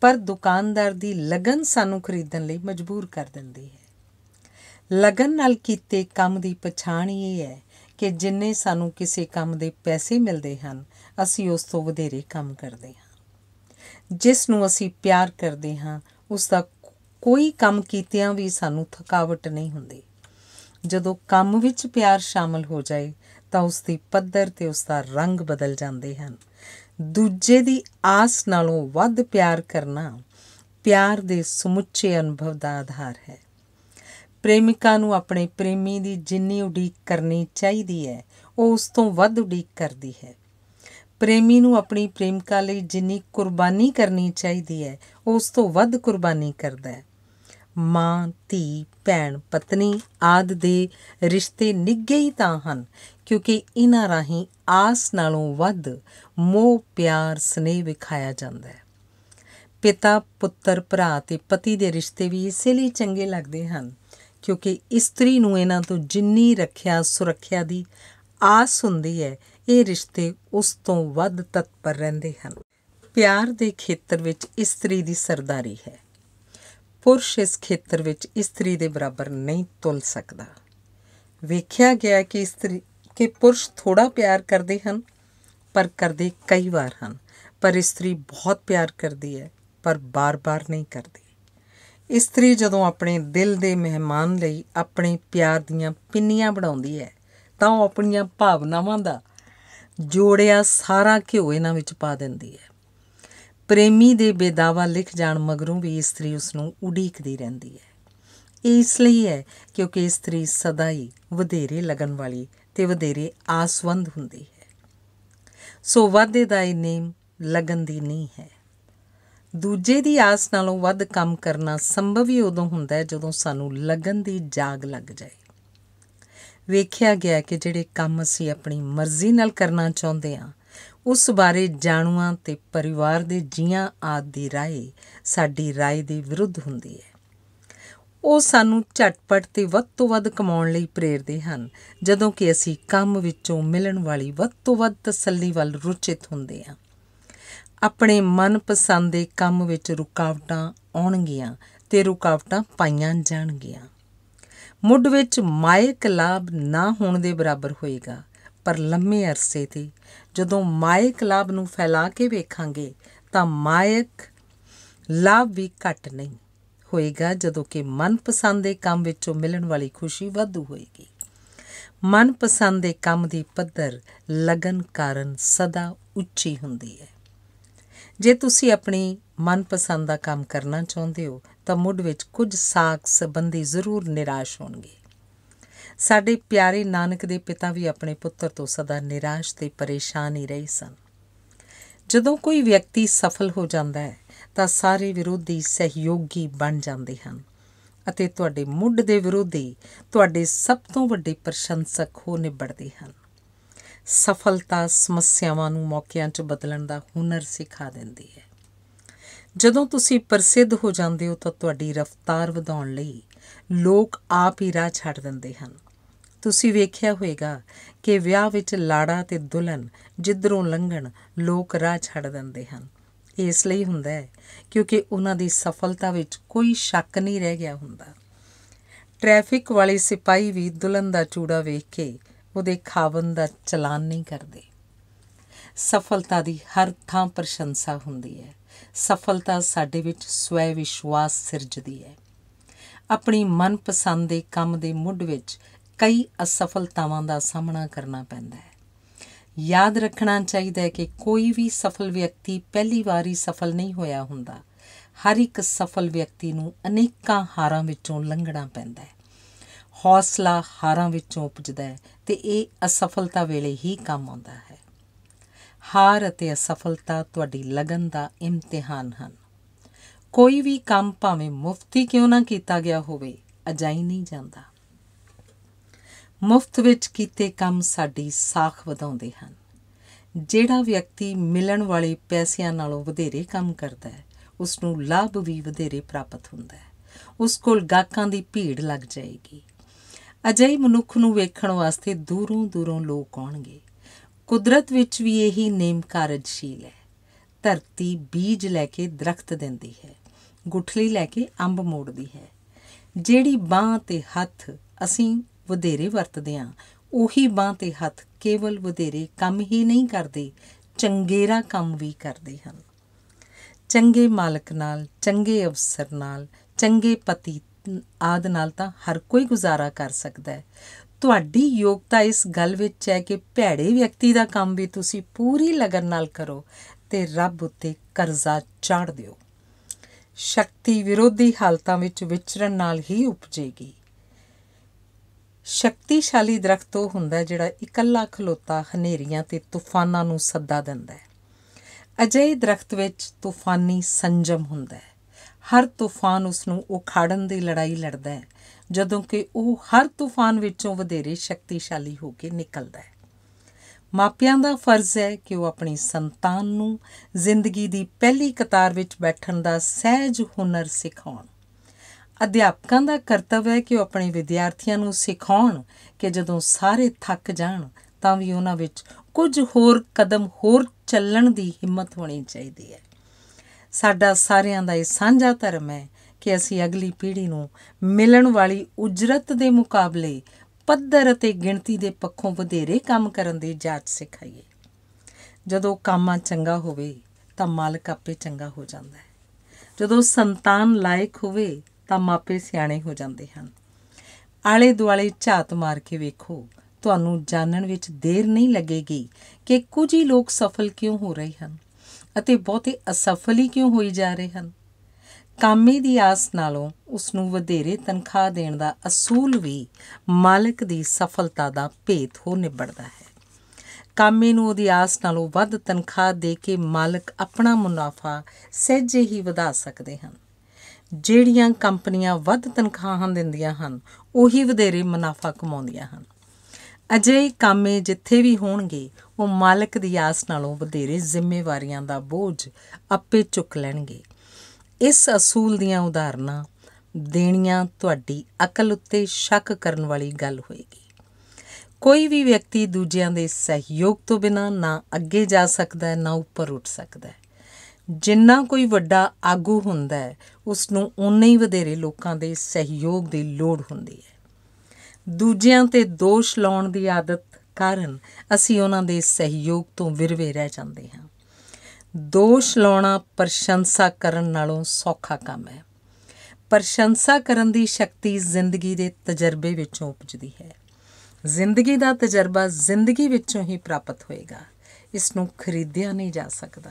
ਪਰ ਦੁਕਾਨਦਾਰ ਦੀ ਲਗਨ ਸਾਨੂੰ ਖਰੀਦਣ ਲਈ ਮਜਬੂਰ ਕਰ ਦਿੰਦੀ ਹੈ ਲਗਨ ਨਾਲ ਕੀਤੇ ਕੰਮ ਦੀ ਪਛਾਣ ਇਹ ਹੈ ਕਿ ਜਿੰਨੇ ਸਾਨੂੰ ਕਿਸੇ ਕੰਮ ਦੇ ਪੈਸੇ ਮਿਲਦੇ ਹਨ ਅਸੀਂ ਉਸ ਤੋਂ ਵਧੇਰੇ ਕੰਮ ਕਰਦੇ ਹਾਂ ਜਿਸ ਨੂੰ ਅਸੀਂ ਪਿਆਰ ਕਰਦੇ ਹਾਂ ਉਸ ਦਾ ਕੋਈ ਕੰਮ ਕੀਤਿਆਂ ਵੀ ਸਾਨੂੰ ਥਕਾਵਟ ਨਹੀਂ ਹੁੰਦੀ ਜਦੋਂ ਕੰਮ ਵਿੱਚ ਪਿਆਰ ਸ਼ਾਮਲ ਹੋ ਜਾਏ ਤਾਂ ਉਸ ਦੀ ਪੱਧਰ ਤੇ ਉਸ ਦਾ ਰੰਗ ਬਦਲ ਜਾਂਦੇ ਹਨ ਦੂਜੇ ਦੀ ਆਸ ਨਾਲੋਂ ਵੱਧ ਪਿਆਰ ਕਰਨਾ ਪਿਆਰ ਦੇ ਸਮੁੱਚੇ ਅਨੁਭਵ ਦਾ ਆਧਾਰ ਹੈ ਪ੍ਰੇਮਿਕਾ ਨੂੰ ਆਪਣੇ ਪ੍ਰੇਮੀ ਦੀ ਜਿੰਨੀ ਉਡੀਕ ਕਰਨੀ ਚਾਹੀਦੀ ਹੈ ਉਹ ਉਸ ਤੋਂ ਵੱਧ ਉਡੀਕ ਕਰਦੀ ਹੈ ਪ੍ਰੇਮੀ ਨੂੰ ਆਪਣੀ ਪ੍ਰੇਮਿਕਾ ਲਈ ਜਿੰਨੀ ਕੁਰਬਾਨੀ ਕਰਨੀ ਚਾਹੀਦੀ ਹੈ ਉਹ ਉਸ ਤੋਂ ਵੱਧ ਕੁਰਬਾਨੀ ਕਰਦਾ ਹੈ ਮਾਂ ਧੀ ਭੈਣ ਪਤਨੀ ਆਦ ਦੇ ਰਿਸ਼ਤੇ ਨਿੱਗੇ ਹੀ ਤਾਂ ਹਨ ਕਿਉਂਕਿ ਇਹਨਾਂ ਰਾਹੀਂ ਆਸ ਨਾਲੋਂ ਵੱਧ ਮੋਹ ਪਿਆਰ ਸਨੇਹ ਵਿਖਾਇਆ ਜਾਂਦਾ ਹੈ ਪਿਤਾ ਪੁੱਤਰ ਭਰਾ ਤੇ ਪਤੀ ਦੇ ਰਿਸ਼ਤੇ ਵੀ ਇਸੇ ਲਈ ਚੰਗੇ ਲੱਗਦੇ ਹਨ ਕਿਉਂਕਿ ਇਸਤਰੀ ਨੂੰ ਇਹਨਾਂ ਤੋਂ ਜਿੰਨੀ ਰੱਖਿਆ ਸੁਰੱਖਿਆ ਦੀ ਆਸ ਹੁੰਦੀ ਹੈ ਇਹ ਰਿਸ਼ਤੇ ਉਸ ਤੋਂ ਵੱਧ ਤਤਪਰ ਰਹਿੰਦੇ ਹਨ ਪਿਆਰ ਦੇ ਖੇਤਰ ਵਿੱਚ ਇਸਤਰੀ ਦੀ ਸਰਦਾਰੀ ਹੈ ਪੁਰਸ਼ ਇਸ ਖੇਤਰ ਵਿੱਚ ਇਸਤਰੀ ਦੇ ਬਰਾਬਰ ਨਹੀਂ ਤੁਲ ਸਕਦਾ ਵੇਖਿਆ ਗਿਆ ਕਿ ਇਸਤਰੀ ਕਿ ਪੁਰਸ਼ ਥੋੜਾ ਪਿਆਰ ਕਰਦੇ ਹਨ ਪਰ ਕਰਦੇ ਕਈ ਵਾਰ ਹਨ ਪਰ ਇਸਤਰੀ ਬਹੁਤ ਪਿਆਰ ਕਰਦੀ ਹੈ ਪਰ ਬਾਰ-ਬਾਰ ਨਹੀਂ ਕਰਦੀ ਇਸਤਰੀ ਜਦੋਂ ਆਪਣੇ ਦਿਲ ਦੇ ਮਹਿਮਾਨ ਲਈ ਆਪਣੇ ਪਿਆਰ ਦੀਆਂ ਪਿੰਨੀਆਂ ਬਣਾਉਂਦੀ ਹੈ ਤਾਂ ਉਹ ਆਪਣੀਆਂ ਭਾਵਨਾਵਾਂ ਦਾ ਜੋੜਿਆ ਸਾਰਾ ਘਿਓ ਇਹਨਾਂ ਵਿੱਚ ਪਾ ਦਿੰਦੀ ਹੈ ਪ੍ਰੇਮੀ ਦੇ ਬੇਦਾਵਾ ਲਿਖ ਜਾਣ ਮਗਰੋਂ ਵੀ ਇਸਤਰੀ ਉਸ ਨੂੰ ਉਡੀਕਦੀ ਰਹਿੰਦੀ ਹੈ ਇਹ ਇਸ ਲਈ ਹੈ ਕਿਉਂਕਿ ਇਸਤਰੀ ਸਦਾ ਹੀ ਵਧੇਰੇ ਲਗਨ ਵਾਲੀ ਤੇ ਵਧੇਰੇ ਆਸਵੰਦ ਹੁੰਦੀ ਹੈ ਸੋ ਵਾਦੇ ਦਾ ਇਹ ਨੇਮ ਲਗਨ ਦੀ ਨਹੀਂ ਹੈ ਦੂਜੇ ਦੀ ਆਸ ਨਾਲੋਂ ਵੱਧ ਕੰਮ ਕਰਨਾ ਸੰਭਵ ਹੀ ਉਦੋਂ ਹੁੰਦਾ ਹੈ ਜਦੋਂ ਸਾਨੂੰ ਲਗਨ ਦੀ ਜਾਗ ਲੱਗ ਜਾਏ ਵੇਖਿਆ ਗਿਆ ਕਿ ਜਿਹੜੇ ਕੰਮ ਅਸੀਂ ਆਪਣੀ ਮਰਜ਼ੀ ਨਾਲ ਕਰਨਾ ਚਾਹੁੰਦੇ ਹਾਂ ਉਸ ਬਾਰੇ ਜਾਣੂਆਂ ਤੇ ਪਰਿਵਾਰ ਦੇ ਜੀਆਂ ਆਦ ਦੀ ਰਾਏ ਸਾਡੀ ਰਾਏ ਦੇ ਵਿਰੁੱਧ ਹੁੰਦੀ ਹੈ ਉਹ ਸਾਨੂੰ ਝਟਪਟ ਤੇ ਵੱਧ ਤੋਂ ਵੱਧ ਕਮਾਉਣ ਲਈ ਪ੍ਰੇਰਦੇ ਹਨ ਜਦੋਂ ਕਿ ਅਸੀਂ ਕੰਮ ਵਿੱਚੋਂ ਮਿਲਣ ਵਾਲੀ ਵੱਧ ਤੋਂ ਵੱਧ ਤਸੱਲੀ ਵੱਲ ਰੁਚਿਤ ਹੁੰਦੇ ਹਾਂ ਆਪਣੇ ਮਨਪਸੰਦ ਦੇ ਕੰਮ ਵਿੱਚ ਰੁਕਾਵਟਾਂ ਆਉਣਗੀਆਂ ਤੇ ਰੁਕਾਵਟਾਂ ਪਾਈਆਂ ਜਾਣਗੀਆਂ ਮੁੱਢ ਵਿੱਚ ਮਾਇਕ ਲਾਭ ਨਾ ਹੋਣ ਦੇ ਬਰਾਬਰ ਹੋਏਗਾ ਪਰ ਲੰਮੇ ਅਰਸੇ ਤੇ ਜਦੋਂ ਮਾਇਕ ਲਾਭ ਨੂੰ ਫੈਲਾ ਕੇ ਵੇਖਾਂਗੇ ਤਾਂ ਮਾਇਕ ਲਾਭ ਵੀ ਘਟ ਨਹੀਂ ਹੋਏਗਾ ਜਦੋਂ ਕਿ ਮਨਪਸੰਦ ਦੇ ਕੰਮ ਵਿੱਚੋਂ ਮਿਲਣ ਵਾਲੀ ਖੁਸ਼ੀ ਵਧੂ ਹੋਏਗੀ ਮਨਪਸੰਦ ਦੇ ਕੰਮ ਦੀ ਪੱਧਰ ਲਗਨ ਕਾਰਨ ਸਦਾ ਉੱਚੀ ਹੁੰਦੀ ਹੈ ਜੇ ਤੁਸੀਂ ਆਪਣੀ ਮਨਪਸੰਦ ਦਾ ਕੰਮ ਕਰਨਾ ਚਾਹੁੰਦੇ ਹੋ ਤਾਂ ਮੁੱਢ ਵਿੱਚ ਕੁਝ ਸਾਖ ਸੰਬੰਧੀ ਜ਼ਰੂਰ ਨਿਰਾਸ਼ ਹੋਣਗੇ ਸਾਡੇ ਪਿਆਰੇ ਨਾਨਕ ਦੇ ਪਿਤਾ ਵੀ ਆਪਣੇ ਪੁੱਤਰ ਤੋਂ ਸਦਾ ਨਿਰਾਸ਼ ਤੇ ਪਰੇਸ਼ਾਨ ਹੀ ਰਹੇ ਸਨ ਜਦੋਂ ਕੋਈ ਵਿਅਕਤੀ ਸਫਲ ਹੋ ਜਾਂਦਾ ਹੈ ਤਾਂ ਸਾਰੇ ਵਿਰੋਧੀ ਸਹਿਯੋਗੀ ਬਣ ਜਾਂਦੇ ਹਨ ਅਤੇ ਤੁਹਾਡੇ ਮੁੱਢ ਦੇ ਵਿਰੋਧੀ ਤੁਹਾਡੇ ਸਭ ਤੋਂ ਵੱਡੇ ਪ੍ਰਸ਼ੰਸਕ ਹੋ ਨਿਬੜਦੇ ਹਨ ਸਫਲਤਾ ਸਮੱਸਿਆਵਾਂ ਨੂੰ ਮੌਕਿਆਂ 'ਚ ਬਦਲਣ ਦਾ ਹੁਨਰ ਸਿਖਾ ਦਿੰਦੀ ਹੈ ਜਦੋਂ ਤੁਸੀਂ ਪ੍ਰਸਿੱਧ ਹੋ ਜਾਂਦੇ ਹੋ ਤਾਂ ਤੁਹਾਡੀ ਰਫ਼ਤਾਰ ਵਧਾਉਣ ਲਈ ਲੋਕ ਆਪ ਹੀ ਰਾਹ ਛੱਡ ਦਿੰਦੇ ਹਨ ਤੁਸੀਂ ਵੇਖਿਆ ਹੋਵੇਗਾ ਕਿ ਵਿਆਹ ਵਿੱਚ ਲਾੜਾ ਤੇ ਦੁਲਹਨ ਜਿੱਧਰੋਂ ਲੰਘਣ ਲੋਕ ਰਾਹ ਛੱਡ ਦਿੰਦੇ ਹਨ ਇਸ ਲਈ ਹੁੰਦਾ ਹੈ ਕਿਉਂਕਿ ਉਹਨਾਂ ਦੀ ਸਫਲਤਾ ਵਿੱਚ ਕੋਈ ਸ਼ੱਕ ਨਹੀਂ ਰਹਿ ਗਿਆ ਹੁੰਦਾ ਟ੍ਰੈਫਿਕ ਵਾਲੇ ਸਿਪਾਹੀ ਵੀ ਦੁਲਹਨ ਦਾ ਚੂੜਾ ਵੇਖ ਕੇ ਉਹਦੇ ਖਾਵਨ ਦਾ ਚਲਾਨ ਨਹੀਂ ਕਰਦੇ ਸਫਲਤਾ ਦੀ ਹਰ ਥਾਂ ਪ੍ਰਸ਼ੰਸਾ ਹੁੰਦੀ ਹੈ ਸਫਲਤਾ ਸਾਡੇ ਵਿੱਚ ਸਵੈ ਵਿਸ਼ਵਾਸ ਸਿਰਜਦੀ ਹੈ ਆਪਣੀ ਮਨਪਸੰਦ ਦੇ ਕੰਮ ਦੇ ਮੁੱਢ ਵਿੱਚ ਕਈ ਅਸਫਲਤਾਵਾਂ ਦਾ ਸਾਹਮਣਾ ਕਰਨਾ ਪੈਂਦਾ ਹੈ ਯਾਦ ਰੱਖਣਾ ਚਾਹੀਦਾ ਹੈ ਕਿ ਕੋਈ ਵੀ ਸਫਲ ਵਿਅਕਤੀ ਪਹਿਲੀ ਵਾਰੀ ਸਫਲ ਨਹੀਂ ਹੋਇਆ ਹੁੰਦਾ ਹਰ ਇੱਕ ਸਫਲ ਵਿਅਕਤੀ ਨੂੰ ਅਨੇਕਾਂ ਹਾਰਾਂ ਵਿੱਚੋਂ ਲੰਘਣਾ ਪੈਂਦਾ ਹੈ ਹੌਸਲਾ ਹਾਰਾਂ ਵਿੱਚੋਂ ਉਪਜਦਾ ਹੈ ਤੇ ਇਹ ਅਸਫਲਤਾ ਵੇਲੇ ਹੀ ਕੰਮ ਆਉਂਦਾ ਹੈ ਹਾਰ ਅਤੇ ਅਸਫਲਤਾ ਤੁਹਾਡੀ ਲਗਨ ਦਾ ਇਮਤਿਹਾਨ ਹਨ ਕੋਈ ਵੀ ਕੰਮ ਭਾਵੇਂ ਮੁਫਤੀ ਕਿਉਂ ਨਾ ਕੀਤਾ ਗਿਆ ਹੋਵੇ ਅਜਾਈ ਨਹੀਂ ਜਾਂਦਾ ਮੁਫਤ ਵਿੱਚ ਕੀਤੇ ਕੰਮ ਸਾਡੀ ਸਾਖ ਵਧਾਉਂਦੇ ਹਨ ਜਿਹੜਾ ਵਿਅਕਤੀ ਮਿਲਣ ਵਾਲੇ ਪੈਸਿਆਂ ਨਾਲੋਂ ਵਧੇਰੇ ਕੰਮ ਕਰਦਾ ਹੈ ਉਸ ਨੂੰ ਲਾਭ ਵੀ ਵਧੇਰੇ ਪ੍ਰਾਪਤ ਹੁੰਦਾ ਹੈ ਉਸ ਕੋਲ ਗਾਹਕਾਂ ਦੀ ਭੀੜ ਲੱਗ ਜਾਏਗੀ ਅਜਿਹੇ ਮਨੁੱਖ ਨੂੰ ਵੇਖਣ ਵਾਸਤੇ ਦੂਰੋਂ ਦੂਰੋਂ ਲੋਕ ਆਉਣਗੇ ਕੁਦਰਤ ਵਿੱਚ ਵੀ ਇਹੀ ਨੇਮ ਕਾਰਜਸ਼ੀਲ ਹੈ ਧਰਤੀ ਬੀਜ ਲੈ ਕੇ ਦਰਖਤ ਦਿੰਦੀ ਹੈ ਗੁਠਲੀ ਲੈ ਕੇ ਅੰਬ ਮੋੜਦੀ ਹੈ ਜਿਹੜੀ ਬਾਹ ਤੇ ਹੱਥ ਅਸੀਂ ਵਧੇਰੇ ਵਰਤਦੇ ਹਾਂ ਉਹੀ ਬਾਹ ਤੇ ਹੱਥ ਕੇਵਲ ਵਧੇਰੇ ਕੰਮ ਹੀ ਨਹੀਂ ਕਰਦੇ ਚੰਗੇਰਾ ਕੰਮ ਵੀ ਕਰਦੇ ਹਨ ਚੰਗੇ ਮਾਲਕ ਨਾਲ ਚੰਗੇ ਅਫਸਰ ਨਾਲ ਚੰਗੇ ਪਤੀ ਆਦ ਨਾਲ ਤਾਂ ਹਰ ਕੋਈ ਗੁਜ਼ਾਰਾ ਕਰ ਸਕਦਾ ਹੈ ਤੁਹਾਡੀ ਯੋਗਤਾ ਇਸ ਗੱਲ ਵਿੱਚ ਹੈ ਕਿ ਭੈੜੇ ਵਿਅਕਤੀ ਦਾ ਕੰਮ ਵੀ ਤੁਸੀਂ ਪੂਰੀ ਲਗਨ ਨਾਲ ਕਰੋ ਤੇ ਰੱਬ ਉੱਤੇ ਕਰਜ਼ਾ ਚਾੜ ਦਿਓ ਸ਼ਕਤੀ ਵਿਰੋਧੀ ਹਾਲਤਾਂ ਵਿੱਚ ਵਿਚਰਨ ਨਾਲ ਹੀ ਉਪਜੇਗੀ ਸ਼ਕਤੀਸ਼ਾਲੀ ਦਰਖਤ ਉਹ ਹੁੰਦਾ ਜਿਹੜਾ ਇਕੱਲਾ ਖਲੋਤਾ ਹਨੇਰੀਆਂ ਤੇ ਤੂਫਾਨਾਂ ਨੂੰ ਸੱਦਾ ਦਿੰਦਾ ਹੈ ਅਜਿਹੇ ਦਰਖਤ ਵਿੱਚ ਤੂਫਾਨੀ ਸੰਜਮ ਹੁੰਦਾ ਹੈ ਹਰ ਤੂਫਾਨ ਉਸ ਨੂੰ ਉਖਾੜਨ ਦੀ ਲੜਾਈ ਲੜਦਾ ਹੈ ਜਦੋਂ ਕਿ ਉਹ ਹਰ ਤੂਫਾਨ ਵਿੱਚੋਂ ਵਧੇਰੇ ਸ਼ਕਤੀਸ਼ਾਲੀ ਹੋ ਕੇ ਨਿਕਲਦਾ ਹੈ ਮਾਪਿਆਂ ਦਾ ਫਰਜ਼ ਹੈ ਕਿ ਉਹ ਆਪਣੀ ਸੰਤਾਨ ਨੂੰ ਜ਼ਿੰਦਗੀ ਦੀ ਪਹਿਲੀ ਕਤਾਰ ਵਿੱਚ ਬੈਠਣ ਦਾ ਸਹਿਜ ਹੁਨਰ ਸਿਖਾਉਣ ਅਧਿਆਪਕਾਂ ਦਾ ਕਰਤੱਵ ਹੈ ਕਿ ਉਹ ਆਪਣੇ ਵਿਦਿਆਰਥੀਆਂ ਨੂੰ ਸਿਖਾਉਣ ਕਿ ਜਦੋਂ ਸਾਰੇ ਥੱਕ ਜਾਣ ਤਾਂ ਵੀ ਉਹਨਾਂ ਵਿੱਚ ਕੁਝ ਹੋਰ ਕਦਮ ਹੋਰ ਚੱਲਣ ਦੀ ਹਿੰਮਤ ਹੋਣੀ ਚਾਹੀਦੀ ਹੈ ਸਾਡਾ ਸਾਰਿਆਂ ਦਾ ਇਹ ਸਾਂਝਾ ਧਰਮ ਹੈ ਕਿ ਅਸੀਂ ਅਗਲੀ ਪੀੜ੍ਹੀ ਨੂੰ ਮਿਲਣ ਵਾਲੀ ਉਜਰਤ ਦੇ ਮੁਕਾਬਲੇ ਪੱਧਰ ਅਤੇ ਗਿਣਤੀ ਦੇ ਪੱਖੋਂ ਵਧੇਰੇ ਕੰਮ ਕਰਨ ਦੀ ਜਾਚ ਸਿਖਾਈਏ ਜਦੋਂ ਕੰਮਾਂ ਚੰਗਾ ਹੋਵੇ ਤਾਂ ਮਾਲਕ ਆਪੇ ਚੰਗਾ ਹੋ ਜਾਂਦਾ ਹੈ ਜਦੋਂ ਸੰਤਾਨ ਲਾਇਕ ਹੋਵੇ ਤਾਂ ਮਾਪੇ ਸਿਆਣੇ ਹੋ ਜਾਂਦੇ ਹਨ ਆਲੇ ਦੁਆਲੇ ਝਾਤ ਮਾਰ ਕੇ ਵੇਖੋ ਤੁਹਾਨੂੰ ਜਾਣਨ ਵਿੱਚ ਦੇਰ ਨਹੀਂ ਲੱਗੇਗੀ ਕਿ ਕੁਝ ਹੀ ਲੋਕ ਸਫਲ ਕਿਉਂ ਹੋ ਰਹੇ ਹਨ ਅਤੇ ਬਹੁਤੇ ਅਸਫਲ ਹੀ ਕਿਉਂ ਹੋਈ ਜਾ ਰਹੇ ਹਨ ਕਾਮੇ ਦੀ ਆਸ ਨਾਲੋਂ ਉਸ ਨੂੰ ਵਧੇਰੇ ਤਨਖਾਹ ਦੇਣ ਦਾ ਅਸੂਲ ਵੀ ਮਾਲਕ ਦੀ ਸਫਲਤਾ ਦਾ ਭੇਤ ਹੋ ਨਿਬੜਦਾ ਹੈ ਕਾਮੇ ਨੂੰ ਉਹਦੀ ਆਸ ਨਾਲੋਂ ਵੱਧ ਤਨਖਾਹ ਦੇ ਕੇ ਮਾਲਕ ਆਪਣਾ ਮੁਨਾਫਾ ਸਹਿਜੇ ਹੀ ਵਧਾ ਸਕਦੇ ਹਨ ਜਿਹੜੀਆਂ ਕੰਪਨੀਆਂ ਵੱਧ ਤਨਖਾਹਾਂ ਦਿੰਦੀਆਂ ਹਨ ਉਹੀ ਵਧੇਰੇ ਮੁਨਾਫਾ ਕਮਾਉਂਦੀਆਂ ਹਨ ਅਜੇ ਕੰਮੇ ਜਿੱਥੇ ਵੀ ਹੋਣਗੇ ਉਹ ਮਾਲਕ ਦੀ ਆਸ ਨਾਲੋਂ ਵਧੇਰੇ ਜ਼ਿੰਮੇਵਾਰੀਆਂ ਦਾ ਬੋਝ ਆਪੇ ਚੁੱਕ ਲੈਣਗੇ ਇਸ ਅਸੂਲ ਦੀਆਂ ਉਦਾਹਰਨਾਂ ਦੇਣੀਆਂ ਤੁਹਾਡੀ ਅਕਲ ਉੱਤੇ ਸ਼ੱਕ ਕਰਨ ਵਾਲੀ ਗੱਲ ਹੋਏਗੀ ਕੋਈ ਵੀ ਵਿਅਕਤੀ ਦੂਜਿਆਂ ਦੇ ਸਹਿਯੋਗ ਤੋਂ ਬਿਨਾਂ ਨਾ ਅੱਗੇ ਜਾ ਸਕਦਾ ਹੈ ਨਾ ਉੱਪਰ ਉੱਠ ਸਕਦਾ ਹੈ ਜਿੰਨਾ ਕੋਈ ਵੱਡਾ ਆਗੂ ਹੁੰਦਾ ਹੈ ਉਸ ਨੂੰ ਉਨੇ ਹੀ ਵਧੇਰੇ ਲੋਕਾਂ ਦੇ ਸਹਿਯੋਗ ਦੀ ਲੋੜ ਹੁੰਦੀ ਹੈ ਦੂਜਿਆਂ ਤੇ ਦੋਸ਼ ਲਾਉਣ ਦੀ ਆਦਤ ਕਾਰਨ ਅਸੀਂ ਉਹਨਾਂ ਦੇ ਸਹਿਯੋਗ ਤੋਂ ਵਿਰਵੇ ਰਹਿ ਜਾਂਦੇ ਹਾਂ ਦੋਸ਼ ਲਾਉਣਾ ਪ੍ਰਸ਼ੰਸਾ ਕਰਨ ਨਾਲੋਂ ਸੌਖਾ ਕੰਮ ਹੈ ਪ੍ਰਸ਼ੰਸਾ ਕਰਨ ਦੀ ਸ਼ਕਤੀ ਜ਼ਿੰਦਗੀ ਦੇ ਤਜਰਬੇ ਵਿੱਚੋਂ ਉਪਜਦੀ ਹੈ ਜ਼ਿੰਦਗੀ ਦਾ ਤਜਰਬਾ ਜ਼ਿੰਦਗੀ ਵਿੱਚੋਂ ਹੀ ਪ੍ਰਾਪਤ ਹੋਏਗਾ ਇਸ ਨੂੰ ਖਰੀਦਿਆ ਨਹੀਂ ਜਾ ਸਕਦਾ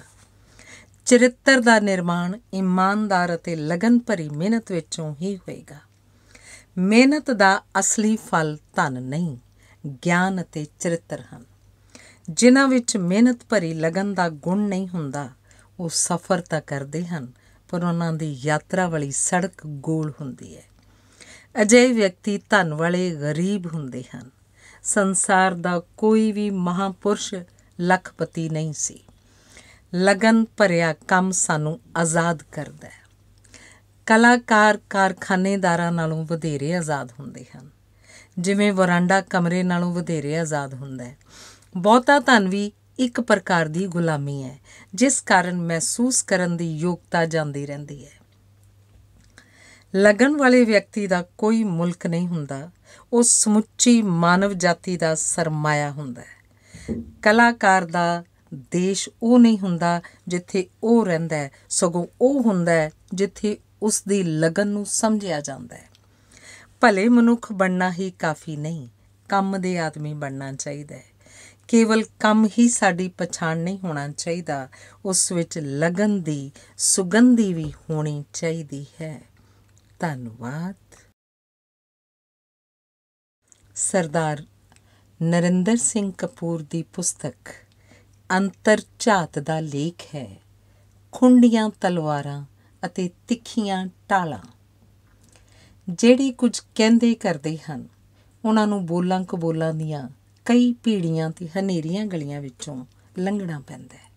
ਚਰਿੱਤਰ ਦਾ ਨਿਰਮਾਣ ਇਮਾਨਦਾਰ ਅਤੇ ਲਗਨ ਭਰੀ ਮਿਹਨਤ ਵਿੱਚੋਂ ਹੀ ਹੋਏਗਾ ਮਿਹਨਤ ਦਾ ਅਸਲੀ ਫਲ ਧਨ ਨਹੀਂ ਗਿਆਨ ਅਤੇ ਚਰਿੱਤਰ ਹਨ ਜਿਨ੍ਹਾਂ ਵਿੱਚ ਮਿਹਨਤ ਭਰੀ ਲਗਨ ਦਾ ਗੁਣ ਨਹੀਂ ਹੁੰਦਾ ਉਹ ਸਫ਼ਰ ਤਾਂ ਕਰਦੇ ਹਨ ਪਰ ਉਹਨਾਂ ਦੀ ਯਾਤਰਾ ਵਾਲੀ ਸੜਕ ਗੋਲ ਹੁੰਦੀ ਹੈ ਅਜਿਹੇ ਵਿਅਕਤੀ ਧਨ ਵਾਲੇ ਗਰੀਬ ਹੁੰਦੇ ਹਨ ਸੰਸਾਰ ਦਾ ਕੋਈ ਵੀ ਮਹਾਪੁਰਸ਼ ਲਖਪਤੀ ਨਹੀਂ ਸੀ ਲਗਨ ਭਰਿਆ ਕੰਮ ਸਾਨੂੰ ਆਜ਼ਾਦ ਕਰਦਾ ਹੈ ਕਲਾਕਾਰ ਕਾਰਖਾਨੇਦਾਰਾਂ ਨਾਲੋਂ ਵਧੇਰੇ ਆਜ਼ਾਦ ਹੁੰਦੇ ਹਨ ਜਿਵੇਂ ਵਰਾਂਡਾ ਕਮਰੇ ਨਾਲੋਂ ਵਧੇਰੇ ਆਜ਼ਾਦ ਹੁੰਦਾ ਹੈ ਬਹੁਤਾ ਧਨ ਵੀ ਇੱਕ ਪ੍ਰਕਾਰ ਦੀ ਗੁਲਾਮੀ ਹੈ ਜਿਸ ਕਾਰਨ ਮਹਿਸੂਸ ਕਰਨ ਦੀ ਯੋਗਤਾ ਜਾਂਦੀ ਰਹਿੰਦੀ ਹੈ ਲਗਨ ਵਾਲੇ ਵਿਅਕਤੀ ਦਾ ਕੋਈ ਮੁਲਕ ਨਹੀਂ ਹੁੰਦਾ ਉਹ ਸਮੁੱਚੀ ਮਾਨਵ ਜਾਤੀ ਦਾ ਸਰਮਾਇਆ ਹੁੰਦਾ ਹੈ ਕਲਾਕਾਰ ਦਾ ਦੇਸ਼ ਉਹ ਨਹੀਂ ਹੁੰਦਾ ਜਿੱਥੇ ਉਹ ਰਹਿੰਦਾ ਹੈ ਸਗੋਂ ਉਹ ਹੁੰਦਾ ਹੈ ਜਿੱਥੇ ਉਸ ਦੀ ਲਗਨ ਨੂੰ ਸਮਝਿਆ ਜਾਂਦਾ ਹੈ ਭਲੇ ਮਨੁੱਖ ਬਣਨਾ ਹੀ ਕਾਫੀ ਨਹੀਂ ਕੰਮ ਦੇ ਆਦਮੀ ਬਣਨਾ ਚਾਹੀਦਾ ਹੈ ਕੇਵਲ ਕੰਮ ਹੀ ਸਾਡੀ ਪਛਾਣ ਨਹੀਂ ਹੋਣਾ ਚਾਹੀਦਾ ਉਸ ਵਿੱਚ ਲਗਨ ਦੀ ਸੁਗੰਧੀ ਵੀ ਹੋਣੀ ਚਾਹੀਦੀ ਹੈ ਧੰਨਵਾਦ ਸਰਦਾਰ ਨਰਿੰਦਰ ਸਿੰਘ ਕਪੂਰ ਦੀ ਪੁਸਤਕ ਅੰਤਰ ਝਾਤ ਦਾ ਲੇਖ ਹੈ ਖੁੰਡੀਆਂ ਤਲਵਾਰਾਂ ਅਤੇ ਤਿੱਖੀਆਂ ਟਾਲਾਂ ਜਿਹੜੀ ਕੁਝ ਕਹਿੰਦੇ ਕਰਦੇ ਹਨ ਉਹਨਾਂ ਨੂੰ ਬੋਲਾਂ ਕਬੋਲਾਂ ਦੀਆਂ ਕਈ ਪੀੜੀਆਂ ਤੇ ਹਨੇਰੀਆਂ ਗਲੀਆਂ ਵਿੱਚੋਂ ਲੰਘਣਾ ਪੈਂਦਾ ਹੈ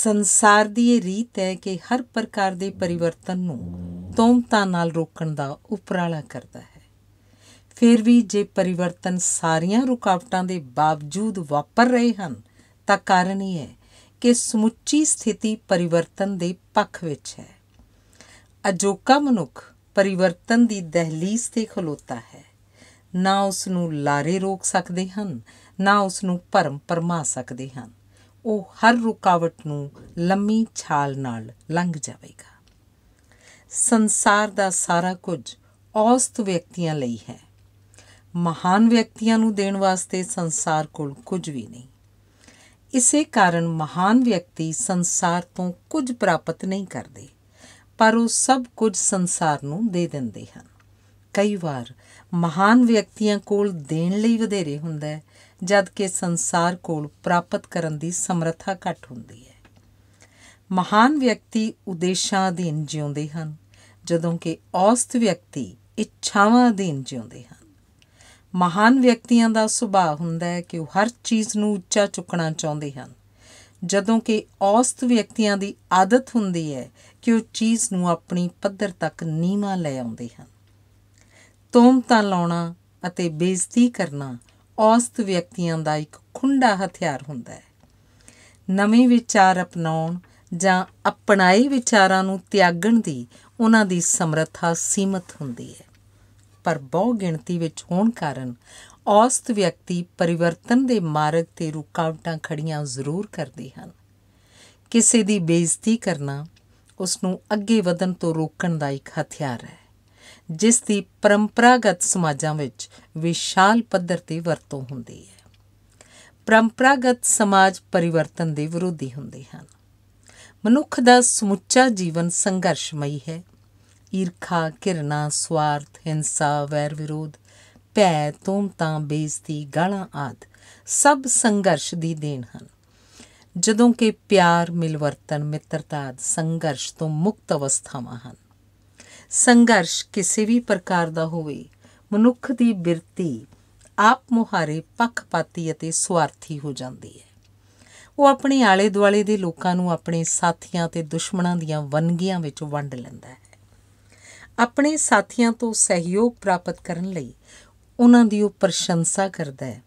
ਸੰਸਾਰ ਦੀ ਇਹ ਰੀਤ ਹੈ ਕਿ ਹਰ ਪ੍ਰਕਾਰ ਦੇ ਪਰਿਵਰਤਨ ਨੂੰ ਤੋਮਤਾ ਨਾਲ ਰੋਕਣ ਦਾ ਉਪਰਾਲਾ ਕਰਦਾ ਹੈ ਫਿਰ ਵੀ ਜੇ ਪਰਿਵਰਤਨ ਸਾਰੀਆਂ ਰੁਕਾਵਟਾਂ ਦੇ ਬਾਵਜੂਦ ਵਾਪਰ ਰਹੇ ਹਨ ਤਾਂ ਕਾਰਨ ਇਹ ਹੈ ਕਿ ਸਮੁੱਚੀ ਸਥਿਤੀ ਪਰਿਵਰਤਨ ਦੇ ਪੱਖ ਵਿੱਚ ਹੈ ਅਜੋਕਾ ਮਨੁੱਖ ਪਰਿਵਰਤਨ ਦੀ ਦਹਲੀਜ਼ ਤੇ ਖਲੋਤਾ ਹੈ ਨਾ ਉਸ ਨੂੰ ਲਾਰੇ ਰੋਕ ਸਕਦੇ ਹਨ ਨਾ ਉਸ ਨੂੰ ਭਰਮ ਪਰਮਾ ਸਕਦੇ ਹਨ ਉਹ ਹਰ ਰੁਕਾਵਟ ਨੂੰ ਲੰਮੀ ਛਾਲ ਨਾਲ ਲੰਘ ਜਾਵੇਗਾ ਸੰਸਾਰ ਦਾ ਸਾਰਾ ਕੁਝ ਔਸਤ ਵਿਅਕਤੀਆਂ ਲਈ ਹੈ ਮਹਾਨ ਵਿਅਕਤੀਆਂ ਨੂੰ ਦੇਣ ਵਾਸਤੇ ਸੰਸਾਰ ਕੋਲ ਕੁਝ ਵੀ ਨਹੀਂ ਇਸੇ ਕਾਰਨ ਮਹਾਨ ਵਿਅਕਤੀ ਸੰਸਾਰ ਤੋਂ ਕੁਝ ਪ੍ਰਾਪਤ ਨਹੀਂ ਕਰਦੇ ਪਰ ਉਹ ਸਭ ਕੁਝ ਸੰਸਾਰ ਨੂੰ ਦੇ ਦਿੰਦੇ ਹਨ ਕਈ ਵਾਰ ਮਹਾਨ ਵਿਅਕਤੀਆਂ ਕੋਲ ਦੇਣ ਲਈ ਵਧੇਰੇ ਹੁੰਦਾ ਹੈ ਜਦ ਕਿ ਸੰਸਾਰ ਕੋਲ ਪ੍ਰਾਪਤ ਕਰਨ ਦੀ ਸਮਰੱਥਾ ਘੱਟ ਹੁੰਦੀ ਹੈ ਮਹਾਨ ਵਿਅਕਤੀ ਉਦੇਸ਼ਾਂ ਅਧੀਨ ਜਿਉਂਦੇ ਹਨ ਜਦੋਂ ਕਿ ਔਸਤ ਵਿਅਕਤੀ ਇੱਛਾਵਾਂ ਅਧੀਨ ਜਿਉਂਦੇ ਹਨ ਮਹਾਨ ਵਿਅਕਤੀਆਂ ਦਾ ਸੁਭਾਅ ਹੁੰਦਾ ਹੈ ਕਿ ਉਹ ਹਰ ਚੀਜ਼ ਨੂੰ ਉੱਚਾ ਚੁੱਕਣਾ ਚਾਹੁੰਦੇ ਹਨ ਜਦੋਂ ਕਿ ਔਸਤ ਵਿਅਕਤੀਆਂ ਦੀ ਆਦਤ ਹੁੰਦੀ ਹੈ ਕਿ ਉਹ ਚੀਜ਼ ਨੂੰ ਆਪਣੀ ਪੱਧਰ ਤੱਕ ਨੀਵਾ ਲੈ ਆਉਂਦੇ ਹਨ ਤੋਮਤਾ ਲਾਉਣਾ ਅਤੇ ਬੇਇੱਜ਼ਤੀ ਕਰਨਾ ਔਸਤ ਵਿਅਕਤੀਆਂ ਦਾ ਇੱਕ ਖੁੰਡਾ ਹਥਿਆਰ ਹੁੰਦਾ ਹੈ ਨਵੇਂ ਵਿਚਾਰ ਅਪਣਾਉਣ ਜਾਂ ਅਪਣਾਏ ਵਿਚਾਰਾਂ ਨੂੰ ਤਿਆਗਣ ਦੀ ਉਹਨਾਂ ਦੀ ਸਮਰੱਥਾ ਸੀਮਤ ਹੁੰਦੀ ਹੈ ਪਰ ਬਹੁ ਗਿਣਤੀ ਵਿੱਚ ਹੋਣ ਕਾਰਨ ਔਸਤ ਵਿਅਕਤੀ ਪਰਿਵਰਤਨ ਦੇ ਮਾਰਗ ਤੇ ਰੁਕਾਵਟਾਂ ਖੜੀਆਂ ਜ਼ਰੂਰ ਕਰਦੇ ਹਨ ਕਿਸੇ ਦੀ ਬੇਇੱਜ਼ਤੀ ਕਰਨਾ ਉਸ ਨੂੰ ਅੱਗੇ ਵਧਣ ਤੋਂ ਰੋਕਣ ਦਾ ਇੱਕ ਹਥਿਆਰ ਹੈ ਜਿਸ ਦੀ ਪਰੰਪਰਾਗਤ ਸਮਾਜਾਂ ਵਿੱਚ ਵਿਸ਼ਾਲ ਪੱਧਰ ਤੇ ਵਰਤੋਂ ਹੁੰਦੀ ਹੈ ਪਰੰਪਰਾਗਤ ਸਮਾਜ ਪਰਿਵਰਤਨ ਦੇ ਵਿਰੋਧੀ ਹੁੰਦੇ ਹਨ ਮਨੁੱਖ ਦਾ ਸਮੁੱਚਾ ਜੀਵਨ ਸੰਘਰਸ਼ਮਈ ਹੈ ਈਰਖਾ ਘਿਰਣਾ ਸਵਾਰਥ ਹਿੰਸਾ ਵੈਰ ਵਿਰੋਧ ਭੈ ਤਾਂ ਬੇਇੱਜ਼ਤੀ ਗਾਲਾਂ ਆਦ ਸਭ ਸੰਘਰਸ਼ ਦੀ ਦੇਣ ਹਨ ਜਦੋਂ ਕਿ ਪਿਆਰ ਮਿਲਵਰਤਨ ਮਿੱਤਰਤਾ ਆਦ ਸੰਘਰਸ਼ ਤੋਂ ਮੁਕਤ ਅਵਸਥਾਵਾਂ ਹਨ ਸੰਘਰਸ਼ ਕਿਸੇ ਵੀ ਪ੍ਰਕਾਰ ਦਾ ਹੋਵੇ ਮਨੁੱਖ ਦੀ ਬਿਰਤੀ ਆਪ ਮੁਹਾਰੇ ਪੱਖਪਾਤੀ ਅਤੇ ਸਵਾਰਥੀ ਹੋ ਜਾਂਦੀ ਹੈ ਉਹ ਆਪਣੇ ਆਲੇ ਦੁਆਲੇ ਦੇ ਲੋਕਾਂ ਨੂੰ ਆਪਣੇ ਸਾਥੀਆਂ ਤੇ ਦੁਸ਼ਮਣਾਂ ਦੀਆਂ ਵੰਗੀਆਂ ਵਿੱਚ ਵੰਡ ਲੈਂਦਾ ਹੈ ਆਪਣੇ ਸਾਥੀਆਂ ਤੋਂ ਸਹਿਯੋਗ ਪ੍ਰਾਪਤ ਕਰਨ ਲਈ ਉਹਨਾਂ ਦੀ ਉਹ ਪ੍ਰਸ਼ੰਸਾ ਕਰਦਾ ਹੈ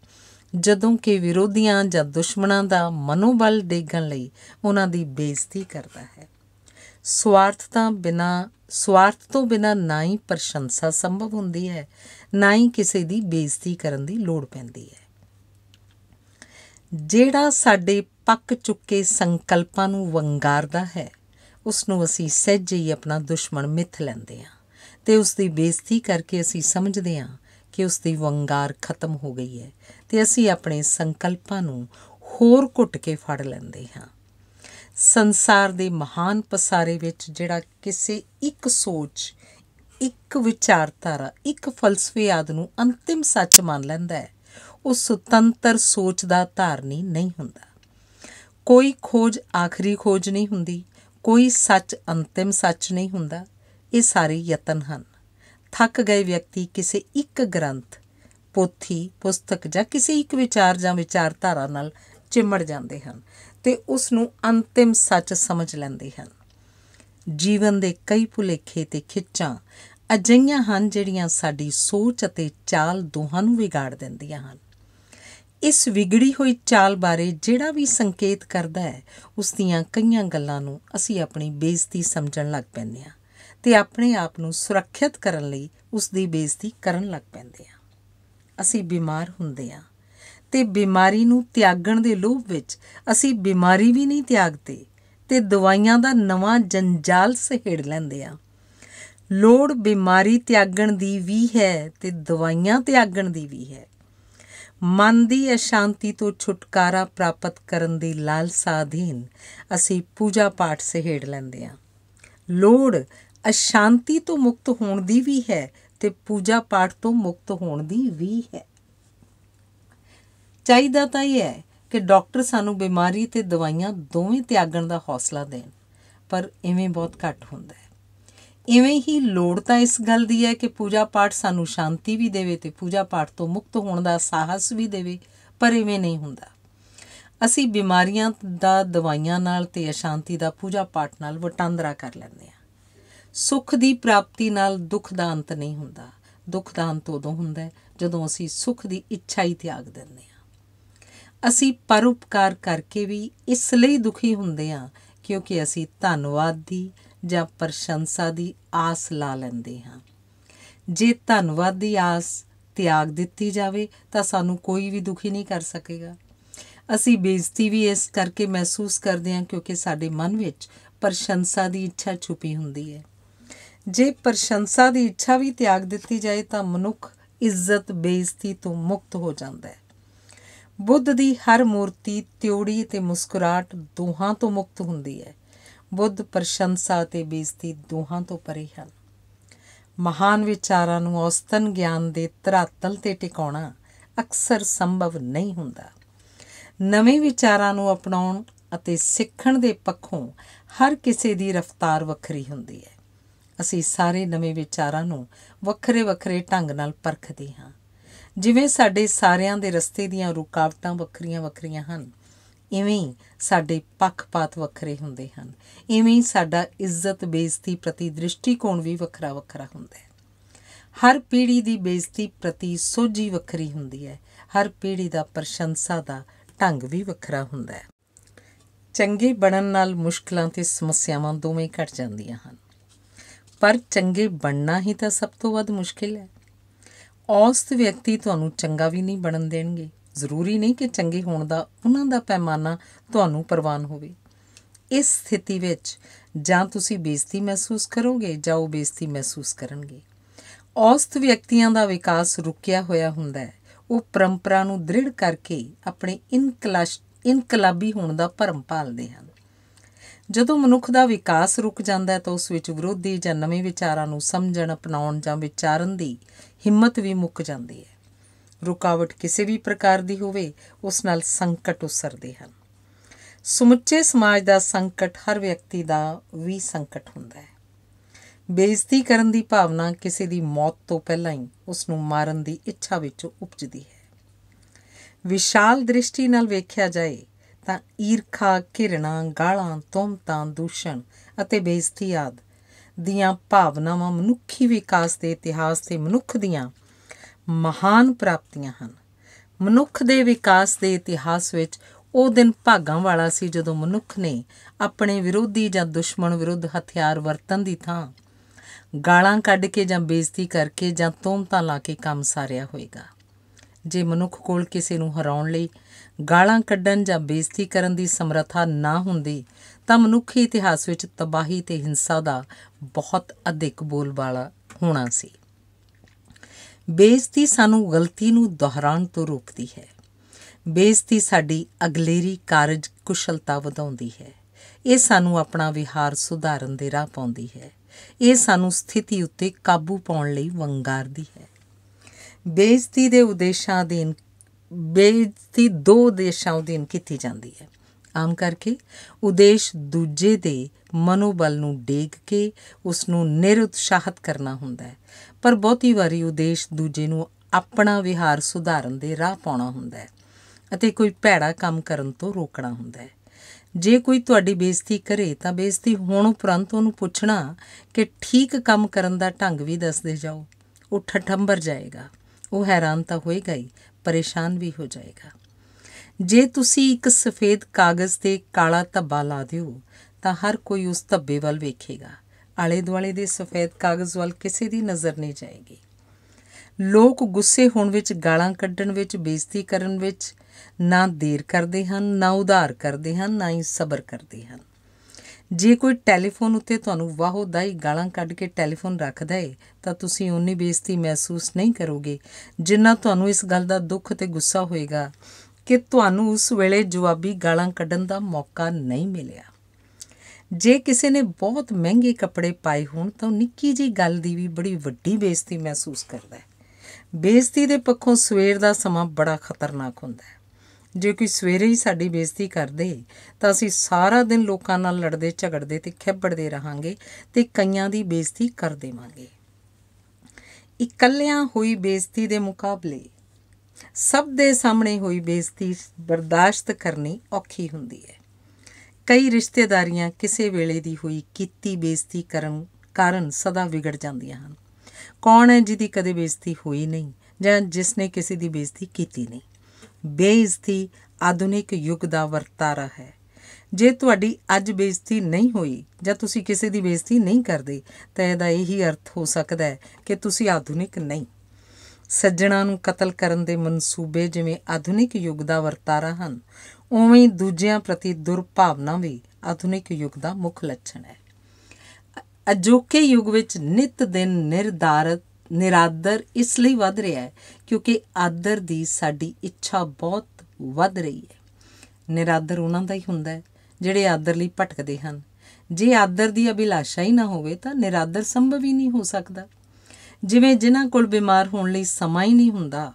ਜਦੋਂ ਕਿ ਵਿਰੋਧੀਆਂ ਜਾਂ ਦੁਸ਼ਮਣਾਂ ਦਾ ਮਨੋਬਲ ਦੇਖਣ ਲਈ ਉਹਨਾਂ ਦੀ ਬੇਇੱਜ਼ਤੀ ਕਰਦਾ ਹੈ ਸਵਾਰਥ ਤਾਂ ਬਿਨਾ ਸਵਾਰਥ ਤੋਂ ਬਿਨਾ ਨਾ ਹੀ ਪ੍ਰਸ਼ੰਸਾ ਸੰਭਵ ਹੁੰਦੀ ਹੈ ਨਾ ਹੀ ਕਿਸੇ ਦੀ ਬੇਇੱਜ਼ਤੀ ਕਰਨ ਦੀ ਲੋੜ ਪੈਂਦੀ ਹੈ ਜਿਹੜਾ ਸਾਡੇ ਪੱਕ ਚੁੱਕੇ ਸੰਕਲਪਾਂ ਨੂੰ ਵੰਗਾਰਦਾ ਹੈ ਉਸ ਨੂੰ ਅਸੀਂ ਸਹਿਜ ਹੀ ਆਪਣਾ ਦੁਸ਼ਮਣ ਮਿੱਥ ਲੈਂਦੇ ਹਾਂ ਤੇ ਉਸ ਦੀ ਬੇਇੱਜ਼ਤੀ ਕਰਕੇ ਅਸੀਂ ਸਮਝਦੇ ਹਾਂ ਕਿ ਉਸ ਦੀ ਵੰਗਾਰ ਖਤਮ ਹੋ ਗਈ ਹੈ ਤੇ ਅਸੀਂ ਆਪਣੇ ਸੰਕਲਪਾਂ ਨੂੰ ਹੋਰ ਘੁੱਟ ਕੇ ਫੜ ਲੈਂਦੇ ਹਾਂ ਸੰਸਾਰ ਦੇ ਮਹਾਨ ਪਸਾਰੇ ਵਿੱਚ ਜਿਹੜਾ ਕਿਸੇ ਇੱਕ ਸੋਚ ਇੱਕ ਵਿਚਾਰਧਾਰਾ ਇੱਕ ਫਲਸਫੇ ਆਦ ਨੂੰ ਅੰਤਿਮ ਸੱਚ ਮੰਨ ਲੈਂਦਾ ਹੈ ਉਹ ਸੁਤੰਤਰ ਸੋਚ ਦਾ ਧਾਰਨੀ ਨਹੀਂ ਹੁੰਦਾ ਕੋਈ ਖੋਜ ਆਖਰੀ ਖੋਜ ਨਹੀਂ ਹੁੰਦੀ ਕੋਈ ਸੱਚ ਅੰਤਿਮ ਸੱਚ ਨਹੀਂ ਹੁੰਦਾ ਇਹ ਸਾਰੇ ਯਤਨ ਹਨ ਥੱਕ ਗਏ ਵਿਅਕਤੀ ਕਿਸੇ ਇੱਕ ਗ੍ਰੰਥ ਪੋਥੀ ਪੁਸਤਕ ਜਾਂ ਕਿਸੇ ਇੱਕ ਵਿਚਾਰ ਜਾਂ ਵਿਚਾਰਧਾਰਾ ਨਾਲ ਚਿਮੜ ਜਾਂਦੇ ਹਨ ਤੇ ਉਸ ਨੂੰ ਅੰਤਿਮ ਸੱਚ ਸਮਝ ਲੈਂਦੇ ਹਨ ਜੀਵਨ ਦੇ ਕਈ ਭੁਲੇਖੇ ਤੇ ਖਿੱਚਾਂ ਅਜਈਆਂ ਹਨ ਜਿਹੜੀਆਂ ਸਾਡੀ ਸੋਚ ਅਤੇ ਚਾਲ ਦੋਹਾਂ ਨੂੰ ਵਿਗਾੜ ਦਿੰਦੀਆਂ ਹਨ ਇਸ ਵਿਗੜੀ ਹੋਈ ਚਾਲ ਬਾਰੇ ਜਿਹੜਾ ਵੀ ਸੰਕੇਤ ਕਰਦਾ ਹੈ ਉਸ ਦੀਆਂ ਕਈਆਂ ਗੱਲਾਂ ਨੂੰ ਅਸੀਂ ਆਪਣੀ ਬੇਇੱਜ਼ਤੀ ਸਮਝਣ ਲੱਗ ਪੈਂਦੇ ਹਾਂ ਤੇ ਆਪਣੇ ਆਪ ਨੂੰ ਸੁਰੱਖਿਅਤ ਕਰਨ ਲਈ ਉਸ ਦੀ ਬੇਇੱਜ਼ਤੀ ਕਰਨ ਲੱਗ ਪੈਂਦੇ ਆ ਅਸੀਂ ਬਿਮਾਰ ਹੁੰਦੇ ਆ ਤੇ ਬਿਮਾਰੀ ਨੂੰ ਤਿਆਗਣ ਦੇ ਲੋਭ ਵਿੱਚ ਅਸੀਂ ਬਿਮਾਰੀ ਵੀ ਨਹੀਂ ਤਿਆਗਦੇ ਤੇ ਦਵਾਈਆਂ ਦਾ ਨਵਾਂ ਜੰਜਾਲ ਸਹਿੜ ਲੈਂਦੇ ਆ ਲੋੜ ਬਿਮਾਰੀ ਤਿਆਗਣ ਦੀ ਵੀ ਹੈ ਤੇ ਦਵਾਈਆਂ ਤਿਆਗਣ ਦੀ ਵੀ ਹੈ ਮਨ ਦੀ ਅਸ਼ਾਂਤੀ ਤੋਂ ਛੁਟਕਾਰਾ ਪ੍ਰਾਪਤ ਕਰਨ ਦੀ ਲਾਲਸਾ ਅਧੀਨ ਅਸੀਂ ਪੂਜਾ ਪਾਠ ਸਹਿੜ ਲੈਂਦੇ ਆ ਲੋੜ ਅਸ਼ਾਂਤੀ ਤੋਂ ਮੁਕਤ ਹੋਣ ਦੀ ਵੀ ਹੈ ਤੇ ਪੂਜਾ ਪਾਠ ਤੋਂ ਮੁਕਤ ਹੋਣ ਦੀ ਵੀ ਹੈ ਚਾਹੀਦਾ ਤਾਂ ਇਹ ਹੈ ਕਿ ਡਾਕਟਰ ਸਾਨੂੰ ਬਿਮਾਰੀ ਤੇ ਦਵਾਈਆਂ ਦੋਵੇਂ ਤਿਆਗਣ ਦਾ ਹੌਸਲਾ ਦੇਣ ਪਰ ਇਵੇਂ ਬਹੁਤ ਘੱਟ ਹੁੰਦਾ ਹੈ ਇਵੇਂ ਹੀ ਲੋੜ ਤਾਂ ਇਸ ਗੱਲ ਦੀ ਹੈ ਕਿ ਪੂਜਾ ਪਾਠ ਸਾਨੂੰ ਸ਼ਾਂਤੀ ਵੀ ਦੇਵੇ ਤੇ ਪੂਜਾ ਪਾਠ ਤੋਂ ਮੁਕਤ ਹੋਣ ਦਾ ਸਾਹਸ ਵੀ ਦੇਵੇ ਪਰ ਇਵੇਂ ਨਹੀਂ ਹੁੰਦਾ ਅਸੀਂ ਬਿਮਾਰੀਆਂ ਦਾ ਦਵਾਈਆਂ ਨਾਲ ਤੇ ਅਸ਼ਾਂਤੀ ਦਾ ਪੂਜਾ ਪਾਠ ਨਾਲ ਵਟਾਂਦਰਾ ਕਰ ਲੈਂਦੇ ਹਾਂ ਸੁੱਖ ਦੀ ਪ੍ਰਾਪਤੀ ਨਾਲ ਦੁੱਖ ਦਾ ਅੰਤ ਨਹੀਂ ਹੁੰਦਾ ਦੁੱਖ ਦਾ ਅੰਤ ਉਦੋਂ ਹੁੰਦਾ ਜਦੋਂ ਅਸੀਂ ਸੁੱਖ ਦੀ ਇੱਛਾ ਹੀ ਤਿਆਗ ਦਿੰਦੇ ਹਾਂ ਅਸੀਂ ਪਰਉਪਕਾਰ ਕਰਕੇ ਵੀ ਇਸ ਲਈ ਦੁਖੀ ਹੁੰਦੇ ਹਾਂ ਕਿਉਂਕਿ ਅਸੀਂ ਧੰਨਵਾਦ ਦੀ ਜਾਂ ਪ੍ਰਸ਼ੰਸਾ ਦੀ ਆਸ ਲਾ ਲੈਂਦੇ ਹਾਂ ਜੇ ਧੰਨਵਾਦ ਦੀ ਆਸ ਤਿਆਗ ਦਿੱਤੀ ਜਾਵੇ ਤਾਂ ਸਾਨੂੰ ਕੋਈ ਵੀ ਦੁਖੀ ਨਹੀਂ ਕਰ ਸਕੇਗਾ ਅਸੀਂ ਬੇਇੱਜ਼ਤੀ ਵੀ ਇਸ ਕਰਕੇ ਮਹਿਸੂਸ ਕਰਦੇ ਹਾਂ ਕਿਉਂਕਿ ਸਾਡੇ ਮਨ ਵਿੱਚ ਪ੍ਰਸ਼ੰਸਾ ਦੀ ਇੱਛਾ ਛੁਪੀ ਹੁੰਦੀ ਹੈ ਜੇ ਪ੍ਰਸ਼ੰਸਾ ਦੀ ਇੱਛਾ ਵੀ ਤਿਆਗ ਦਿੱਤੀ ਜਾਏ ਤਾਂ ਮਨੁੱਖ ਇੱਜ਼ਤ ਬੇਇੱਜ਼ਤੀ ਤੋਂ ਮੁਕਤ ਹੋ ਜਾਂਦਾ ਹੈ ਬੁੱਧ ਦੀ ਹਰ ਮੂਰਤੀ ਤਿਉੜੀ ਤੇ ਮੁਸਕਰਾਟ ਦੋਹਾਂ ਤੋਂ ਮੁਕਤ ਹੁੰਦੀ ਹੈ ਬੁੱਧ ਪ੍ਰਸ਼ੰਸਾ ਤੇ ਬੇਇੱਜ਼ਤੀ ਦੋਹਾਂ ਤੋਂ ਪਰੇ ਹਨ ਮਹਾਨ ਵਿਚਾਰਾਂ ਨੂੰ ਔਸਤਨ ਗਿਆਨ ਦੇ ਧਰਾਤਲ ਤੇ ਟਿਕਾਉਣਾ ਅਕਸਰ ਸੰਭਵ ਨਹੀਂ ਹੁੰਦਾ ਨਵੇਂ ਵਿਚਾਰਾਂ ਨੂੰ ਅਪਣਾਉਣ ਅਤੇ ਸਿੱਖਣ ਦੇ ਪੱਖੋਂ ਹਰ ਕਿਸੇ ਦੀ ਰਫ਼ਤਾਰ ਵੱਖਰੀ ਹੁੰਦੀ ਹੈ ਅਸੀਂ ਸਾਰੇ ਨਵੇਂ ਵਿਚਾਰਾਂ ਨੂੰ ਵੱਖਰੇ-ਵੱਖਰੇ ਢੰਗ ਨਾਲ ਪਰਖਦੇ ਹਾਂ ਜਿਵੇਂ ਸਾਡੇ ਸਾਰਿਆਂ ਦੇ ਰਸਤੇ ਦੀਆਂ ਰੁਕਾਵਟਾਂ ਵੱਖਰੀਆਂ-ਵੱਖਰੀਆਂ ਹਨ ਇਵੇਂ ਸਾਡੇ ਪੱਖਪਾਤ ਵੱਖਰੇ ਹੁੰਦੇ ਹਨ ਇਵੇਂ ਸਾਡਾ ਇੱਜ਼ਤ ਬੇਇੱਜ਼ਤੀ ਪ੍ਰਤੀ ਦ੍ਰਿਸ਼ਟੀਕੋਣ ਵੀ ਵੱਖਰਾ-ਵੱਖਰਾ ਹੁੰਦਾ ਹੈ ਹਰ ਪੀੜ੍ਹੀ ਦੀ ਬੇਇੱਜ਼ਤੀ ਪ੍ਰਤੀ ਸੋਝੀ ਵੱਖਰੀ ਹੁੰਦੀ ਹੈ ਹਰ ਪੀੜ੍ਹੀ ਦਾ ਪ੍ਰਸ਼ੰਸਾ ਦਾ ਢੰਗ ਵੀ ਵੱਖਰਾ ਹੁੰਦਾ ਹੈ ਚੰਗੇ ਬਣਨ ਨਾਲ ਮੁਸ਼ਕਲਾਂ ਤੇ ਸਮੱਸਿਆਵਾਂ ਦੋਵੇਂ ਘਟ ਜਾਂਦੀਆਂ ਹਨ ਪਰ ਚੰਗੇ ਬਣਨਾ ਹੀ ਤਾਂ ਸਭ ਤੋਂ ਵੱਧ ਮੁਸ਼ਕਿਲ ਹੈ ਔਸਤ ਵਿਅਕਤੀ ਤੁਹਾਨੂੰ ਚੰਗਾ ਵੀ ਨਹੀਂ ਬਣਨ ਦੇਣਗੇ ਜ਼ਰੂਰੀ ਨਹੀਂ ਕਿ ਚੰਗੇ ਹੋਣ ਦਾ ਉਹਨਾਂ ਦਾ ਪੈਮਾਨਾ ਤੁਹਾਨੂੰ ਪ੍ਰਵਾਨ ਹੋਵੇ ਇਸ ਸਥਿਤੀ ਵਿੱਚ ਜਾਂ ਤੁਸੀਂ ਬੇਇੱਜ਼ਤੀ ਮਹਿਸੂਸ ਕਰੋਗੇ ਜਾਂ ਉਹ ਬੇਇੱਜ਼ਤੀ ਮਹਿਸੂਸ ਕਰਨਗੇ ਔਸਤ ਵਿਅਕਤੀਆਂ ਦਾ ਵਿਕਾਸ ਰੁਕਿਆ ਹੋਇਆ ਹੁੰਦਾ ਹੈ ਉਹ ਪਰੰਪਰਾ ਨੂੰ ਦ੍ਰਿੜ ਕਰਕੇ ਆਪਣੇ ਇਨਕਲਾਸ਼ ਇਨਕਲਾਬੀ ਹੋਣ ਦਾ ਭਰਮ ਪਾਲਦੇ ਹਨ ਜਦੋਂ ਮਨੁੱਖ ਦਾ ਵਿਕਾਸ ਰੁਕ ਜਾਂਦਾ ਹੈ ਤਾਂ ਉਸ ਵਿੱਚ ਵਿਰੋਧੀ ਜਾਂ ਨਵੇਂ ਵਿਚਾਰਾਂ ਨੂੰ ਸਮਝਣ ਅਪਣਾਉਣ ਜਾਂ ਵਿਚਾਰਨ ਦੀ ਹਿੰਮਤ ਵੀ ਮੁੱਕ ਜਾਂਦੀ ਹੈ ਰੁਕਾਵਟ ਕਿਸੇ ਵੀ ਪ੍ਰਕਾਰ ਦੀ ਹੋਵੇ ਉਸ ਨਾਲ ਸੰਕਟ ਉਸਰਦੇ ਹਨ ਸਮੁੱਚੇ ਸਮਾਜ ਦਾ ਸੰਕਟ ਹਰ ਵਿਅਕਤੀ ਦਾ ਵੀ ਸੰਕਟ ਹੁੰਦਾ ਹੈ ਬੇਇੱਜ਼ਤੀ ਕਰਨ ਦੀ ਭਾਵਨਾ ਕਿਸੇ ਦੀ ਮੌਤ ਤੋਂ ਪਹਿਲਾਂ ਹੀ ਉਸ ਨੂੰ ਮਾਰਨ ਦੀ ਇੱਛਾ ਵਿੱਚ ਉਪਜਦੀ ਹੈ ਵਿਸ਼ਾਲ ਦ੍ਰਿਸ਼ਟੀ ਨਾਲ ਵੇਖਿਆ ਜਾਏ ਤਾਂ ਈਰਖਾ ਘਿਰਣਾ ਗਾਲਾਂ ਤੁਮਤਾਂ ਦੂਸ਼ਣ ਅਤੇ ਬੇਇੱਜ਼ਤੀ ਆਦ ਦੀਆਂ ਭਾਵਨਾਵਾਂ ਮਨੁੱਖੀ ਵਿਕਾਸ ਦੇ ਇਤਿਹਾਸ ਤੇ ਮਨੁੱਖ ਦੀਆਂ ਮਹਾਨ ਪ੍ਰਾਪਤੀਆਂ ਹਨ ਮਨੁੱਖ ਦੇ ਵਿਕਾਸ ਦੇ ਇਤਿਹਾਸ ਵਿੱਚ ਉਹ ਦਿਨ ਭਾਗਾਂ ਵਾਲਾ ਸੀ ਜਦੋਂ ਮਨੁੱਖ ਨੇ ਆਪਣੇ ਵਿਰੋਧੀ ਜਾਂ ਦੁਸ਼ਮਣ ਵਿਰੁੱਧ ਹਥਿਆਰ ਵਰਤਣ ਦੀ ਥਾਂ ਗਾਲਾਂ ਕੱਢ ਕੇ ਜਾਂ ਬੇਇੱਜ਼ਤੀ ਕਰਕੇ ਜਾਂ ਤੋਮਤਾ ਲਾ ਕੇ ਕੰਮ ਸਾਰਿਆ ਹੋਏਗਾ ਜੇ ਮਨੁੱਖ ਕੋਲ ਕਿਸੇ ਨੂੰ ਹਰਾਉਣ ਲਈ ਗਾਲਾਂ ਕੱਢਣ ਜਾਂ ਬੇਇੱਜ਼ਤੀ ਕਰਨ ਦੀ ਸਮਰੱਥਾ ਨਾ ਹੁੰਦੀ ਤਾਂ ਮਨੁੱਖੀ ਇਤਿਹਾਸ ਵਿੱਚ ਤਬਾਹੀ ਤੇ ਹਿੰਸਾ ਦਾ ਬਹੁਤ ਅਧਿਕ ਬੋਲਬਾਲਾ ਹੋਣਾ ਸੀ ਬੇਇੱਜ਼ਤੀ ਸਾਨੂੰ ਗਲਤੀ ਨੂੰ ਦੁਹਰਾਉਣ ਤੋਂ ਰੋਕਦੀ ਹੈ ਬੇਇੱਜ਼ਤੀ ਸਾਡੀ ਅਗਲੇਰੀ ਕਾਰਜ ਕੁਸ਼ਲਤਾ ਵਧਾਉਂਦੀ ਹੈ ਇਹ ਸਾਨੂੰ ਆਪਣਾ ਵਿਹਾਰ ਸੁਧਾਰਨ ਦੇ ਰਾਹ ਪਾਉਂਦੀ ਹੈ ਇਹ ਸਾਨੂੰ ਸਥਿਤੀ ਉੱਤੇ ਕਾਬੂ ਪਾਉਣ ਲਈ ਵੰਗਾਰਦੀ ਹੈ ਬੇਇੱਜ਼ਤੀ ਦੇ ਉਦੇਸ਼ਾਂ ਦੇ ਬੇਇੱਜ਼ਤੀ ਦੋ ਦੇਸ਼ਾਂ ਅਧੀਨ ਕੀਤੀ ਜਾਂਦੀ ਹੈ ਆਮ ਕਰਕੇ ਉਦੇਸ਼ ਦੂਜੇ ਦੇ ਮਨੋਬਲ ਨੂੰ ਡੇਗ ਕੇ ਉਸ ਨੂੰ ਨਿਰਉਤਸ਼ਾਹਤ ਕਰਨਾ ਹੁੰਦਾ ਹੈ ਪਰ ਬਹੁਤੀ ਵਾਰੀ ਉਦੇਸ਼ ਦੂਜੇ ਨੂੰ ਆਪਣਾ ਵਿਹਾਰ ਸੁਧਾਰਨ ਦੇ ਰਾਹ ਪਾਉਣਾ ਹੁੰਦਾ ਹੈ ਅਤੇ ਕੋਈ ਭੈੜਾ ਕੰਮ ਕਰਨ ਤੋਂ ਰੋਕਣਾ ਹੁੰਦਾ ਹੈ ਜੇ ਕੋਈ ਤੁਹਾਡੀ ਬੇਇੱਜ਼ਤੀ ਕਰੇ ਤਾਂ ਬੇਇੱਜ਼ਤੀ ਹੋਣ ਉਪਰੰਤ ਉਹਨੂੰ ਪੁੱਛਣਾ ਕਿ ਠੀਕ ਕੰਮ ਕਰਨ ਦਾ ਢੰਗ ਵੀ ਦੱਸ ਦੇ ਜਾਓ ਉਹ ਠੱਠੰਬਰ ਜਾਏਗਾ ਉਹ ਹੈਰਾਨ ਤਾਂ ਹੋਏਗਾ ਹੀ ਪਰੇਸ਼ਾਨ ਵੀ ਹੋ ਜਾਏਗਾ ਜੇ ਤੁਸੀਂ ਇੱਕ ਸਫੇਦ ਕਾਗਜ਼ ਤੇ ਕਾਲਾ ਧੱਬਾ ਲਾ ਦਿਓ ਤਾਂ ਹਰ ਕੋਈ ਉਸ ਧੱਬੇ ਵੱਲ ਵੇਖੇਗਾ ਆਲੇ ਦੁਆਲੇ ਦੇ ਸਫੇਦ ਕਾਗਜ਼ ਵੱਲ ਕਿਸੇ ਦੀ ਨਜ਼ਰ ਨਹੀਂ ਜਾਏਗੀ ਲੋਕ ਗੁੱਸੇ ਹੋਣ ਵਿੱਚ ਗਾਲਾਂ ਕੱਢਣ ਵਿੱਚ ਬੇਇੱਜ਼ਤੀ ਕਰਨ ਵਿੱਚ ਨਾ ਦੇਰ ਕਰਦੇ ਹਨ ਨਾ ਉਧਾਰ ਕਰਦੇ ਹਨ ਨਾ ਹੀ ਸਬਰ ਕਰਦੇ ਹਨ ਜੇ ਕੋਈ ਟੈਲੀਫੋਨ ਉੱਤੇ ਤੁਹਾਨੂੰ ਵਾਹੋ-ਦਾਈ ਗਾਲਾਂ ਕੱਢ ਕੇ ਟੈਲੀਫੋਨ ਰੱਖਦਾ ਏ ਤਾਂ ਤੁਸੀਂ ਉਨੀ ਬੇਇੱਜ਼ਤੀ ਮਹਿਸੂਸ ਨਹੀਂ ਕਰੋਗੇ ਜਿੰਨਾ ਤੁਹਾਨੂੰ ਇਸ ਗੱਲ ਦਾ ਦੁੱਖ ਤੇ ਗੁੱਸਾ ਹੋਏਗਾ ਕਿ ਤੁਹਾਨੂੰ ਉਸ ਵੇਲੇ ਜਵਾਬੀ ਗਾਲਾਂ ਕੱਢਣ ਦਾ ਮੌਕਾ ਨਹੀਂ ਮਿਲਿਆ ਜੇ ਕਿਸੇ ਨੇ ਬਹੁਤ ਮਹਿੰਗੇ ਕੱਪੜੇ ਪਾਏ ਹੋਣ ਤਾਂ ਨਿੱਕੀ ਜੀ ਗੱਲ ਦੀ ਵੀ ਬੜੀ ਵੱਡੀ ਬੇਇੱਜ਼ਤੀ ਮਹਿਸੂਸ ਕਰਦਾ ਹੈ ਬੇਇੱਜ਼ਤੀ ਦੇ ਪੱਖੋਂ ਸਵੇਰ ਦਾ ਸਮਾਂ ਬੜਾ ਖਤਰਨਾਕ ਹੁੰਦਾ ਹੈ ਜੇ ਕੋਈ ਸਵੇਰੇ ਹੀ ਸਾਡੀ ਬੇਇੱਜ਼ਤੀ ਕਰਦੇ ਤਾਂ ਅਸੀਂ ਸਾਰਾ ਦਿਨ ਲੋਕਾਂ ਨਾਲ ਲੜਦੇ ਝਗੜਦੇ ਤੇ ਖੇਬੜਦੇ ਰਹਾਂਗੇ ਤੇ ਕਈਆਂ ਦੀ ਬੇਇੱਜ਼ਤੀ ਕਰ ਦੇਵਾਂਗੇ ਇਕੱਲਿਆਂ ਹੋਈ ਬੇਇੱਜ਼ਤੀ ਦੇ ਮੁਕਾਬਲੇ ਸਭ ਦੇ ਸਾਹਮਣੇ ਹੋਈ ਬੇਇੱਜ਼ਤੀ ਬਰਦਾਸ਼ਤ ਕਰਨੀ ਔਖੀ ਹੁੰਦੀ ਹੈ ਕਈ ਰਿਸ਼ਤੇਦਾਰੀਆਂ ਕਿਸੇ ਵੇਲੇ ਦੀ ਹੋਈ ਕੀਤੀ ਬੇਇੱਜ਼ਤੀ ਕਰਨ ਕਾਰਨ ਸਦਾ ਵਿਗੜ ਜਾਂਦੀਆਂ ਹਨ ਕੌਣ ਹੈ ਜਿਹਦੀ ਕਦੇ ਬੇਇੱਜ਼ਤੀ ਹੋਈ ਨਹੀਂ ਜਾਂ ਜਿਸ ਨੇ ਕਿਸੇ ਦੀ ਬੇਇੱਜ਼ਤੀ ਕੀਤੀ ਨਹੀਂ ਬੇਇੱਜ਼ਤੀ ਆਧੁਨਿਕ ਯੁੱਗ ਦਾ ਵਰਤਾਰਾ ਹੈ ਜੇ ਤੁਹਾਡੀ ਅੱਜ ਬੇਇੱਜ਼ਤੀ ਨਹੀਂ ਹੋਈ ਜਾਂ ਤੁਸੀਂ ਕਿਸੇ ਦੀ ਬੇਇੱਜ਼ਤੀ ਨਹੀਂ ਕਰਦੇ ਤਾਂ ਇਹਦਾ ਇਹੀ ਅਰਥ ਹੋ ਸਕਦਾ ਹੈ ਕਿ ਤੁਸੀਂ ਆਧੁਨਿਕ ਨਹੀਂ ਸੱਜਣਾ ਨੂੰ ਕਤਲ ਕਰਨ ਦੇ ਮਨਸੂਬੇ ਜਿਵੇਂ ਆਧੁਨਿਕ ਯੁੱਗ ਦਾ ਵਰਤਾਰਾ ਹਨ ਉਵੇਂ ਹੀ ਦੂਜਿਆਂ ਪ੍ਰਤੀ ਦੁਰਭਾਵਨਾ ਵੀ ਆਧੁਨਿਕ ਯੁੱਗ ਦਾ ਮੁੱਖ ਲੱਛਣ ਹੈ ਅਜੋਕੇ ਯੁੱਗ ਵਿੱਚ ਨਿਤ ਦਿਨ ਨਿਰਧਾਰਤ ਨਿਰਾਦਰ ਇਸ ਲਈ ਵੱਧ ਰਿਹਾ ਹੈ ਕਿਉਂਕਿ ਆਦਰ ਦੀ ਸਾਡੀ ਇੱਛਾ ਬਹੁਤ ਵੱਧ ਰਹੀ ਹੈ ਨਿਰਾਦਰ ਉਹਨਾਂ ਦਾ ਹੀ ਹੁੰਦਾ ਹੈ ਜਿਹੜੇ ਆਦਰ ਲਈ ਭਟਕਦੇ ਹਨ ਜੇ ਆਦਰ ਦੀ ਅਭਿਲਾਸ਼ਾ ਹੀ ਨਾ ਹੋਵੇ ਤਾਂ ਨਿਰਾਦਰ ਸੰਭਵ ਹੀ ਨਹੀਂ ਹੋ ਸਕਦਾ ਜਿਵੇਂ ਜਿਨ੍ਹਾਂ ਕੋਲ ਬਿਮਾਰ ਹੋਣ ਲਈ ਸਮਾਂ ਹੀ ਨਹੀਂ ਹੁੰਦਾ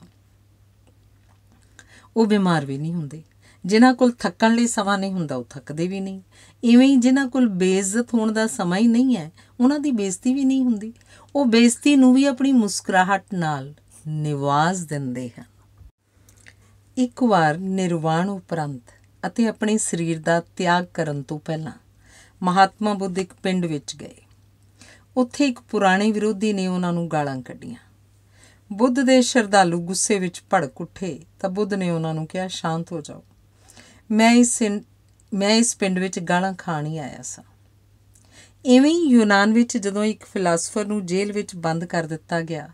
ਉਹ ਬਿਮਾਰ ਵੀ ਨਹੀਂ ਹੁੰਦੇ ਜਿਨ੍ਹਾਂ ਕੋਲ ਥੱਕਣ ਲਈ ਸਮਾਂ ਨਹੀਂ ਹੁੰਦਾ ਉਹ ਥੱਕਦੇ ਵੀ ਨਹੀਂ ਇਵੇਂ ਹੀ ਜਿਨ੍ਹਾਂ ਕੋਲ ਬੇਇੱਜ਼ਤ ਹੋਣ ਦਾ ਸਮਾਂ ਹੀ ਨਹੀਂ ਹੈ ਉਹਨਾਂ ਦੀ ਬੇਇੱਜ਼ਤੀ ਵੀ ਨਹੀਂ ਹੁੰਦੀ ਉਹ ਬੇਇੱਜ਼ਤੀ ਨੂੰ ਵੀ ਆਪਣੀ ਮੁਸਕਰਾਹਟ ਨਾਲ ਨਿਵਾਜ਼ ਦਿੰਦੇ ਹਨ ਇੱਕ ਵਾਰ ਨਿਰਵਾਣ ਉਪਰੰਤ ਅਤੇ ਆਪਣੇ ਸਰੀਰ ਦਾ ਤਿਆਗ ਕਰਨ ਤੋਂ ਪਹਿਲਾਂ ਮਹਾਤਮਾ ਬੁੱਧ ਇੱਕ ਪਿੰਡ ਵਿੱਚ ਗਏ ਉੱਥੇ ਇੱਕ ਪੁਰਾਣੇ ਵਿਰੋਧੀ ਨੇ ਉਹਨਾਂ ਨੂੰ ਗਾਲਾਂ ਕੱਢੀਆਂ ਬੁੱਧ ਦੇ ਸ਼ਰਧਾਲੂ ਗੁੱਸੇ ਵਿੱਚ ਭੜਕ ਉੱਠੇ ਤਾਂ ਬੁੱਧ ਨੇ ਉਹਨਾਂ ਨੂੰ ਕਿਹਾ ਸ਼ਾਂਤ ਹੋ ਜਾਓ ਮੈਂ ਇਸ ਮੈਂ ਇਸ ਪਿੰਡ ਵਿੱਚ ਗਾਲਾਂ ਖਾਣ ਹੀ ਆਇਆ ਸਾਂ ਇਵੇਂ ਯੂਨਾਨ ਵਿੱਚ ਜਦੋਂ ਇੱਕ ਫਿਲਾਸਫਰ ਨੂੰ ਜੇਲ੍ਹ ਵਿੱਚ ਬੰਦ ਕਰ ਦਿੱਤਾ ਗਿਆ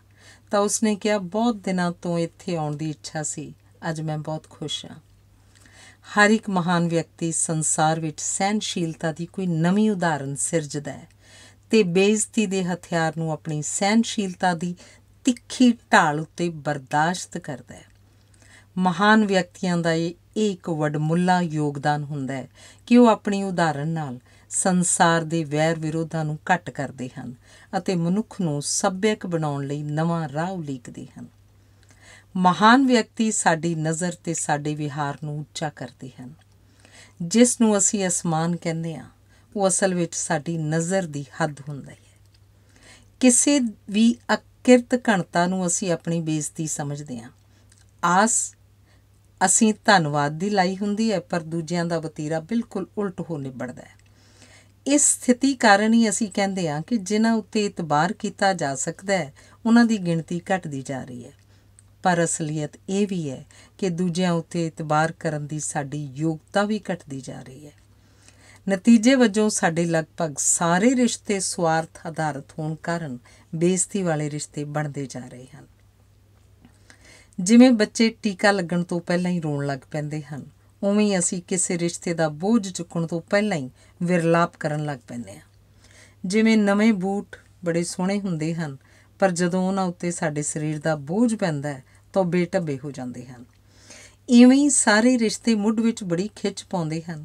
ਤਾਂ ਉਸਨੇ ਕਿਹਾ ਬਹੁਤ ਦਿਨਾਂ ਤੋਂ ਇੱਥੇ ਆਉਣ ਦੀ ਇੱਛਾ ਸੀ ਅੱਜ ਮੈਂ ਬਹੁਤ ਖੁਸ਼ ਹਾਂ ਹਰ ਇੱਕ ਮਹਾਨ ਵਿਅਕਤੀ ਸੰਸਾਰ ਵਿੱਚ ਸਹਿਨਸ਼ੀਲਤਾ ਦੀ ਕੋਈ ਨਵੀਂ ਉਦਾਹਰਨ ਸਿਰਜਦਾ ਹੈ ਤੇ ਬੇਇੱਜ਼ਤੀ ਦੇ ਹਥਿਆਰ ਨੂੰ ਆਪਣੀ ਸਹਿਨਸ਼ੀਲਤਾ ਦੀ ਤਿੱਖੀ ਢਾਲ ਉੱਤੇ ਬਰਦਾਸ਼ਤ ਕਰਦਾ ਹੈ ਮਹਾਨ ਵਿਅਕਤੀਆਂ ਦਾ ਇਹ ਇਹ ਇੱਕ ਵਡਮੁੱਲਾ ਯੋਗਦਾਨ ਹੁੰਦਾ ਹੈ ਕਿ ਉਹ ਆਪਣੀ ਉਦਾਹਰਨ ਨਾਲ ਸੰਸਾਰ ਦੇ ਵੈਰ ਵਿਰੋਧਾਂ ਨੂੰ ਘਟ ਕਰਦੇ ਹਨ ਅਤੇ ਮਨੁੱਖ ਨੂੰ ਸੱਭਿਅਕ ਬਣਾਉਣ ਲਈ ਨਵਾਂ ਰਾਹ ਉਲੀਕਦੇ ਹਨ ਮਹਾਨ ਵਿਅਕਤੀ ਸਾਡੀ ਨਜ਼ਰ ਤੇ ਸਾਡੇ ਵਿਹਾਰ ਨੂੰ ਉੱਚਾ ਕਰਦੇ ਹਨ ਜਿਸ ਨੂੰ ਅਸੀਂ ਅਸਮਾਨ ਕਹਿੰਦੇ ਹਾਂ ਉਹ ਅਸਲ ਵਿੱਚ ਸਾਡੀ ਨਜ਼ਰ ਦੀ ਹੱਦ ਹੁੰਦਾ ਹੈ ਕਿਸੇ ਵੀ ਅਕਿਰਤ ਘਣਤਾ ਨੂੰ ਅਸੀਂ ਆਪਣੀ ਬੇਇੱਜ਼ਤੀ ਸਮਝਦੇ ਹਾਂ ਆਸ ਅਸੀਂ ਧੰਨਵਾਦ ਦੀ ਲਾਈ ਹੁੰਦੀ ਹੈ ਪਰ ਦੂਜਿਆਂ ਦਾ ਵਤੀਰਾ ਬਿਲਕੁਲ ਉਲਟ ਹੋ ਨਿਬੜਦਾ ਹੈ ਇਸ ਸਥਿਤੀ ਕਾਰਨ ਹੀ ਅਸੀਂ ਕਹਿੰਦੇ ਹਾਂ ਕਿ ਜਿਨ੍ਹਾਂ ਉੱਤੇ ਇਤਬਾਰ ਕੀਤਾ ਜਾ ਸਕਦਾ ਹੈ ਉਹਨਾਂ ਦੀ ਗਿਣਤੀ ਘਟਦੀ ਜਾ ਰਹੀ ਹੈ ਪਰ ਅਸਲੀਅਤ ਇਹ ਵੀ ਹੈ ਕਿ ਦੂਜਿਆਂ ਉੱਤੇ ਇਤਬਾਰ ਕਰਨ ਦੀ ਸਾਡੀ ਯੋਗਤਾ ਵੀ ਘਟਦੀ ਜਾ ਰਹੀ ਹੈ ਨਤੀਜੇ ਵਜੋਂ ਸਾਡੇ ਲਗਭਗ ਸਾਰੇ ਰਿਸ਼ਤੇ ਸਵਾਰਥ ਆਧਾਰਿਤ ਹੋਣ ਕਾਰਨ ਬੇਇੱਜ਼ਤੀ ਵਾਲੇ ਰਿਸ਼ਤੇ ਬਣਦੇ ਜਾ ਰਹੇ ਹਨ ਜਿਵੇਂ ਬੱਚੇ ਟੀਕਾ ਲੱਗਣ ਤੋਂ ਪਹਿਲਾਂ ਹੀ ਰੋਣ ਲੱਗ ਪੈਂਦੇ ਹਨ ਉਵੇਂ ਹੀ ਅਸੀਂ ਕਿਸੇ ਰਿਸ਼ਤੇ ਦਾ ਬੋਝ ਚੁੱਕਣ ਤੋਂ ਪਹਿਲਾਂ ਹੀ ਵਿਰਲਾਪ ਕਰਨ ਲੱਗ ਪੈਂਦੇ ਹਾਂ ਜਿਵੇਂ ਨਵੇਂ ਬੂਟ ਬੜੇ ਸੋਹਣੇ ਹੁੰਦੇ ਹਨ ਪਰ ਜਦੋਂ ਉਹਨਾਂ ਉੱਤੇ ਸਾਡੇ ਸਰੀਰ ਦਾ ਬੋਝ ਪੈਂਦਾ ਹੈ ਤਾਂ ਬੇਟਬੇ ਹੋ ਜਾਂਦੇ ਹਨ ਇਵੇਂ ਹੀ ਸਾਰੇ ਰਿਸ਼ਤੇ ਮੁੱਢ ਵਿੱਚ ਬੜੀ ਖਿੱਚ ਪਾਉਂਦੇ ਹਨ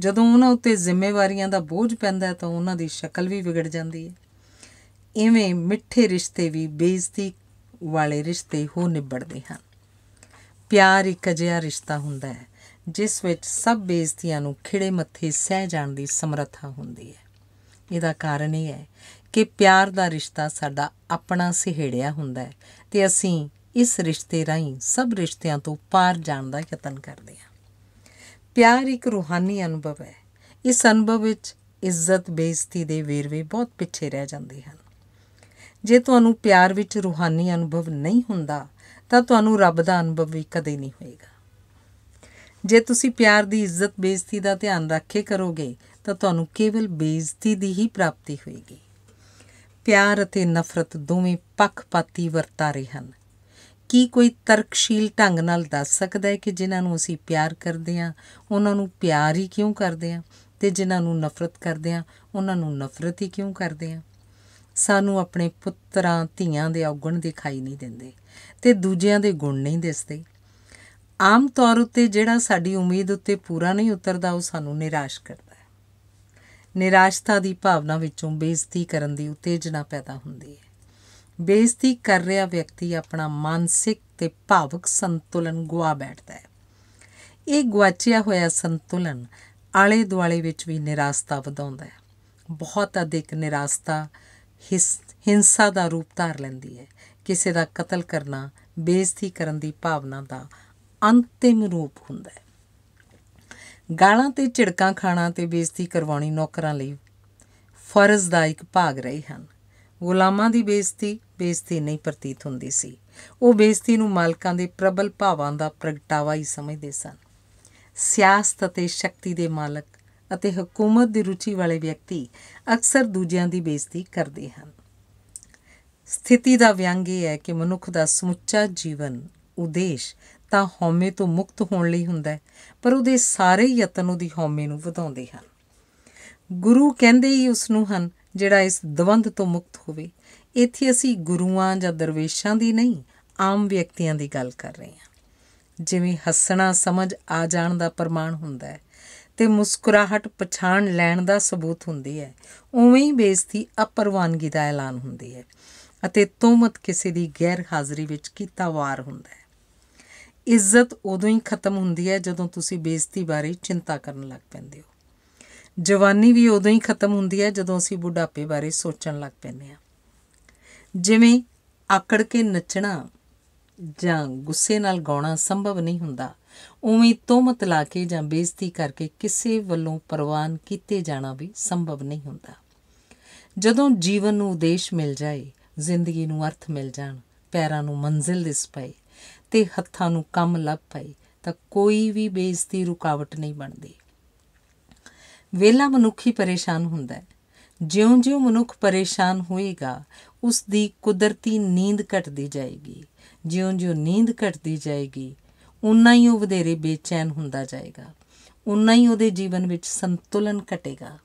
ਜਦੋਂ ਉਹਨਾਂ ਉੱਤੇ ਜ਼ਿੰਮੇਵਾਰੀਆਂ ਦਾ ਬੋਝ ਪੈਂਦਾ ਤਾਂ ਉਹਨਾਂ ਦੀ ਸ਼ਕਲ ਵੀ ਵਿਗੜ ਜਾਂਦੀ ਹੈ ਇਵੇਂ ਮਿੱਠੇ ਰਿਸ਼ਤੇ ਵੀ ਬੇਇੱਜ਼ਤੀ ਵਾਲੇ ਰਿਸ਼ਤੇ ਹੋ ਨਿਬੜਦੇ ਹਨ ਪਿਆਰ ਇੱਕ ਅਜਿਹਾ ਰਿਸ਼ਤਾ ਹੁੰਦਾ ਹੈ ਜਿਸ ਵਿੱਚ ਸਭ ਬੇਇੱਜ਼ਤੀਆਂ ਨੂੰ ਖਿੜੇ ਮੱਥੇ ਸਹਿ ਜਾਣ ਦੀ ਸਮਰੱਥਾ ਹੁੰਦੀ ਹੈ ਇਹਦਾ ਕਾਰਨ ਇਹ ਹੈ ਕਿ ਪਿਆਰ ਦਾ ਰਿਸ਼ਤਾ ਸਾਡਾ ਆਪਣਾ ਸਿਹੜਿਆ ਹੁੰਦਾ ਹੈ ਤੇ ਅਸੀਂ ਇਸ ਰਿਸ਼ਤੇ ਰਾਹੀਂ ਸਭ ਰਿਸ਼ਤਿਆਂ ਤੋਂ ਪਾਰ ਜਾਣ ਦਾ ਯਤਨ ਕਰਦੇ ਹਾਂ ਪਿਆਰ ਇੱਕ ਰੂਹਾਨੀ ਅਨੁਭਵ ਹੈ ਇਸ ਅਨੁਭਵ ਵਿੱਚ ਇੱਜ਼ਤ ਬੇਇੱਜ਼ਤੀ ਦੇ ਵੇਰਵੇ ਬਹੁਤ ਪਿੱਛੇ ਰਹਿ ਜਾਂਦੇ ਹਨ ਜੇ ਤੁਹਾਨੂੰ ਪਿਆਰ ਵਿੱਚ ਰੂਹਾਨੀ ਅਨੁਭਵ ਨਹੀਂ ਹੁੰਦਾ ਤਾਂ ਤੁਹਾਨੂੰ ਰੱਬ ਦਾ ਅਨੁਭਵ ਵੀ ਕਦੇ ਨਹੀਂ ਹੋਏਗਾ ਜੇ ਤੁਸੀਂ ਪਿਆਰ ਦੀ ਇੱਜ਼ਤ ਬੇਇੱਜ਼ਤੀ ਦਾ ਧਿਆਨ ਰੱਖੇ ਕਰੋਗੇ ਤਾਂ ਤੁਹਾਨੂੰ ਕੇਵਲ ਬੇਇੱਜ਼ਤੀ ਦੀ ਹੀ ਪ੍ਰਾਪਤੀ ਹੋਏਗੀ ਪਿਆਰ ਅਤੇ ਨਫ਼ਰਤ ਦੋਵੇਂ ਪੱਖਪਾਤੀ ਵਰਤਾਰੇ ਹਨ ਕੀ ਕੋਈ ਤਰਕਸ਼ੀਲ ਢੰਗ ਨਾਲ ਦੱਸ ਸਕਦਾ ਹੈ ਕਿ ਜਿਨ੍ਹਾਂ ਨੂੰ ਅਸੀਂ ਪਿਆਰ ਕਰਦੇ ਹਾਂ ਉਹਨਾਂ ਨੂੰ ਪਿਆਰ ਹੀ ਕਿਉਂ ਕਰਦੇ ਹਾਂ ਤੇ ਜਿਨ੍ਹਾਂ ਨੂੰ ਨਫ਼ਰਤ ਕਰਦੇ ਹਾਂ ਉਹਨਾਂ ਨੂੰ ਨਫ਼ਰਤ ਹੀ ਕਿਉਂ ਕਰਦੇ ਹਾਂ ਸਾਨੂੰ ਆਪਣੇ ਪੁੱਤਰਾਂ ਧੀਆਂ ਦੇ ਔਗਣ ਦਿਖਾਈ ਨਹੀਂ ਦਿੰਦੇ ਤੇ ਦੂਜਿਆਂ ਦੇ ਗੁਣ ਨਹੀਂ ਦਿਸਦੇ ਆਮ ਤੌਰ ਉੱਤੇ ਜਿਹੜਾ ਸਾਡੀ ਉਮੀਦ ਉੱਤੇ ਪੂਰਾ ਨਹੀਂ ਉਤਰਦਾ ਉਹ ਸਾਨੂੰ ਨਿਰਾਸ਼ ਕਰਦਾ ਹੈ ਨਿਰਾਸ਼ਤਾ ਦੀ ਭਾਵਨਾ ਵਿੱਚੋਂ ਬੇਇੱਜ਼ਤੀ ਕਰਨ ਦੀ ਉਤੇਜਨਾ ਪੈਦਾ ਹੁੰਦੀ ਹੈ ਬੇਇੱਜ਼ਤੀ ਕਰ ਰਿਹਾ ਵਿਅਕਤੀ ਆਪਣਾ ਮਾਨਸਿਕ ਤੇ ਭਾਵਕ ਸੰਤੁਲਨ ਗੁਆ ਬੈਠਦਾ ਹੈ ਇਹ ਗੁਆਚਿਆ ਹੋਇਆ ਸੰਤੁਲਨ ਆਲੇ ਦੁਆਲੇ ਵਿੱਚ ਵੀ ਨਿਰਾਸ਼ਤਾ ਵਧਾਉਂਦਾ ਹੈ ਬਹੁਤ ਅਧਿਕ ਨਿਰਾਸ਼ਤਾ ਹਿੰਸਾ ਦਾ ਰੂਪ ਧਾਰ ਲੈਂਦੀ ਹੈ ਕਿਸੇ ਦਾ ਕਤਲ ਕਰਨਾ ਬੇਇੱਜ਼ਤੀ ਕਰਨ ਦੀ ਭਾਵਨਾ ਦਾ ਅੰਤਿਮ ਰੂਪ ਹੁੰਦਾ ਹੈ ਗਾਲਾਂ ਤੇ ਝਿੜਕਾਂ ਖਾਣਾ ਤੇ ਬੇਇੱਜ਼ਤੀ ਕਰਵਾਉਣੀ ਨੌਕਰਾਂ ਲਈ ਫਰਜ਼ ਦਾ ਇੱਕ ਭਾਗ ਰਹੀ ਹਨ ਗੁਲਾਮਾਂ ਦੀ ਬੇਇੱਜ਼ਤੀ ਬੇਇੱਜ਼ਤੀ ਨਹੀਂ ਪ੍ਰਤੀਤ ਹੁੰਦੀ ਸੀ ਉਹ ਬੇਇੱਜ਼ਤੀ ਨੂੰ ਮਾਲਕਾਂ ਦੇ ਪ੍ਰਬਲ ਭਾਵਾਂ ਦਾ ਪ੍ਰਗਟਾਵਾ ਹੀ ਸਮਝਦੇ ਸਨ ਸਿਆਸਤ ਅਤੇ ਸ਼ਕਤੀ ਦੇ ਮਾਲਕ ਅਤੇ ਹਕੂਮਤ ਦੀ ਰੁਚੀ ਵਾਲੇ ਵਿਅਕਤੀ ਅਕਸਰ ਦੂਜਿਆਂ ਦੀ ਬੇਇੱਜ਼ਤੀ ਕਰਦੇ ਹਨ ਸਥਿਤੀ ਦਾ ਵਿਅੰਗ ਇਹ ਹੈ ਕਿ ਮਨੁੱਖ ਦਾ ਸਮੁੱਚਾ ਜੀਵਨ ਉਦੇਸ਼ ਤਾਂ ਹਉਮੈ ਤੋਂ ਮੁਕਤ ਹੋਣ ਲਈ ਹੁੰਦਾ ਹੈ ਪਰ ਉਹਦੇ ਸਾਰੇ ਯਤਨ ਉਹਦੀ ਹਉਮੈ ਨੂੰ ਵਧਾਉਂਦੇ ਹਨ ਗੁਰੂ ਕਹਿੰਦੇ ਹੀ ਉਸ ਨੂੰ ਹਨ ਜਿਹੜਾ ਇਸ ਦਵੰਦ ਤੋਂ ਮੁਕਤ ਹੋਵੇ ਇੱਥੇ ਅਸੀਂ ਗੁਰੂਆਂ ਜਾਂ ਦਰਵੇਸ਼ਾਂ ਦੀ ਨਹੀਂ ਆਮ ਵਿਅਕਤੀਆਂ ਦੀ ਗੱਲ ਕਰ ਰਹੇ ਹਾਂ ਜਿਵੇਂ ਹੱਸਣਾ ਸਮਝ ਆ ਜਾਣ ਦਾ ਪ੍ਰਮਾਣ ਹੁੰਦਾ ਹੈ ਤੇ ਮੁਸਕਰਾਹਟ ਪਛਾਣ ਲੈਣ ਦਾ ਸਬੂਤ ਹੁੰਦੀ ਹੈ ਉਵੇਂ ਹੀ ਬੇਇੱਜ਼ਤੀ ਅਪਰਵਾਨਗੀ ਦਾ ਐਲਾਨ ਹੁੰਦੀ ਹੈ ਅਤੇ ਤੋਮਤ ਕਿਸੇ ਦੀ ਗੈਰ ਹਾਜ਼ਰੀ ਵਿੱਚ ਕੀਤਾ ਵਾਰ ਹੁੰਦਾ ਹੈ ਇੱਜ਼ਤ ਉਦੋਂ ਹੀ ਖਤਮ ਹੁੰਦੀ ਹੈ ਜਦੋਂ ਤੁਸੀਂ ਬੇਇੱਜ਼ਤੀ ਬਾਰੇ ਚਿੰਤਾ ਕਰਨ ਲੱਗ ਪੈਂਦੇ ਹੋ ਜਵਾਨੀ ਵੀ ਉਦੋਂ ਹੀ ਖਤਮ ਹੁੰਦੀ ਹੈ ਜਦੋਂ ਅਸੀਂ ਬੁਢਾਪੇ ਬਾਰੇ ਸੋਚਣ ਲੱਗ ਪੈਂਦੇ ਹਾਂ ਜਿਵੇਂ ਆਕੜ ਕੇ ਨੱਚਣਾ ਜਾਂ ਗੁੱਸੇ ਨਾਲ ਗਾਉਣਾ ਸੰਭਵ ਨਹੀਂ ਹੁੰਦਾ ਉਮੀਦ ਤੋਂ ਮਤਲਾਕੇ ਕੇ ਜਾਂ ਬੇਇੱਜ਼ਤੀ ਕਰਕੇ ਕਿਸੇ ਵੱਲੋਂ ਪ੍ਰਵਾਨ ਕੀਤੇ ਜਾਣਾ ਵੀ ਸੰਭਵ ਨਹੀਂ ਹੁੰਦਾ ਜਦੋਂ ਜੀਵਨ ਨੂੰ ਉਦੇਸ਼ ਮਿਲ ਜਾਏ ਜ਼ਿੰਦਗੀ ਨੂੰ ਅਰਥ ਮਿਲ ਜਾਣ ਪੈਰਾਂ ਨੂੰ ਮੰਜ਼ਿਲ ਦਿਸ ਪਏ ਤੇ ਹੱਥਾਂ ਨੂੰ ਕੰਮ ਲੱਭ ਪਏ ਤਾਂ ਕੋਈ ਵੀ ਬੇਇੱਜ਼ਤੀ ਰੁਕਾਵਟ ਨਹੀਂ ਬਣਦੀ ਵੇਲਾ ਮਨੁੱਖੀ ਪਰੇਸ਼ਾਨ ਹੁੰਦਾ ਹੈ ਜਿਉਂ-ਜਿਉਂ ਮਨੁੱਖ ਪਰੇਸ਼ਾਨ ਹੋਏਗਾ ਉਸ ਦੀ ਕੁਦਰਤੀ ਨੀਂਦ ਘਟਦੀ ਜਾਏਗੀ ਜਿਉਂ-ਜਿਉਂ ਨੀਂਦ ਘਟਦੀ ਜਾਏਗੀ ਉਨਾ ਹੀ ਉਹ ਵਧੇਰੇ ਬੇਚੈਨ ਹੁੰਦਾ ਜਾਏਗਾ ਉਨਾ ਹੀ ਉਹਦੇ ਜੀਵਨ ਵਿੱਚ ਸੰਤੁਲਨ ਘਟੇਗਾ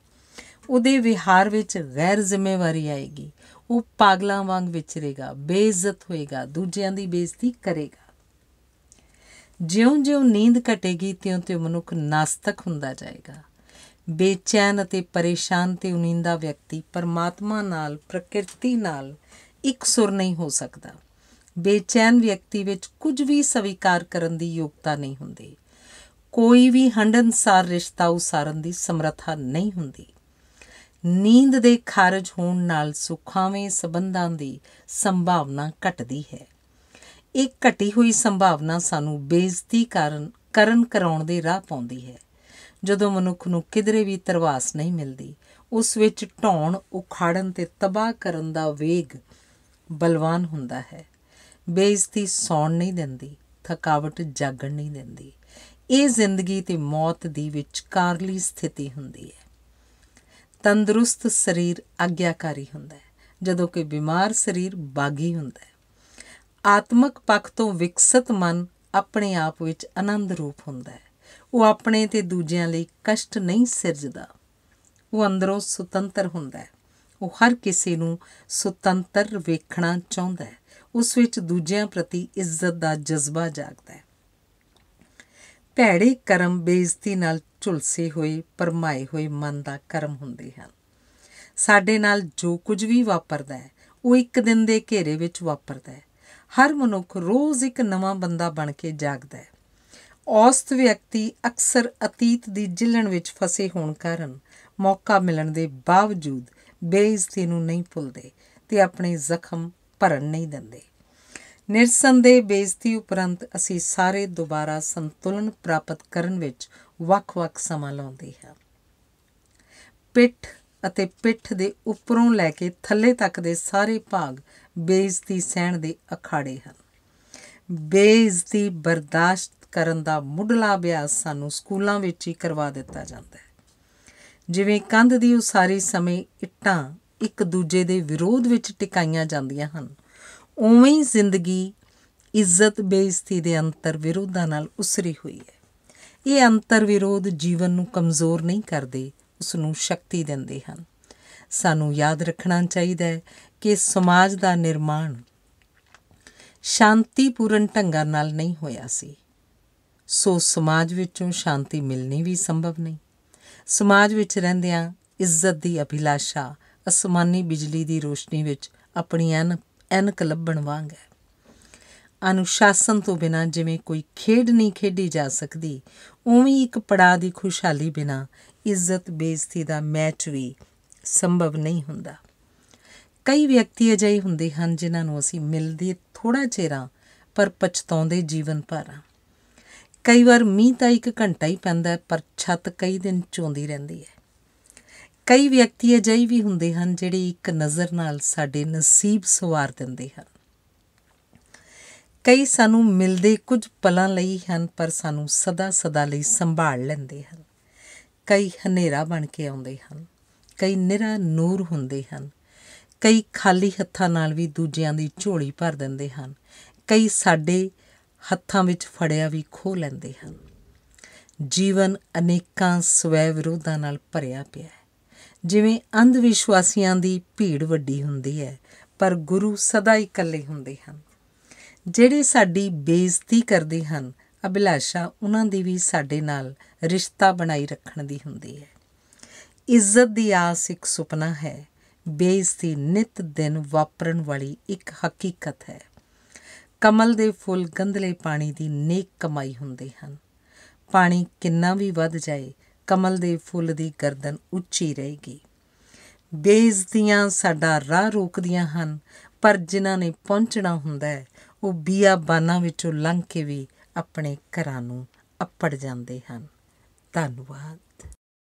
ਉਹਦੇ ਵਿਹਾਰ ਵਿੱਚ ਗੈਰ ਜ਼ਿੰਮੇਵਾਰੀ ਆਏਗੀ ਉਹ ਪਾਗਲਾਂ ਵਾਂਗ ਵਿਚਰੇਗਾ ਬੇਇੱਜ਼ਤ ਹੋਏਗਾ ਦੂਜਿਆਂ ਦੀ ਬੇਇੱਜ਼ਤੀ ਕਰੇਗਾ ਜਿਉਂ-ਜਿਉਂ ਨੀਂਦ ਘਟੇਗੀ ਤਿਉਂ-ਤਿਉਂ ਮਨੁੱਖ ਨਾਸਤਕ ਹੁੰਦਾ ਜਾਏਗਾ ਬੇਚੈਨ ਅਤੇ ਪਰੇਸ਼ਾਨ ਤੇ ਉਨੀਂਦਾ ਵਿਅਕਤੀ ਪਰਮਾਤਮਾ ਨਾਲ ਪ੍ਰਕਿਰਤੀ ਨਾਲ ਇੱਕ ਸੁਰ ਨਹੀਂ ਹੋ ਸਕਦਾ ਬੇਚੈਨ ਵਿਅਕਤੀ ਵਿੱਚ ਕੁਝ ਵੀ ਸਵੀਕਾਰ ਕਰਨ ਦੀ ਯੋਗਤਾ ਨਹੀਂ ਹੁੰਦੀ ਕੋਈ ਵੀ ਹੰਡਨਸਾਰ ਰਿਸ਼ਤਾ ਉਸਾਰਨ ਦੀ ਸਮਰੱਥਾ ਨਹੀਂ ਹੁੰਦੀ ਨੀਂਦ ਦੇ ਖਾਰਜ ਹੋਣ ਨਾਲ ਸੁਖਾਵੇਂ ਸਬੰਧਾਂ ਦੀ ਸੰਭਾਵਨਾ ਘਟਦੀ ਹੈ ਇਹ ਘਟੀ ਹੋਈ ਸੰਭਾਵਨਾ ਸਾਨੂੰ ਬੇਇੱਜ਼ਤੀ ਕਰਨ ਕਰਨ ਕਰਾਉਣ ਦੇ ਰਾਹ ਪਾਉਂਦੀ ਹੈ ਜਦੋਂ ਮਨੁੱਖ ਨੂੰ ਕਿਧਰੇ ਵੀ ਤਰਵਾਸ ਨਹੀਂ ਮਿਲਦੀ ਉਸ ਵਿੱਚ ਢੌਣ ਉਖਾੜਨ ਤੇ ਤਬਾਹ ਕਰਨ ਦਾ ਵੇਗ ਬਲਵਾਨ ਹੁੰਦਾ ਹੈ ਬੇਇੱਜ਼ਤੀ ਸੌਣ ਨਹੀਂ ਦਿੰਦੀ ਥਕਾਵਟ ਜਾਗਣ ਨਹੀਂ ਦਿੰਦੀ ਇਹ ਜ਼ਿੰਦਗੀ ਤੇ ਮੌਤ ਦੀ ਵਿਚਕਾਰਲੀ ਸਥਿਤੀ ਹੁੰਦੀ ਹੈ ਤੰਦਰੁਸਤ ਸਰੀਰ ਆਗਿਆਕਾਰੀ ਹੁੰਦਾ ਹੈ ਜਦੋਂ ਕਿ ਬਿਮਾਰ ਸਰੀਰ ਬਾਗੀ ਹੁੰਦਾ ਹੈ ਆਤਮਿਕ ਪੱਖ ਤੋਂ ਵਿਕਸਿਤ ਮਨ ਆਪਣੇ ਆਪ ਵਿੱਚ ਆਨੰਦ ਰੂਪ ਹੁੰਦਾ ਹੈ ਉਹ ਆਪਣੇ ਤੇ ਦੂਜਿਆਂ ਲਈ ਕਸ਼ਟ ਨਹੀਂ ਸਿਰਜਦਾ ਉਹ ਅੰਦਰੋਂ ਸੁਤੰਤਰ ਹੁੰਦਾ ਹੈ ਉਹ ਹਰ ਕਿਸੇ ਨੂੰ ਸੁਤੰਤਰ ਵੇਖਣਾ ਚਾਹੁੰਦਾ ਹੈ ਉਸ ਵਿੱਚ ਦੂਜਿਆਂ ਪ੍ਰਤੀ ਇੱਜ਼ਤ ਦਾ ਜਜ਼ਬਾ ਜਾਗਦਾ ਹੈ ਭੈੜੇ ਕਰਮ ਬੇਇੱਜ਼ਤੀ ਨਾਲ ਝੁਲਸੇ ਹੋਏ ਪਰਮਾਏ ਹੋਏ ਮਨ ਦਾ ਕਰਮ ਹੁੰਦੇ ਹਨ ਸਾਡੇ ਨਾਲ ਜੋ ਕੁਝ ਵੀ ਵਾਪਰਦਾ ਹੈ ਉਹ ਇੱਕ ਦਿਨ ਦੇ ਘੇਰੇ ਵਿੱਚ ਵਾਪਰਦਾ ਹੈ ਹਰ ਮਨੁੱਖ ਰੋਜ਼ ਇੱਕ ਨਵਾਂ ਬੰਦਾ ਬਣ ਕੇ ਜਾਗਦਾ ਹੈ ਔਸਤ ਵਿਅਕਤੀ ਅਕਸਰ ਅਤੀਤ ਦੀ ਜਿਲਣ ਵਿੱਚ ਫਸੇ ਹੋਣ ਕਾਰਨ ਮੌਕਾ ਮਿਲਣ ਦੇ ਬਾਵਜੂਦ ਬੇਇੱਜ਼ਤੀ ਨੂੰ ਨਹੀਂ ਭੁੱਲਦੇ ਤੇ ਆਪਣੇ ਜ਼ਖਮ ਭਰਨ ਨਹੀਂ ਦਿੰਦੇ ਨਿਰਸੰਦੇ ਬੇਇੱਜ਼ਤੀ ਉਪਰੰਤ ਅਸੀਂ ਸਾਰੇ ਦੁਬਾਰਾ ਸੰਤੁਲਨ ਪ੍ਰਾਪਤ ਕਰਨ ਵਿੱਚ ਵੱਖ-ਵੱਖ ਸਮਾਂ ਲਾਉਂਦੇ ਹਾਂ ਪਿੱਠ ਅਤੇ ਪਿੱਠ ਦੇ ਉੱਪਰੋਂ ਲੈ ਕੇ ਥੱਲੇ ਤੱਕ ਦੇ ਸਾਰੇ ਭਾਗ ਬੇਇੱਜ਼ਤੀ ਸਹਿਣ ਦੇ ਅਖਾੜੇ ਹਨ ਬੇਇੱਜ਼ਤੀ ਬਰਦਾਸ਼ਤ ਕਰਨ ਦਾ ਮੁੱਢਲਾ ਅਭਿਆਸ ਸਾਨੂੰ ਸਕੂਲਾਂ ਵਿੱਚ ਹੀ ਕਰਵਾ ਦਿੱਤਾ ਜਾਂਦਾ ਹੈ ਜਿਵੇਂ ਕੰਧ ਦੀ ਉਸਾਰੀ ਸਮੇਂ ਇੱਟਾਂ ਇੱਕ ਦੂਜੇ ਦੇ ਵਿਰੋਧ ਵਿੱਚ ਟਿਕਾਈਆਂ ਜਾਂਦੀਆਂ ਹਨ ਉਵੇਂ ਹੀ ਜ਼ਿੰਦਗੀ ਇੱਜ਼ਤ ਬੇਇੱਜ਼ਤੀ ਦੇ ਅੰਤਰ ਵਿਰੋਧਾਂ ਨਾਲ ਉਸਰੀ ਹੋਈ ਹੈ ਇਹ ਅੰਤਰ ਵਿਰੋਧ ਜੀਵਨ ਨੂੰ ਕਮਜ਼ੋਰ ਨਹੀਂ ਕਰਦੇ ਉਸ ਨੂੰ ਸ਼ਕਤੀ ਦਿੰਦੇ ਹਨ ਸਾਨੂੰ ਯਾਦ ਰੱਖਣਾ ਚਾਹੀਦਾ ਹੈ ਕਿ ਸਮਾਜ ਦਾ ਨਿਰਮਾਣ ਸ਼ਾਂਤੀਪੂਰਨ ਢੰਗਾਂ ਨਾਲ ਨਹੀਂ ਹੋਇਆ ਸੀ ਸੋ ਸਮਾਜ ਵਿੱਚੋਂ ਸ਼ਾਂਤੀ ਮਿਲਣੀ ਵੀ ਸੰਭਵ ਨਹੀਂ ਸਮਾਜ ਵਿੱਚ ਰਹਿੰਦਿਆਂ ਇੱਜ਼ਤ ਦੀ ਅਭਿਲਾਸ਼ਾ ਅਸਮਾਨੀ ਬਿਜਲੀ ਦੀ ਰੋਸ਼ਨੀ ਵਿੱਚ ਆਪਣੀ ਐਨ ਐਨਕ ਲੱਭਣ ਵਾਂਗ ਹੈ ਅਨੁਸ਼ਾਸਨ ਤੋਂ ਬਿਨਾ ਜਿਵੇਂ ਕੋਈ ਖੇਡ ਨਹੀਂ ਖੇਡੀ ਜਾ ਸਕਦੀ ਉਵੇਂ ਇੱਕ ਪੜਾ ਦੀ ਖੁਸ਼ਹਾਲੀ ਬਿਨਾ ਇੱਜ਼ਤ ਬੇਇੱਜ਼ਤੀ ਦਾ ਮੈਚ ਵੀ ਸੰਭਵ ਨਹੀਂ ਹੁੰਦਾ ਕਈ ਵਿਅਕਤੀ ਅਜਿਹੇ ਹੁੰਦੇ ਹਨ ਜਿਨ੍ਹਾਂ ਨੂੰ ਅਸੀਂ ਮਿਲਦੇ ਥੋੜਾ ਚਿਹਰਾ ਪਰ ਪਛਤਾਉਂਦੇ ਜੀਵਨ ਭਰ ਕਈ ਵਾਰ ਮੀਂਹ ਤਾਂ ਇੱਕ ਘੰਟਾ ਹੀ ਪੈਂਦਾ ਪਰ ਛੱਤ ਕਈ ਦਿਨ ਚੋਂਦੀ ਰਹਿੰਦੀ ਹੈ ਕਈ ਵਿਅਕਤੀ ਅਜਿਹੇ ਵੀ ਹੁੰਦੇ ਹਨ ਜਿਹੜੇ ਇੱਕ ਨਜ਼ਰ ਨਾਲ ਸਾਡੇ ਨਸੀਬ ਸਵਾਰ ਦਿੰਦੇ ਹਨ ਕਈ ਸਾਨੂੰ ਮਿਲਦੇ ਕੁਝ ਪਲਾਂ ਲਈ ਹਨ ਪਰ ਸਾਨੂੰ ਸਦਾ ਸਦਾ ਲਈ ਸੰਭਾਲ ਲੈਂਦੇ ਹਨ ਕਈ ਹਨੇਰਾ ਬਣ ਕੇ ਆਉਂਦੇ ਹਨ ਕਈ ਨਿਰਾ ਨੂਰ ਹੁੰਦੇ ਹਨ ਕਈ ਖਾਲੀ ਹੱਥਾਂ ਨਾਲ ਵੀ ਦੂਜਿਆਂ ਦੀ ਝੋਲੀ ਭਰ ਦਿੰਦੇ ਹਨ ਕਈ ਸਾਡੇ ਹੱਥਾਂ ਵਿੱਚ ਫੜਿਆ ਵੀ ਖੋ ਲੈਂਦੇ ਹਨ ਜੀਵਨ ਅਨੇਕਾਂ ਸਵੈ ਵਿਰੋਧਾਂ ਨਾਲ ਭਰਿਆ ਪਿਆ ਹੈ ਜਿਵੇਂ ਅੰਧ ਵਿਸ਼ਵਾਸੀਆਂ ਦੀ ਭੀੜ ਵੱਡੀ ਹੁੰਦੀ ਹੈ ਪਰ ਗੁਰੂ ਸਦਾ ਇਕੱਲੇ ਹੁੰਦੇ ਹਨ ਜਿਹੜੇ ਸਾਡੀ ਬੇਇੱਜ਼ਤੀ ਕਰਦੇ ਹਨ ਅਭਿਲਾਸ਼ਾ ਉਹਨਾਂ ਦੀ ਵੀ ਸਾਡੇ ਨਾਲ ਰਿਸ਼ਤਾ ਬਣਾਈ ਰੱਖਣ ਦੀ ਹੁੰਦੀ ਹੈ ਇੱਜ਼ਤ ਦੀ ਆਸ ਇੱਕ ਸੁਪਨਾ ਹੈ ਬੇਇੱਜ਼ਤੀ ਨਿਤ ਦਿਨ ਵਾਪਰਨ ਵਾਲੀ ਇੱਕ ਹਕੀਕਤ ਹੈ ਕਮਲ ਦੇ ਫੁੱਲ ਗੰਧਲੇ ਪਾਣੀ ਦੀ ਨੇਕ ਕਮਾਈ ਹੁੰਦੇ ਹਨ ਪਾਣੀ ਕਿੰਨਾ ਵੀ ਵੱਧ ਜਾਏ ਕਮਲ ਦੇ ਫੁੱਲ ਦੀ ਗਰਦਨ ਉੱਚੀ ਰਹੇਗੀ ਬੇਇੱਜ਼ਤੀਆਂ ਸਾਡਾ ਰਾਹ ਰੋਕਦੀਆਂ ਹਨ ਪਰ ਜਿਨ੍ਹਾਂ ਨੇ ਪਹੁੰਚਣਾ ਹੁੰਦਾ ਹੈ ਉਹ ਬੀਆਬਾਨਾਂ ਵਿੱਚੋਂ ਲੰਘ ਕੇ ਵੀ ਆਪਣੇ ਘਰਾਂ ਨੂੰ ਅੱਪੜ ਜਾਂਦੇ ਹਨ ਧੰਨਵਾਦ